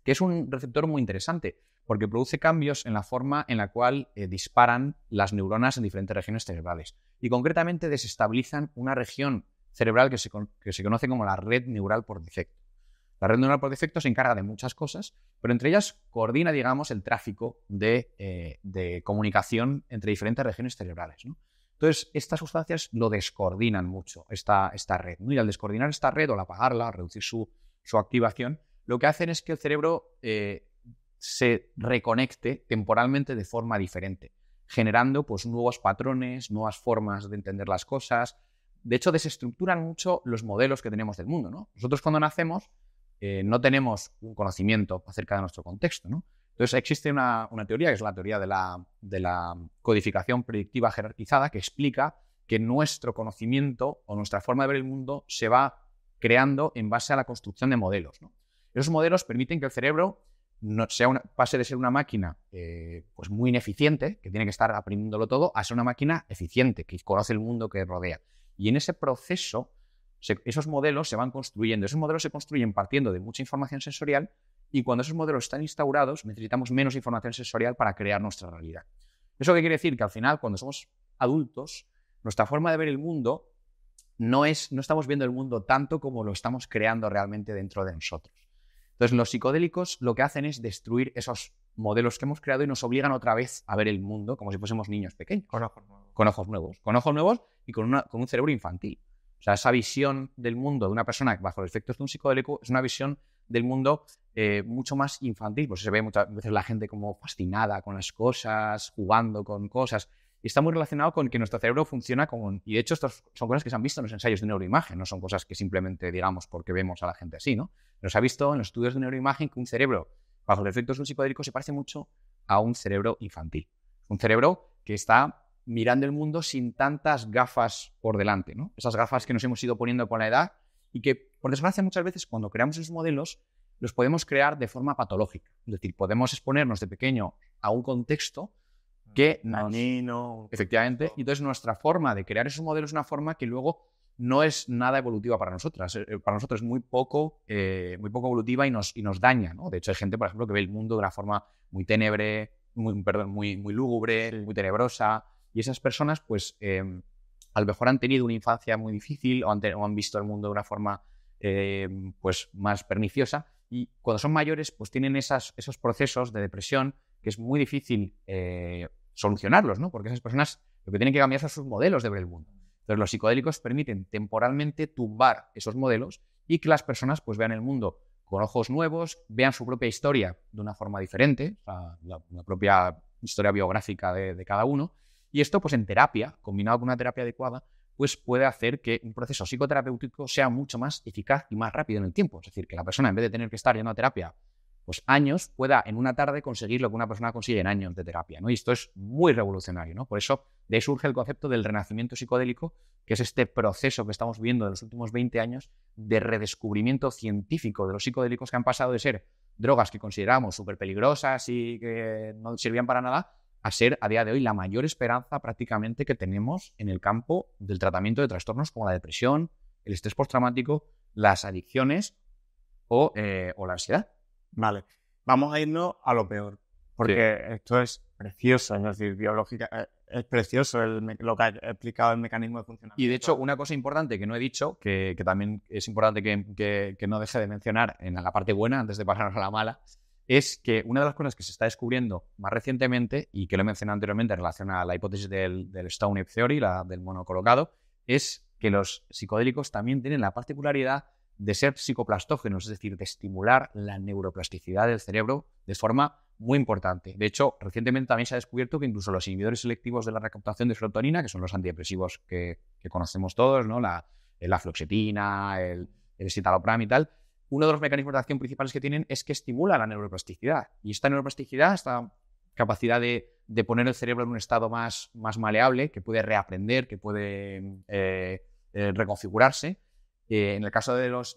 que es un receptor muy interesante porque produce cambios en la forma en la cual eh, disparan las neuronas en diferentes regiones cerebrales y concretamente desestabilizan una región cerebral que se conoce como la red neural por defecto. La red neuronal por defecto se encarga de muchas cosas, pero entre ellas coordina, digamos, el tráfico de, eh, comunicación entre diferentes regiones cerebrales. Entonces, estas sustancias lo descoordinan mucho, esta, esta red. Y al descoordinar esta red o al apagarla, reducir su, activación, lo que hacen es que el cerebro eh, se reconecte temporalmente de forma diferente, generando pues, nuevos patrones, nuevas formas de entender las cosas. De hecho, desestructuran mucho los modelos que tenemos del mundo. Nosotros cuando nacemos eh, no tenemos un conocimiento acerca de nuestro contexto. Entonces existe una, teoría, que es la teoría de la, codificación predictiva jerarquizada, que explica que nuestro conocimiento o nuestra forma de ver el mundo se va creando en base a la construcción de modelos. Esos modelos permiten que el cerebro no sea pase de ser una máquina eh, pues muy ineficiente, que tiene que estar aprendiéndolo todo, a ser una máquina eficiente, que conoce el mundo que rodea. Y en ese proceso esos modelos se van construyendo. Esos modelos se construyen partiendo de mucha información sensorial y cuando esos modelos están instaurados necesitamos menos información sensorial para crear nuestra realidad. ¿Eso qué quiere decir? Que al final, cuando somos adultos, nuestra forma de ver el mundo no, es, no estamos viendo el mundo tanto como lo estamos creando realmente dentro de nosotros. Entonces, los psicodélicos lo que hacen es destruir esos modelos que hemos creado y nos obligan otra vez a ver el mundo como si fuésemos niños pequeños. Con ojos nuevos. Con ojos nuevos, y con un cerebro infantil. O sea, esa visión del mundo de una persona bajo los efectos de un psicodélico es una visión del mundo eh, mucho más infantil. Por eso se ve muchas veces la gente como fascinada con las cosas, jugando con cosas. Y está muy relacionado con que nuestro cerebro funciona con... Y de hecho, estas son cosas que se han visto en los ensayos de neuroimagen, no son cosas que simplemente digamos porque vemos a la gente así, ¿no? Nos ha visto en los estudios de neuroimagen que un cerebro bajo los efectos de un psicodélico se parece mucho a un cerebro infantil. Un cerebro que está mirando el mundo sin tantas gafas por delante, ¿no? Esas gafas que nos hemos ido poniendo con la edad y que, por desgracia, muchas veces cuando creamos esos modelos los podemos crear de forma patológica. Es decir, podemos exponernos de pequeño a un contexto mm. que Manino, Efectivamente. Y entonces nuestra forma de crear esos modelos es una forma que luego no es nada evolutiva para nosotras. Eh, para nosotros es muy poco, eh, muy poco evolutiva y nos, y nos daña. ¿no? De hecho, hay gente, por ejemplo, que ve el mundo de una forma muy tenebre, muy, perdón, muy, muy lúgubre, muy tenebrosa. Y esas personas, pues, eh, a lo mejor han tenido una infancia muy difícil o han, visto el mundo de una forma, eh, pues, más perniciosa. Y cuando son mayores, pues tienen esas, esos procesos de depresión que es muy difícil eh, solucionarlos, ¿no? Porque esas personas lo que tienen que cambiar son sus modelos de ver el mundo. Entonces, los psicodélicos permiten temporalmente tumbar esos modelos y que las personas pues, vean el mundo con ojos nuevos, vean su propia historia de una forma diferente, la, propia historia biográfica de, de, cada uno, y esto, pues en terapia, combinado con una terapia adecuada, pues puede hacer que un proceso psicoterapéutico sea mucho más eficaz y más rápido en el tiempo. Es decir, que la persona, en vez de tener que estar yendo a terapia pues años, pueda en una tarde conseguir lo que una persona consigue en años de terapia. ¿no? Y esto es muy revolucionario. ¿no? Por eso de ahí surge el concepto del renacimiento psicodélico, que es este proceso que estamos viviendo en los últimos 20 años de redescubrimiento científico de los psicodélicos que han pasado de ser drogas que consideramos súper peligrosas y que no servían para nada, a ser a día de hoy la mayor esperanza prácticamente que tenemos en el campo del tratamiento de trastornos como la depresión, el estrés postraumático, las adicciones o, eh, la ansiedad. Vale, vamos a irnos a lo peor, porque esto es precioso, es decir, biológica, eh, es precioso lo que ha explicado el mecanismo de funcionamiento. Y de hecho, una cosa importante que no he dicho, que, también es importante que, no deje de mencionar en la parte buena antes de pasar a la mala, es que una de las cosas que se está descubriendo más recientemente, y que lo he mencionado anteriormente en relación a la hipótesis del, del Stone Theory, la del mono colocado, es que los psicodélicos también tienen la particularidad de ser psicoplastógenos, es decir, de estimular la neuroplasticidad del cerebro de forma muy importante. De hecho, recientemente también se ha descubierto que incluso los inhibidores selectivos de la recaptación de serotonina, que son los antidepresivos que, conocemos todos, ¿no? la, la floxetina, el, el citalopram y tal, uno de los mecanismos de acción principales que tienen es que estimula la neuroplasticidad. Y esta neuroplasticidad, esta capacidad de, poner el cerebro en un estado más, maleable, que puede reaprender, que puede eh, eh, reconfigurarse, eh, en el caso de los,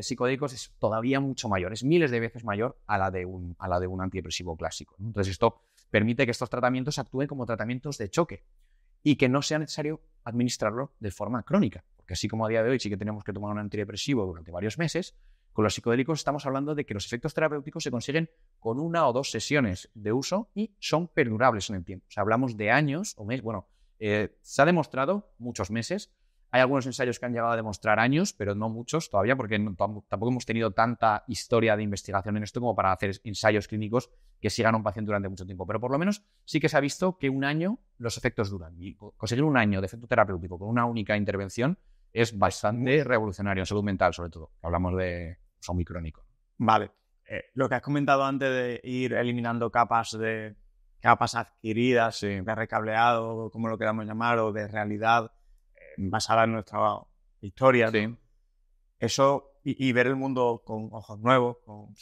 psicodélicos es todavía mucho mayor, es miles de veces mayor a la de un, a la de un antidepresivo clásico. Entonces esto permite que estos tratamientos actúen como tratamientos de choque y que no sea necesario administrarlo de forma crónica que así como a día de hoy sí que tenemos que tomar un antidepresivo durante varios meses, con los psicodélicos estamos hablando de que los efectos terapéuticos se consiguen con una o dos sesiones de uso y son perdurables en el tiempo. O sea, hablamos de años o meses. Bueno, eh, se ha demostrado muchos meses. Hay algunos ensayos que han llegado a demostrar años, pero no muchos todavía, porque tampoco hemos tenido tanta historia de investigación en esto como para hacer ensayos clínicos que sigan a un paciente durante mucho tiempo. Pero por lo menos sí que se ha visto que un año los efectos duran. Y conseguir un año de efecto terapéutico con una única intervención es bastante revolucionario en salud mental, sobre todo. Hablamos de muy crónico. Vale. Eh, lo que has comentado antes de ir eliminando capas de capas adquiridas, de recableado, como lo queramos llamar, o de realidad eh, mm. basada en nuestra historia. Eso y, ver el mundo con ojos nuevos, con,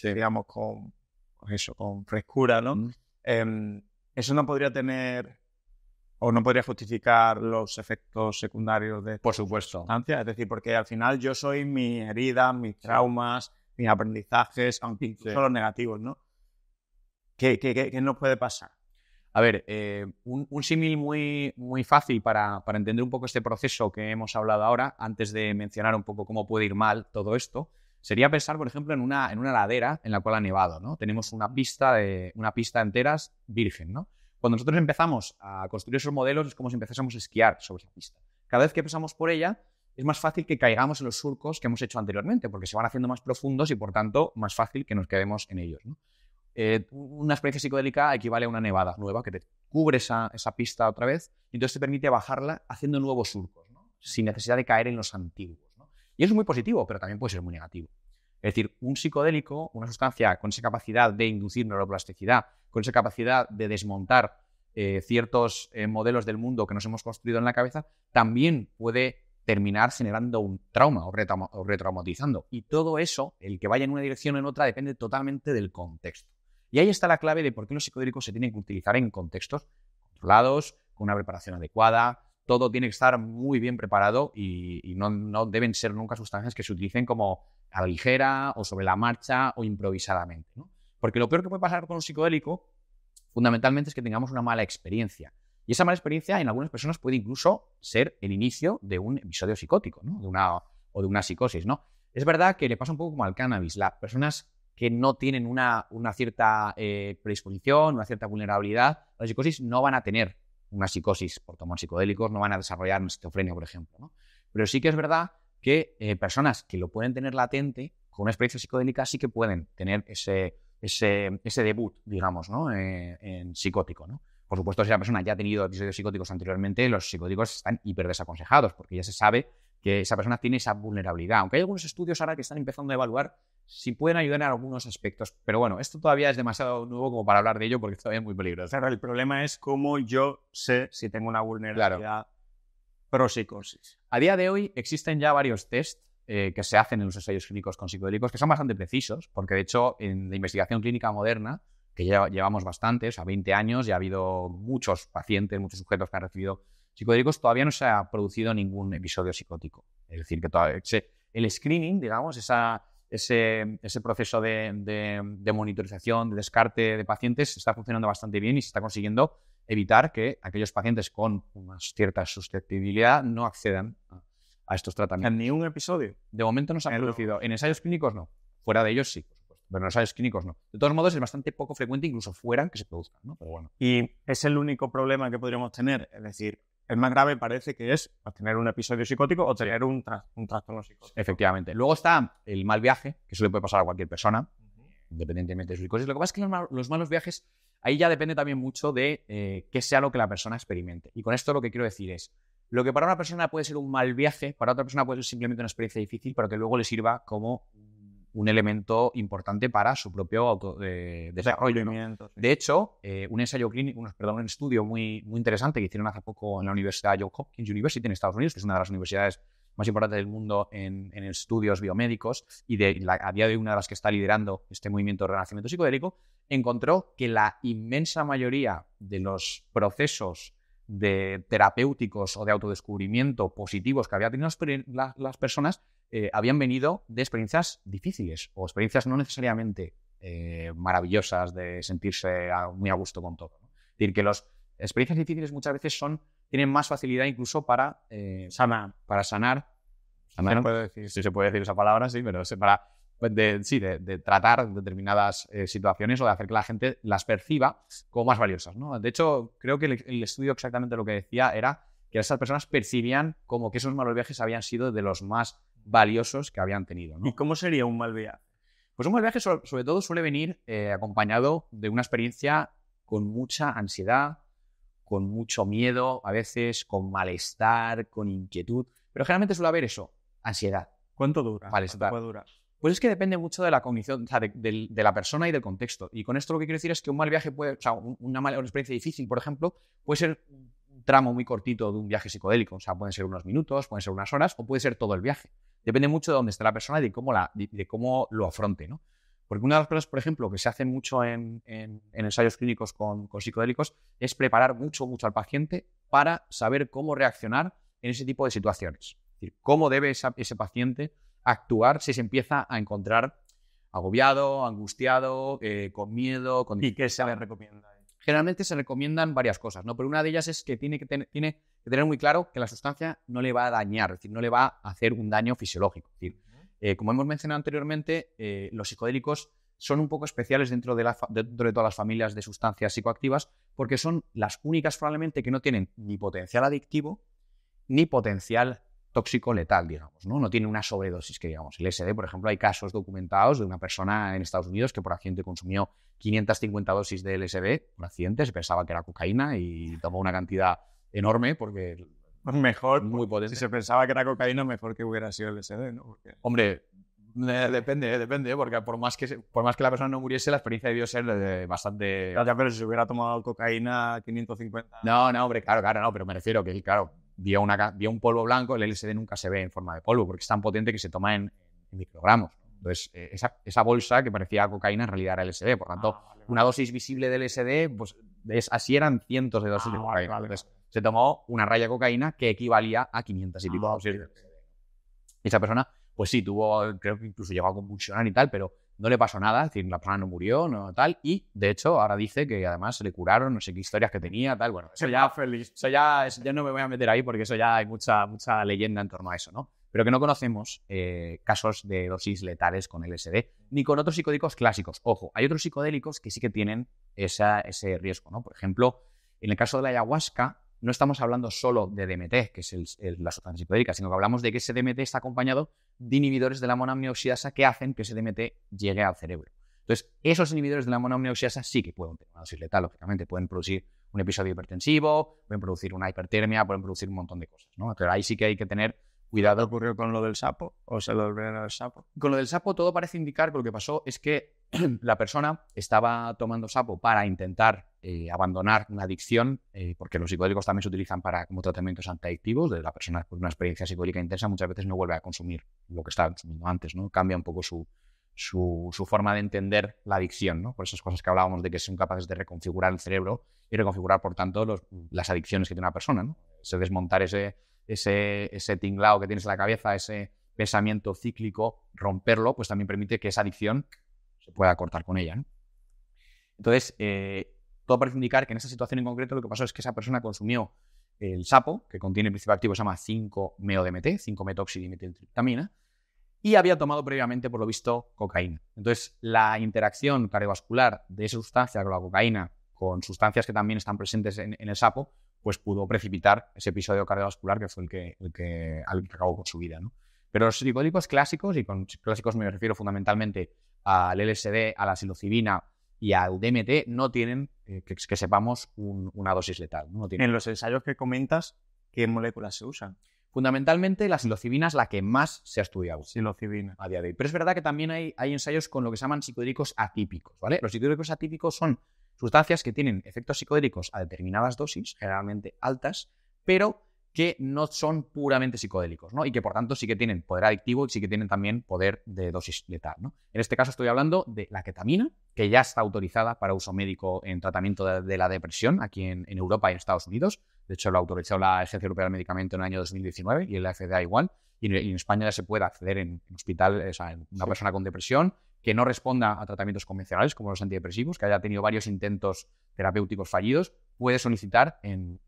con, pues con frescura, ¿no? Mm. Em, eso no podría tener o no podría justificar los efectos secundarios de Por supuesto. Es decir, porque al final yo soy mi herida, mis traumas, mis aprendizajes, aunque son los negativos, ¿no? ¿Qué, qué, nos puede pasar? A ver, eh, un, símil muy, muy fácil para, entender un poco este proceso que hemos hablado ahora, antes de mencionar un poco cómo puede ir mal todo esto, sería pensar, por ejemplo, en una, en una ladera en la cual ha nevado, ¿no? Tenemos una pista, de, una pista enteras virgen, ¿no? Cuando nosotros empezamos a construir esos modelos es como si empezásemos a esquiar sobre la pista. Cada vez que pasamos por ella es más fácil que caigamos en los surcos que hemos hecho anteriormente, porque se van haciendo más profundos y por tanto más fácil que nos quedemos en ellos. Eh, una experiencia psicodélica equivale a una nevada nueva que te cubre esa, pista otra vez y entonces te permite bajarla haciendo nuevos surcos, sin necesidad de caer en los antiguos. Y eso es muy positivo, pero también puede ser muy negativo. Es decir, un psicodélico, una sustancia con esa capacidad de inducir neuroplasticidad, con esa capacidad de desmontar eh, ciertos eh, modelos del mundo que nos hemos construido en la cabeza, también puede terminar generando un trauma o, retraumatizando. Y todo eso, el que vaya en una dirección o en otra, depende totalmente del contexto. Y ahí está la clave de por qué los psicodélicos se tienen que utilizar en contextos controlados, con una preparación adecuada, todo tiene que estar muy bien preparado y, no, no, deben ser nunca sustancias que se utilicen como a la ligera o sobre la marcha o improvisadamente. Porque lo peor que puede pasar con un psicodélico, fundamentalmente, es que tengamos una mala experiencia. Y esa mala experiencia en algunas personas puede incluso ser el inicio de un episodio psicótico, De una, o de una psicosis, ¿no? Es verdad que le pasa un poco como al cannabis. Las personas que no tienen una, una cierta eh, predisposición, una cierta vulnerabilidad a la psicosis, no van a tener una psicosis por tomar psicodélicos, no van a desarrollar esquizofrenia, por ejemplo, Pero sí que es verdad que eh, personas que lo pueden tener latente, con una experiencia psicodélica, sí que pueden tener ese, ese, ese debut, digamos, ¿no? Eh, en psicótico. ¿no? Por supuesto, si la persona ya ha tenido episodios psicóticos anteriormente, los psicóticos están hiper desaconsejados, porque ya se sabe que esa persona tiene esa vulnerabilidad. Aunque hay algunos estudios ahora que están empezando a evaluar si pueden ayudar en algunos aspectos. Pero bueno, esto todavía es demasiado nuevo como para hablar de ello porque todavía es muy peligroso. el problema es cómo yo sé si tengo una vulnerabilidad pros A día de hoy existen ya varios test eh, que se hacen en los ensayos clínicos con psicodélicos que son bastante precisos, porque de hecho en la investigación clínica moderna, que ya llevamos bastantes, a 20 años, ya ha habido muchos pacientes, muchos sujetos que han recibido psicodélicos, todavía no se ha producido ningún episodio psicótico. Es decir, que todavía, el screening, digamos, esa ese, proceso de, monitorización, de descarte de pacientes está funcionando bastante bien y se está consiguiendo evitar que aquellos pacientes con una cierta susceptibilidad no accedan a estos tratamientos. ¿En ningún episodio? De momento no se ha producido. En ensayos clínicos no. Fuera de ellos sí, Pero en ensayos clínicos no. De todos modos, es bastante poco frecuente, incluso fuera, que se produzcan. ¿no? bueno. Y es el único problema que podríamos tener. Es decir, el más grave parece que es tener un episodio psicótico o tener un, trastorno psicótico. Efectivamente. Luego está el mal viaje, que eso le puede pasar a cualquier persona, independientemente de su psicosis. Lo que pasa es que los, malos viajes, ahí ya depende también mucho de eh, qué sea lo que la persona experimente. Y con esto lo que quiero decir es, lo que para una persona puede ser un mal viaje, para otra persona puede ser simplemente una experiencia difícil, pero que luego le sirva como un elemento importante para su propio eh, desarrollo. De hecho, eh, un ensayo clínico, perdón, un estudio muy, muy interesante que hicieron hace poco en la Universidad de Hopkins University en Estados Unidos, que es una de las universidades más importantes del mundo en, estudios biomédicos y de, a día de hoy una de las que está liderando este movimiento de renacimiento psicodélico, encontró que la inmensa mayoría de los procesos de terapéuticos o de autodescubrimiento positivos que había tenido las personas eh, habían venido de experiencias difíciles o experiencias no necesariamente eh, maravillosas de sentirse muy a gusto con todo. Es decir, que las experiencias difíciles muchas veces son, tienen más facilidad incluso para, eh, sanar. para sanar. Si se puede decir esa palabra, sí, pero para, pues, de, tratar determinadas situaciones o de hacer que la gente las perciba como más valiosas. De hecho, creo que el, estudio exactamente lo que decía era que esas personas percibían como que esos malos viajes habían sido de los más valiosos que habían tenido. ¿Y <laughs> cómo sería un mal viaje? Pues un mal viaje sobre, todo suele venir eh, acompañado de una experiencia con mucha ansiedad, con mucho miedo, a veces con malestar, con inquietud, pero generalmente suele haber eso, ansiedad. ¿Cuánto dura? dura? Pues es que depende mucho de la cognición, de, la persona y del contexto. Y con esto lo que quiero decir es que un mal viaje puede, o sea, una, mala, una experiencia difícil, por ejemplo, puede ser un tramo muy cortito de un viaje psicodélico. O sea, pueden ser unos minutos, pueden ser unas horas o puede ser todo el viaje depende mucho de dónde está la persona y de cómo, la, de, cómo lo afronte, ¿no? Porque una de las cosas, por ejemplo, que se hacen mucho en, ensayos clínicos con, psicodélicos es preparar mucho, mucho al paciente para saber cómo reaccionar en ese tipo de situaciones. Es decir, cómo debe ese paciente actuar si se empieza a encontrar agobiado, angustiado, eh, con miedo. Con... ¿Y qué se recomienda? generalmente se recomiendan varias cosas, ¿no? Pero una de ellas es que tiene que, tener muy claro que la sustancia no le va a dañar, es decir, no le va a hacer un daño fisiológico. Eh, como hemos mencionado anteriormente, eh, los psicodélicos son un poco especiales dentro de, dentro de todas las familias de sustancias psicoactivas porque son las únicas probablemente que no tienen ni potencial adictivo, ni potencial tóxico letal, digamos, ¿no? No tiene una sobredosis que digamos. El SD, por ejemplo, hay casos documentados de una persona en Estados Unidos que por accidente consumió 550 dosis de LSD, por accidente, se pensaba que era cocaína y tomó una cantidad enorme porque mejor muy pues, potente. Si se pensaba que era cocaína, mejor que hubiera sido el LSD, ¿no? Hombre, eh, depende, eh, depende, ¿eh? porque por más, que, por más que la persona no muriese, la experiencia debió ser bastante... Ya pero si se hubiera tomado cocaína 550... No, no, hombre, claro, claro, no, pero me refiero que, claro, vio un polvo blanco, el LSD nunca se ve en forma de polvo porque es tan potente que se toma en, microgramos. Entonces, eh, esa, bolsa que parecía cocaína en realidad era LSD. Por tanto, ah, una dosis visible del LSD, pues es, así eran cientos de dosis de ah, Entonces, se tomó una raya de cocaína que equivalía a 500 y pico ah, dosis esa persona, pues sí, tuvo, creo que incluso llegó a convulsionar y tal, pero no le pasó nada, es decir, la persona no murió, no tal, y de hecho ahora dice que además le curaron, no sé qué historias que tenía, tal, bueno, eso ya, feliz. ya, ya no me voy a meter ahí porque eso ya hay mucha, mucha leyenda en torno a eso, ¿no? Pero que no conocemos eh, casos de dosis letales con LSD, ni con otros psicodélicos clásicos. Ojo, hay otros psicodélicos que sí que tienen esa, ese riesgo, ¿no? Por ejemplo, en el caso de la ayahuasca, no estamos hablando solo de DMT, que es la sustancia sino que hablamos de que ese DMT está acompañado de inhibidores de la oxidasa que hacen que ese DMT llegue al cerebro. Entonces, esos inhibidores de la monoaminoxidasa sí que pueden tener una dosis letal, lógicamente. Pueden producir un episodio hipertensivo, pueden producir una hipertermia, pueden producir un montón de cosas, ¿no? Pero ahí sí que hay que tener cuidado ocurrió con lo del sapo o se lo olvidaron al sapo. Con lo del sapo todo parece indicar que lo que pasó es que <clears throat> la persona estaba tomando sapo para intentar eh, abandonar una adicción, eh, porque los psicodélicos también se utilizan para como tratamientos antiadictivos, de la persona con una experiencia psicodélica intensa muchas veces no vuelve a consumir lo que estaba consumiendo antes, ¿no? Cambia un poco su, su, forma de entender la adicción, ¿no? Por esas cosas que hablábamos de que son capaces de reconfigurar el cerebro y reconfigurar, por tanto, las adicciones que tiene una persona, ¿no? Se desmontar ese ese, ese tinglao que tienes en la cabeza, ese pensamiento cíclico, romperlo, pues también permite que esa adicción se pueda cortar con ella. Entonces, eh, todo parece indicar que en esa situación en concreto lo que pasó es que esa persona consumió el sapo, que contiene el principio activo que se llama 5-MeO-DMT, 5-metoxidimetiltriptamina, y había tomado previamente, por lo visto, cocaína. Entonces, la interacción cardiovascular de esa sustancia con la cocaína, con sustancias que también están presentes en el sapo, pues pudo precipitar ese episodio cardiovascular que fue el que, el que, acabó con su vida. Pero los psicodélicos clásicos, y con clásicos me refiero fundamentalmente al LSD, a la psilocibina y al DMT, no tienen, eh, que, sepamos, una dosis letal. No tienen. En los ensayos que comentas, ¿qué moléculas se usan? Fundamentalmente, la psilocibina es la que más se ha estudiado. Psilocibina. A día de hoy. Pero es verdad que también hay, hay ensayos con lo que se llaman psicodélicos atípicos, ¿vale? Los psicodélicos atípicos son Sustancias que tienen efectos psicodélicos a determinadas dosis, generalmente altas, pero que no son puramente psicodélicos, ¿no? Y que por tanto sí que tienen poder adictivo y sí que tienen también poder de dosis letal, En este caso estoy hablando de la ketamina, que ya está autorizada para uso médico en tratamiento de, la depresión aquí en, Europa y en Estados Unidos. De hecho, lo ha autorizado la Agencia Europea del Medicamento en el año 2019 y el la FDA igual y, en España ya se puede acceder en, hospital, una persona con depresión que no responda a tratamientos convencionales como los antidepresivos, que haya tenido varios intentos terapéuticos fallidos, puede solicitar en,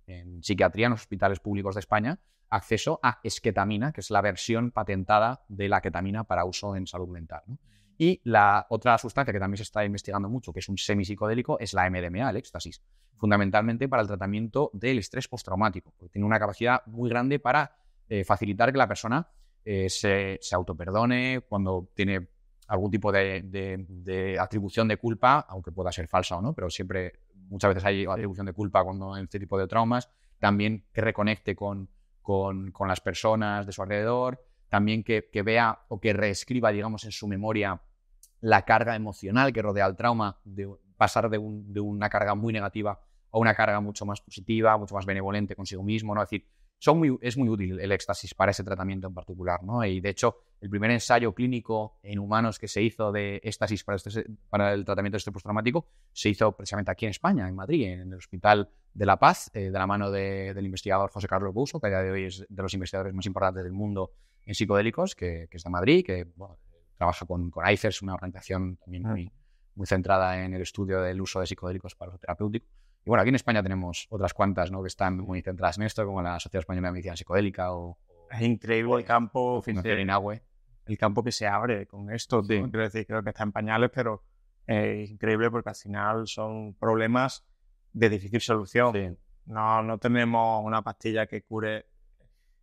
psiquiatría, en hospitales públicos de España, acceso a esquetamina, que es la versión patentada de la ketamina para uso en salud mental. Mm. Y la otra sustancia que también se está investigando mucho, que es un semipsicodélico, es la MDMA, el éxtasis, fundamentalmente para el tratamiento del estrés postraumático, porque tiene una capacidad muy grande para eh, facilitar que la persona eh, se, se autoperdone cuando tiene algún tipo de, de, atribución de culpa, aunque pueda ser falsa o no, pero siempre muchas veces hay atribución de culpa cuando hay este tipo de traumas, también que reconecte con, con, con las personas de su alrededor, también que, que, vea o que reescriba, digamos, en su memoria la carga emocional que rodea al trauma, de pasar de, de una carga muy negativa a una carga mucho más positiva, mucho más benevolente consigo mismo, ¿no? Es decir, muy, es muy útil el éxtasis para ese tratamiento en particular, ¿no? Y de hecho, el primer ensayo clínico en humanos que se hizo de éxtasis para, este para el tratamiento de estrés postraumático se hizo precisamente aquí en España, en Madrid, en el Hospital de la Paz, eh, de la mano del investigador José Carlos Buso, que a día de hoy es de los investigadores más importantes del mundo en psicodélicos, que, que es de Madrid, que trabaja con, con una organización también muy, muy centrada en el estudio del uso de psicodélicos para lo terapéutico. Y bueno, aquí en España tenemos otras cuantas ¿no? que están muy centradas en esto, como la Sociedad Española de Medicina Psicodélica o... Es increíble el pues, campo, el campo que se abre con esto. Quiero decir, creo que está en pañales, pero es increíble porque al final son problemas de difícil solución. No, no tenemos una pastilla que cure.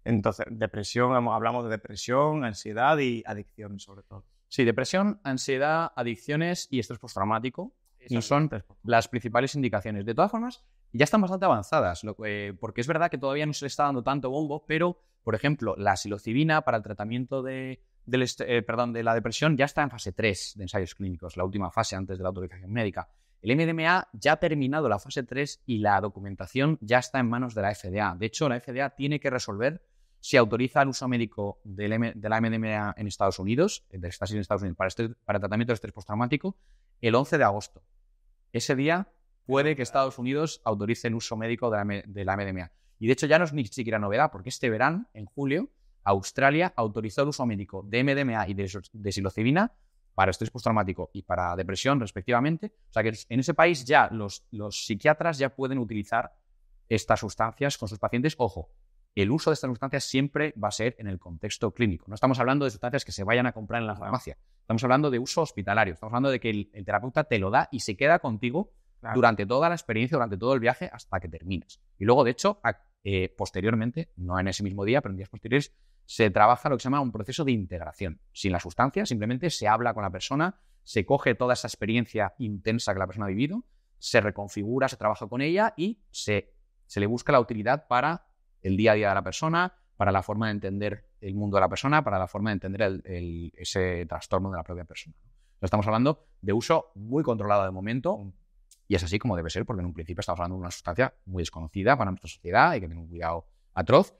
Entonces, depresión, hablamos de depresión, ansiedad y adicción sobre todo. Sí, depresión, ansiedad, adicciones y estrés postraumático y son las principales indicaciones. De todas formas, ya están bastante avanzadas, lo, porque es verdad que todavía no se le está dando tanto bombo, pero, por ejemplo, la psilocibina para el tratamiento de, eh, perdón, de la depresión ya está en fase 3 de ensayos clínicos, la última fase antes de la autorización médica. El MDMA ya ha terminado la fase 3 y la documentación ya está en manos de la FDA. De hecho, la FDA tiene que resolver si autoriza el uso médico de la MDMA en Estados Unidos, eh, del en Estados Unidos para, este, para tratamiento de estrés postraumático, el 11 de agosto. Ese día puede que Estados Unidos autorice el uso médico de la, MDMA. Y de hecho ya no es ni siquiera novedad, porque este verano, en julio, Australia autorizó el uso médico de MDMA y de, silocibina psilocibina para estrés postraumático y para depresión, respectivamente. O sea que en ese país ya los, los psiquiatras ya pueden utilizar estas sustancias con sus pacientes, ojo, el uso de estas sustancias siempre va a ser en el contexto clínico. No estamos hablando de sustancias que se vayan a comprar en la farmacia. Estamos hablando de uso hospitalario. Estamos hablando de que el, terapeuta te lo da y se queda contigo durante toda la experiencia, durante todo el viaje, hasta que termines. Y luego, de hecho, eh, posteriormente, no en ese mismo día, pero en días posteriores, se trabaja lo que se llama un proceso de integración. Sin la sustancia, simplemente se habla con la persona, se coge toda esa experiencia intensa que la persona ha vivido, se reconfigura, se trabaja con ella y se le busca la utilidad para el día a día de la persona, para la forma de entender el mundo de la persona, para la forma de entender ese trastorno de la propia persona. estamos hablando de uso muy controlado de momento mm. y es así como debe ser, porque en un principio estamos hablando de una sustancia muy desconocida para nuestra sociedad y que tiene un cuidado atroz.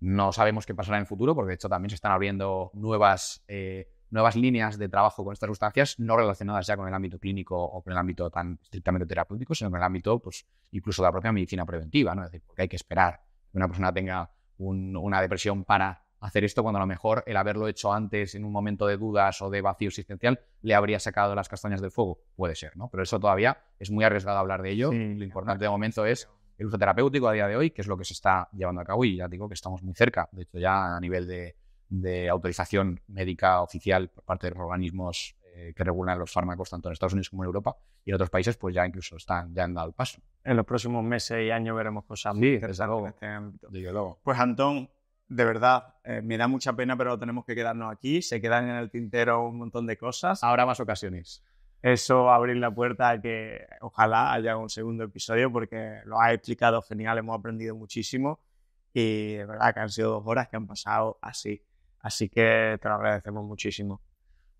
No sabemos qué pasará en el futuro, porque de hecho también se están abriendo nuevas, eh, nuevas líneas de trabajo con estas sustancias, no relacionadas ya con el ámbito clínico o con el ámbito tan estrictamente terapéutico, sino en el ámbito pues, incluso de la propia medicina preventiva, ¿no? decir, porque hay que esperar una persona tenga una depresión para hacer esto cuando a lo mejor el haberlo hecho antes en un momento de dudas o de vacío existencial le habría sacado las castañas del fuego. Puede ser, ¿no? Pero eso todavía es muy arriesgado hablar de ello. lo importante de momento es el uso terapéutico a día de hoy, que es lo que se está llevando a cabo y ya digo que estamos muy cerca. De hecho, ya a nivel de, de autorización médica oficial por parte de los organismos eh, que regulan los fármacos tanto en Estados Unidos como en Europa y en otros países pues ya incluso están ya han dado el paso. En los próximos meses y años veremos cosas muy interesantes Pues Antón, de verdad, eh, me da mucha pena, pero tenemos que quedarnos aquí. Se quedan en el tintero un montón de cosas. Habrá más ocasiones. Eso, abrir la puerta a que ojalá haya un segundo episodio, porque lo ha explicado genial, hemos aprendido muchísimo y de verdad que han sido dos horas que han pasado así. Así que te lo agradecemos muchísimo.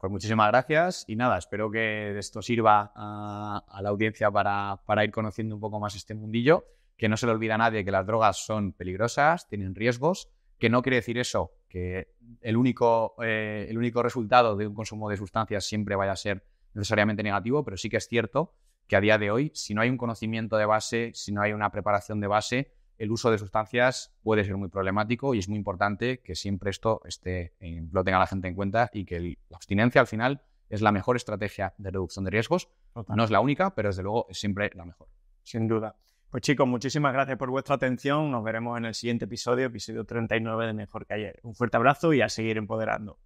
Pues muchísimas gracias y nada, espero que esto sirva a, la audiencia para, ir conociendo un poco más este mundillo, que no se le olvida a nadie que las drogas son peligrosas, tienen riesgos, que no quiere decir eso, que el único, eh, el único resultado de un consumo de sustancias siempre vaya a ser necesariamente negativo, pero sí que es cierto que a día de hoy, si no hay un conocimiento de base, si no hay una preparación de base, el uso de sustancias puede ser muy problemático y es muy importante que siempre esto esté, lo tenga la gente en cuenta y que la abstinencia al final es la mejor estrategia de reducción de riesgos. No es la única, pero desde luego es siempre la mejor. Sin duda. Pues chicos, muchísimas gracias por vuestra atención. Nos veremos en el siguiente episodio, episodio 39 de Mejor que ayer. Un fuerte abrazo y a seguir empoderando.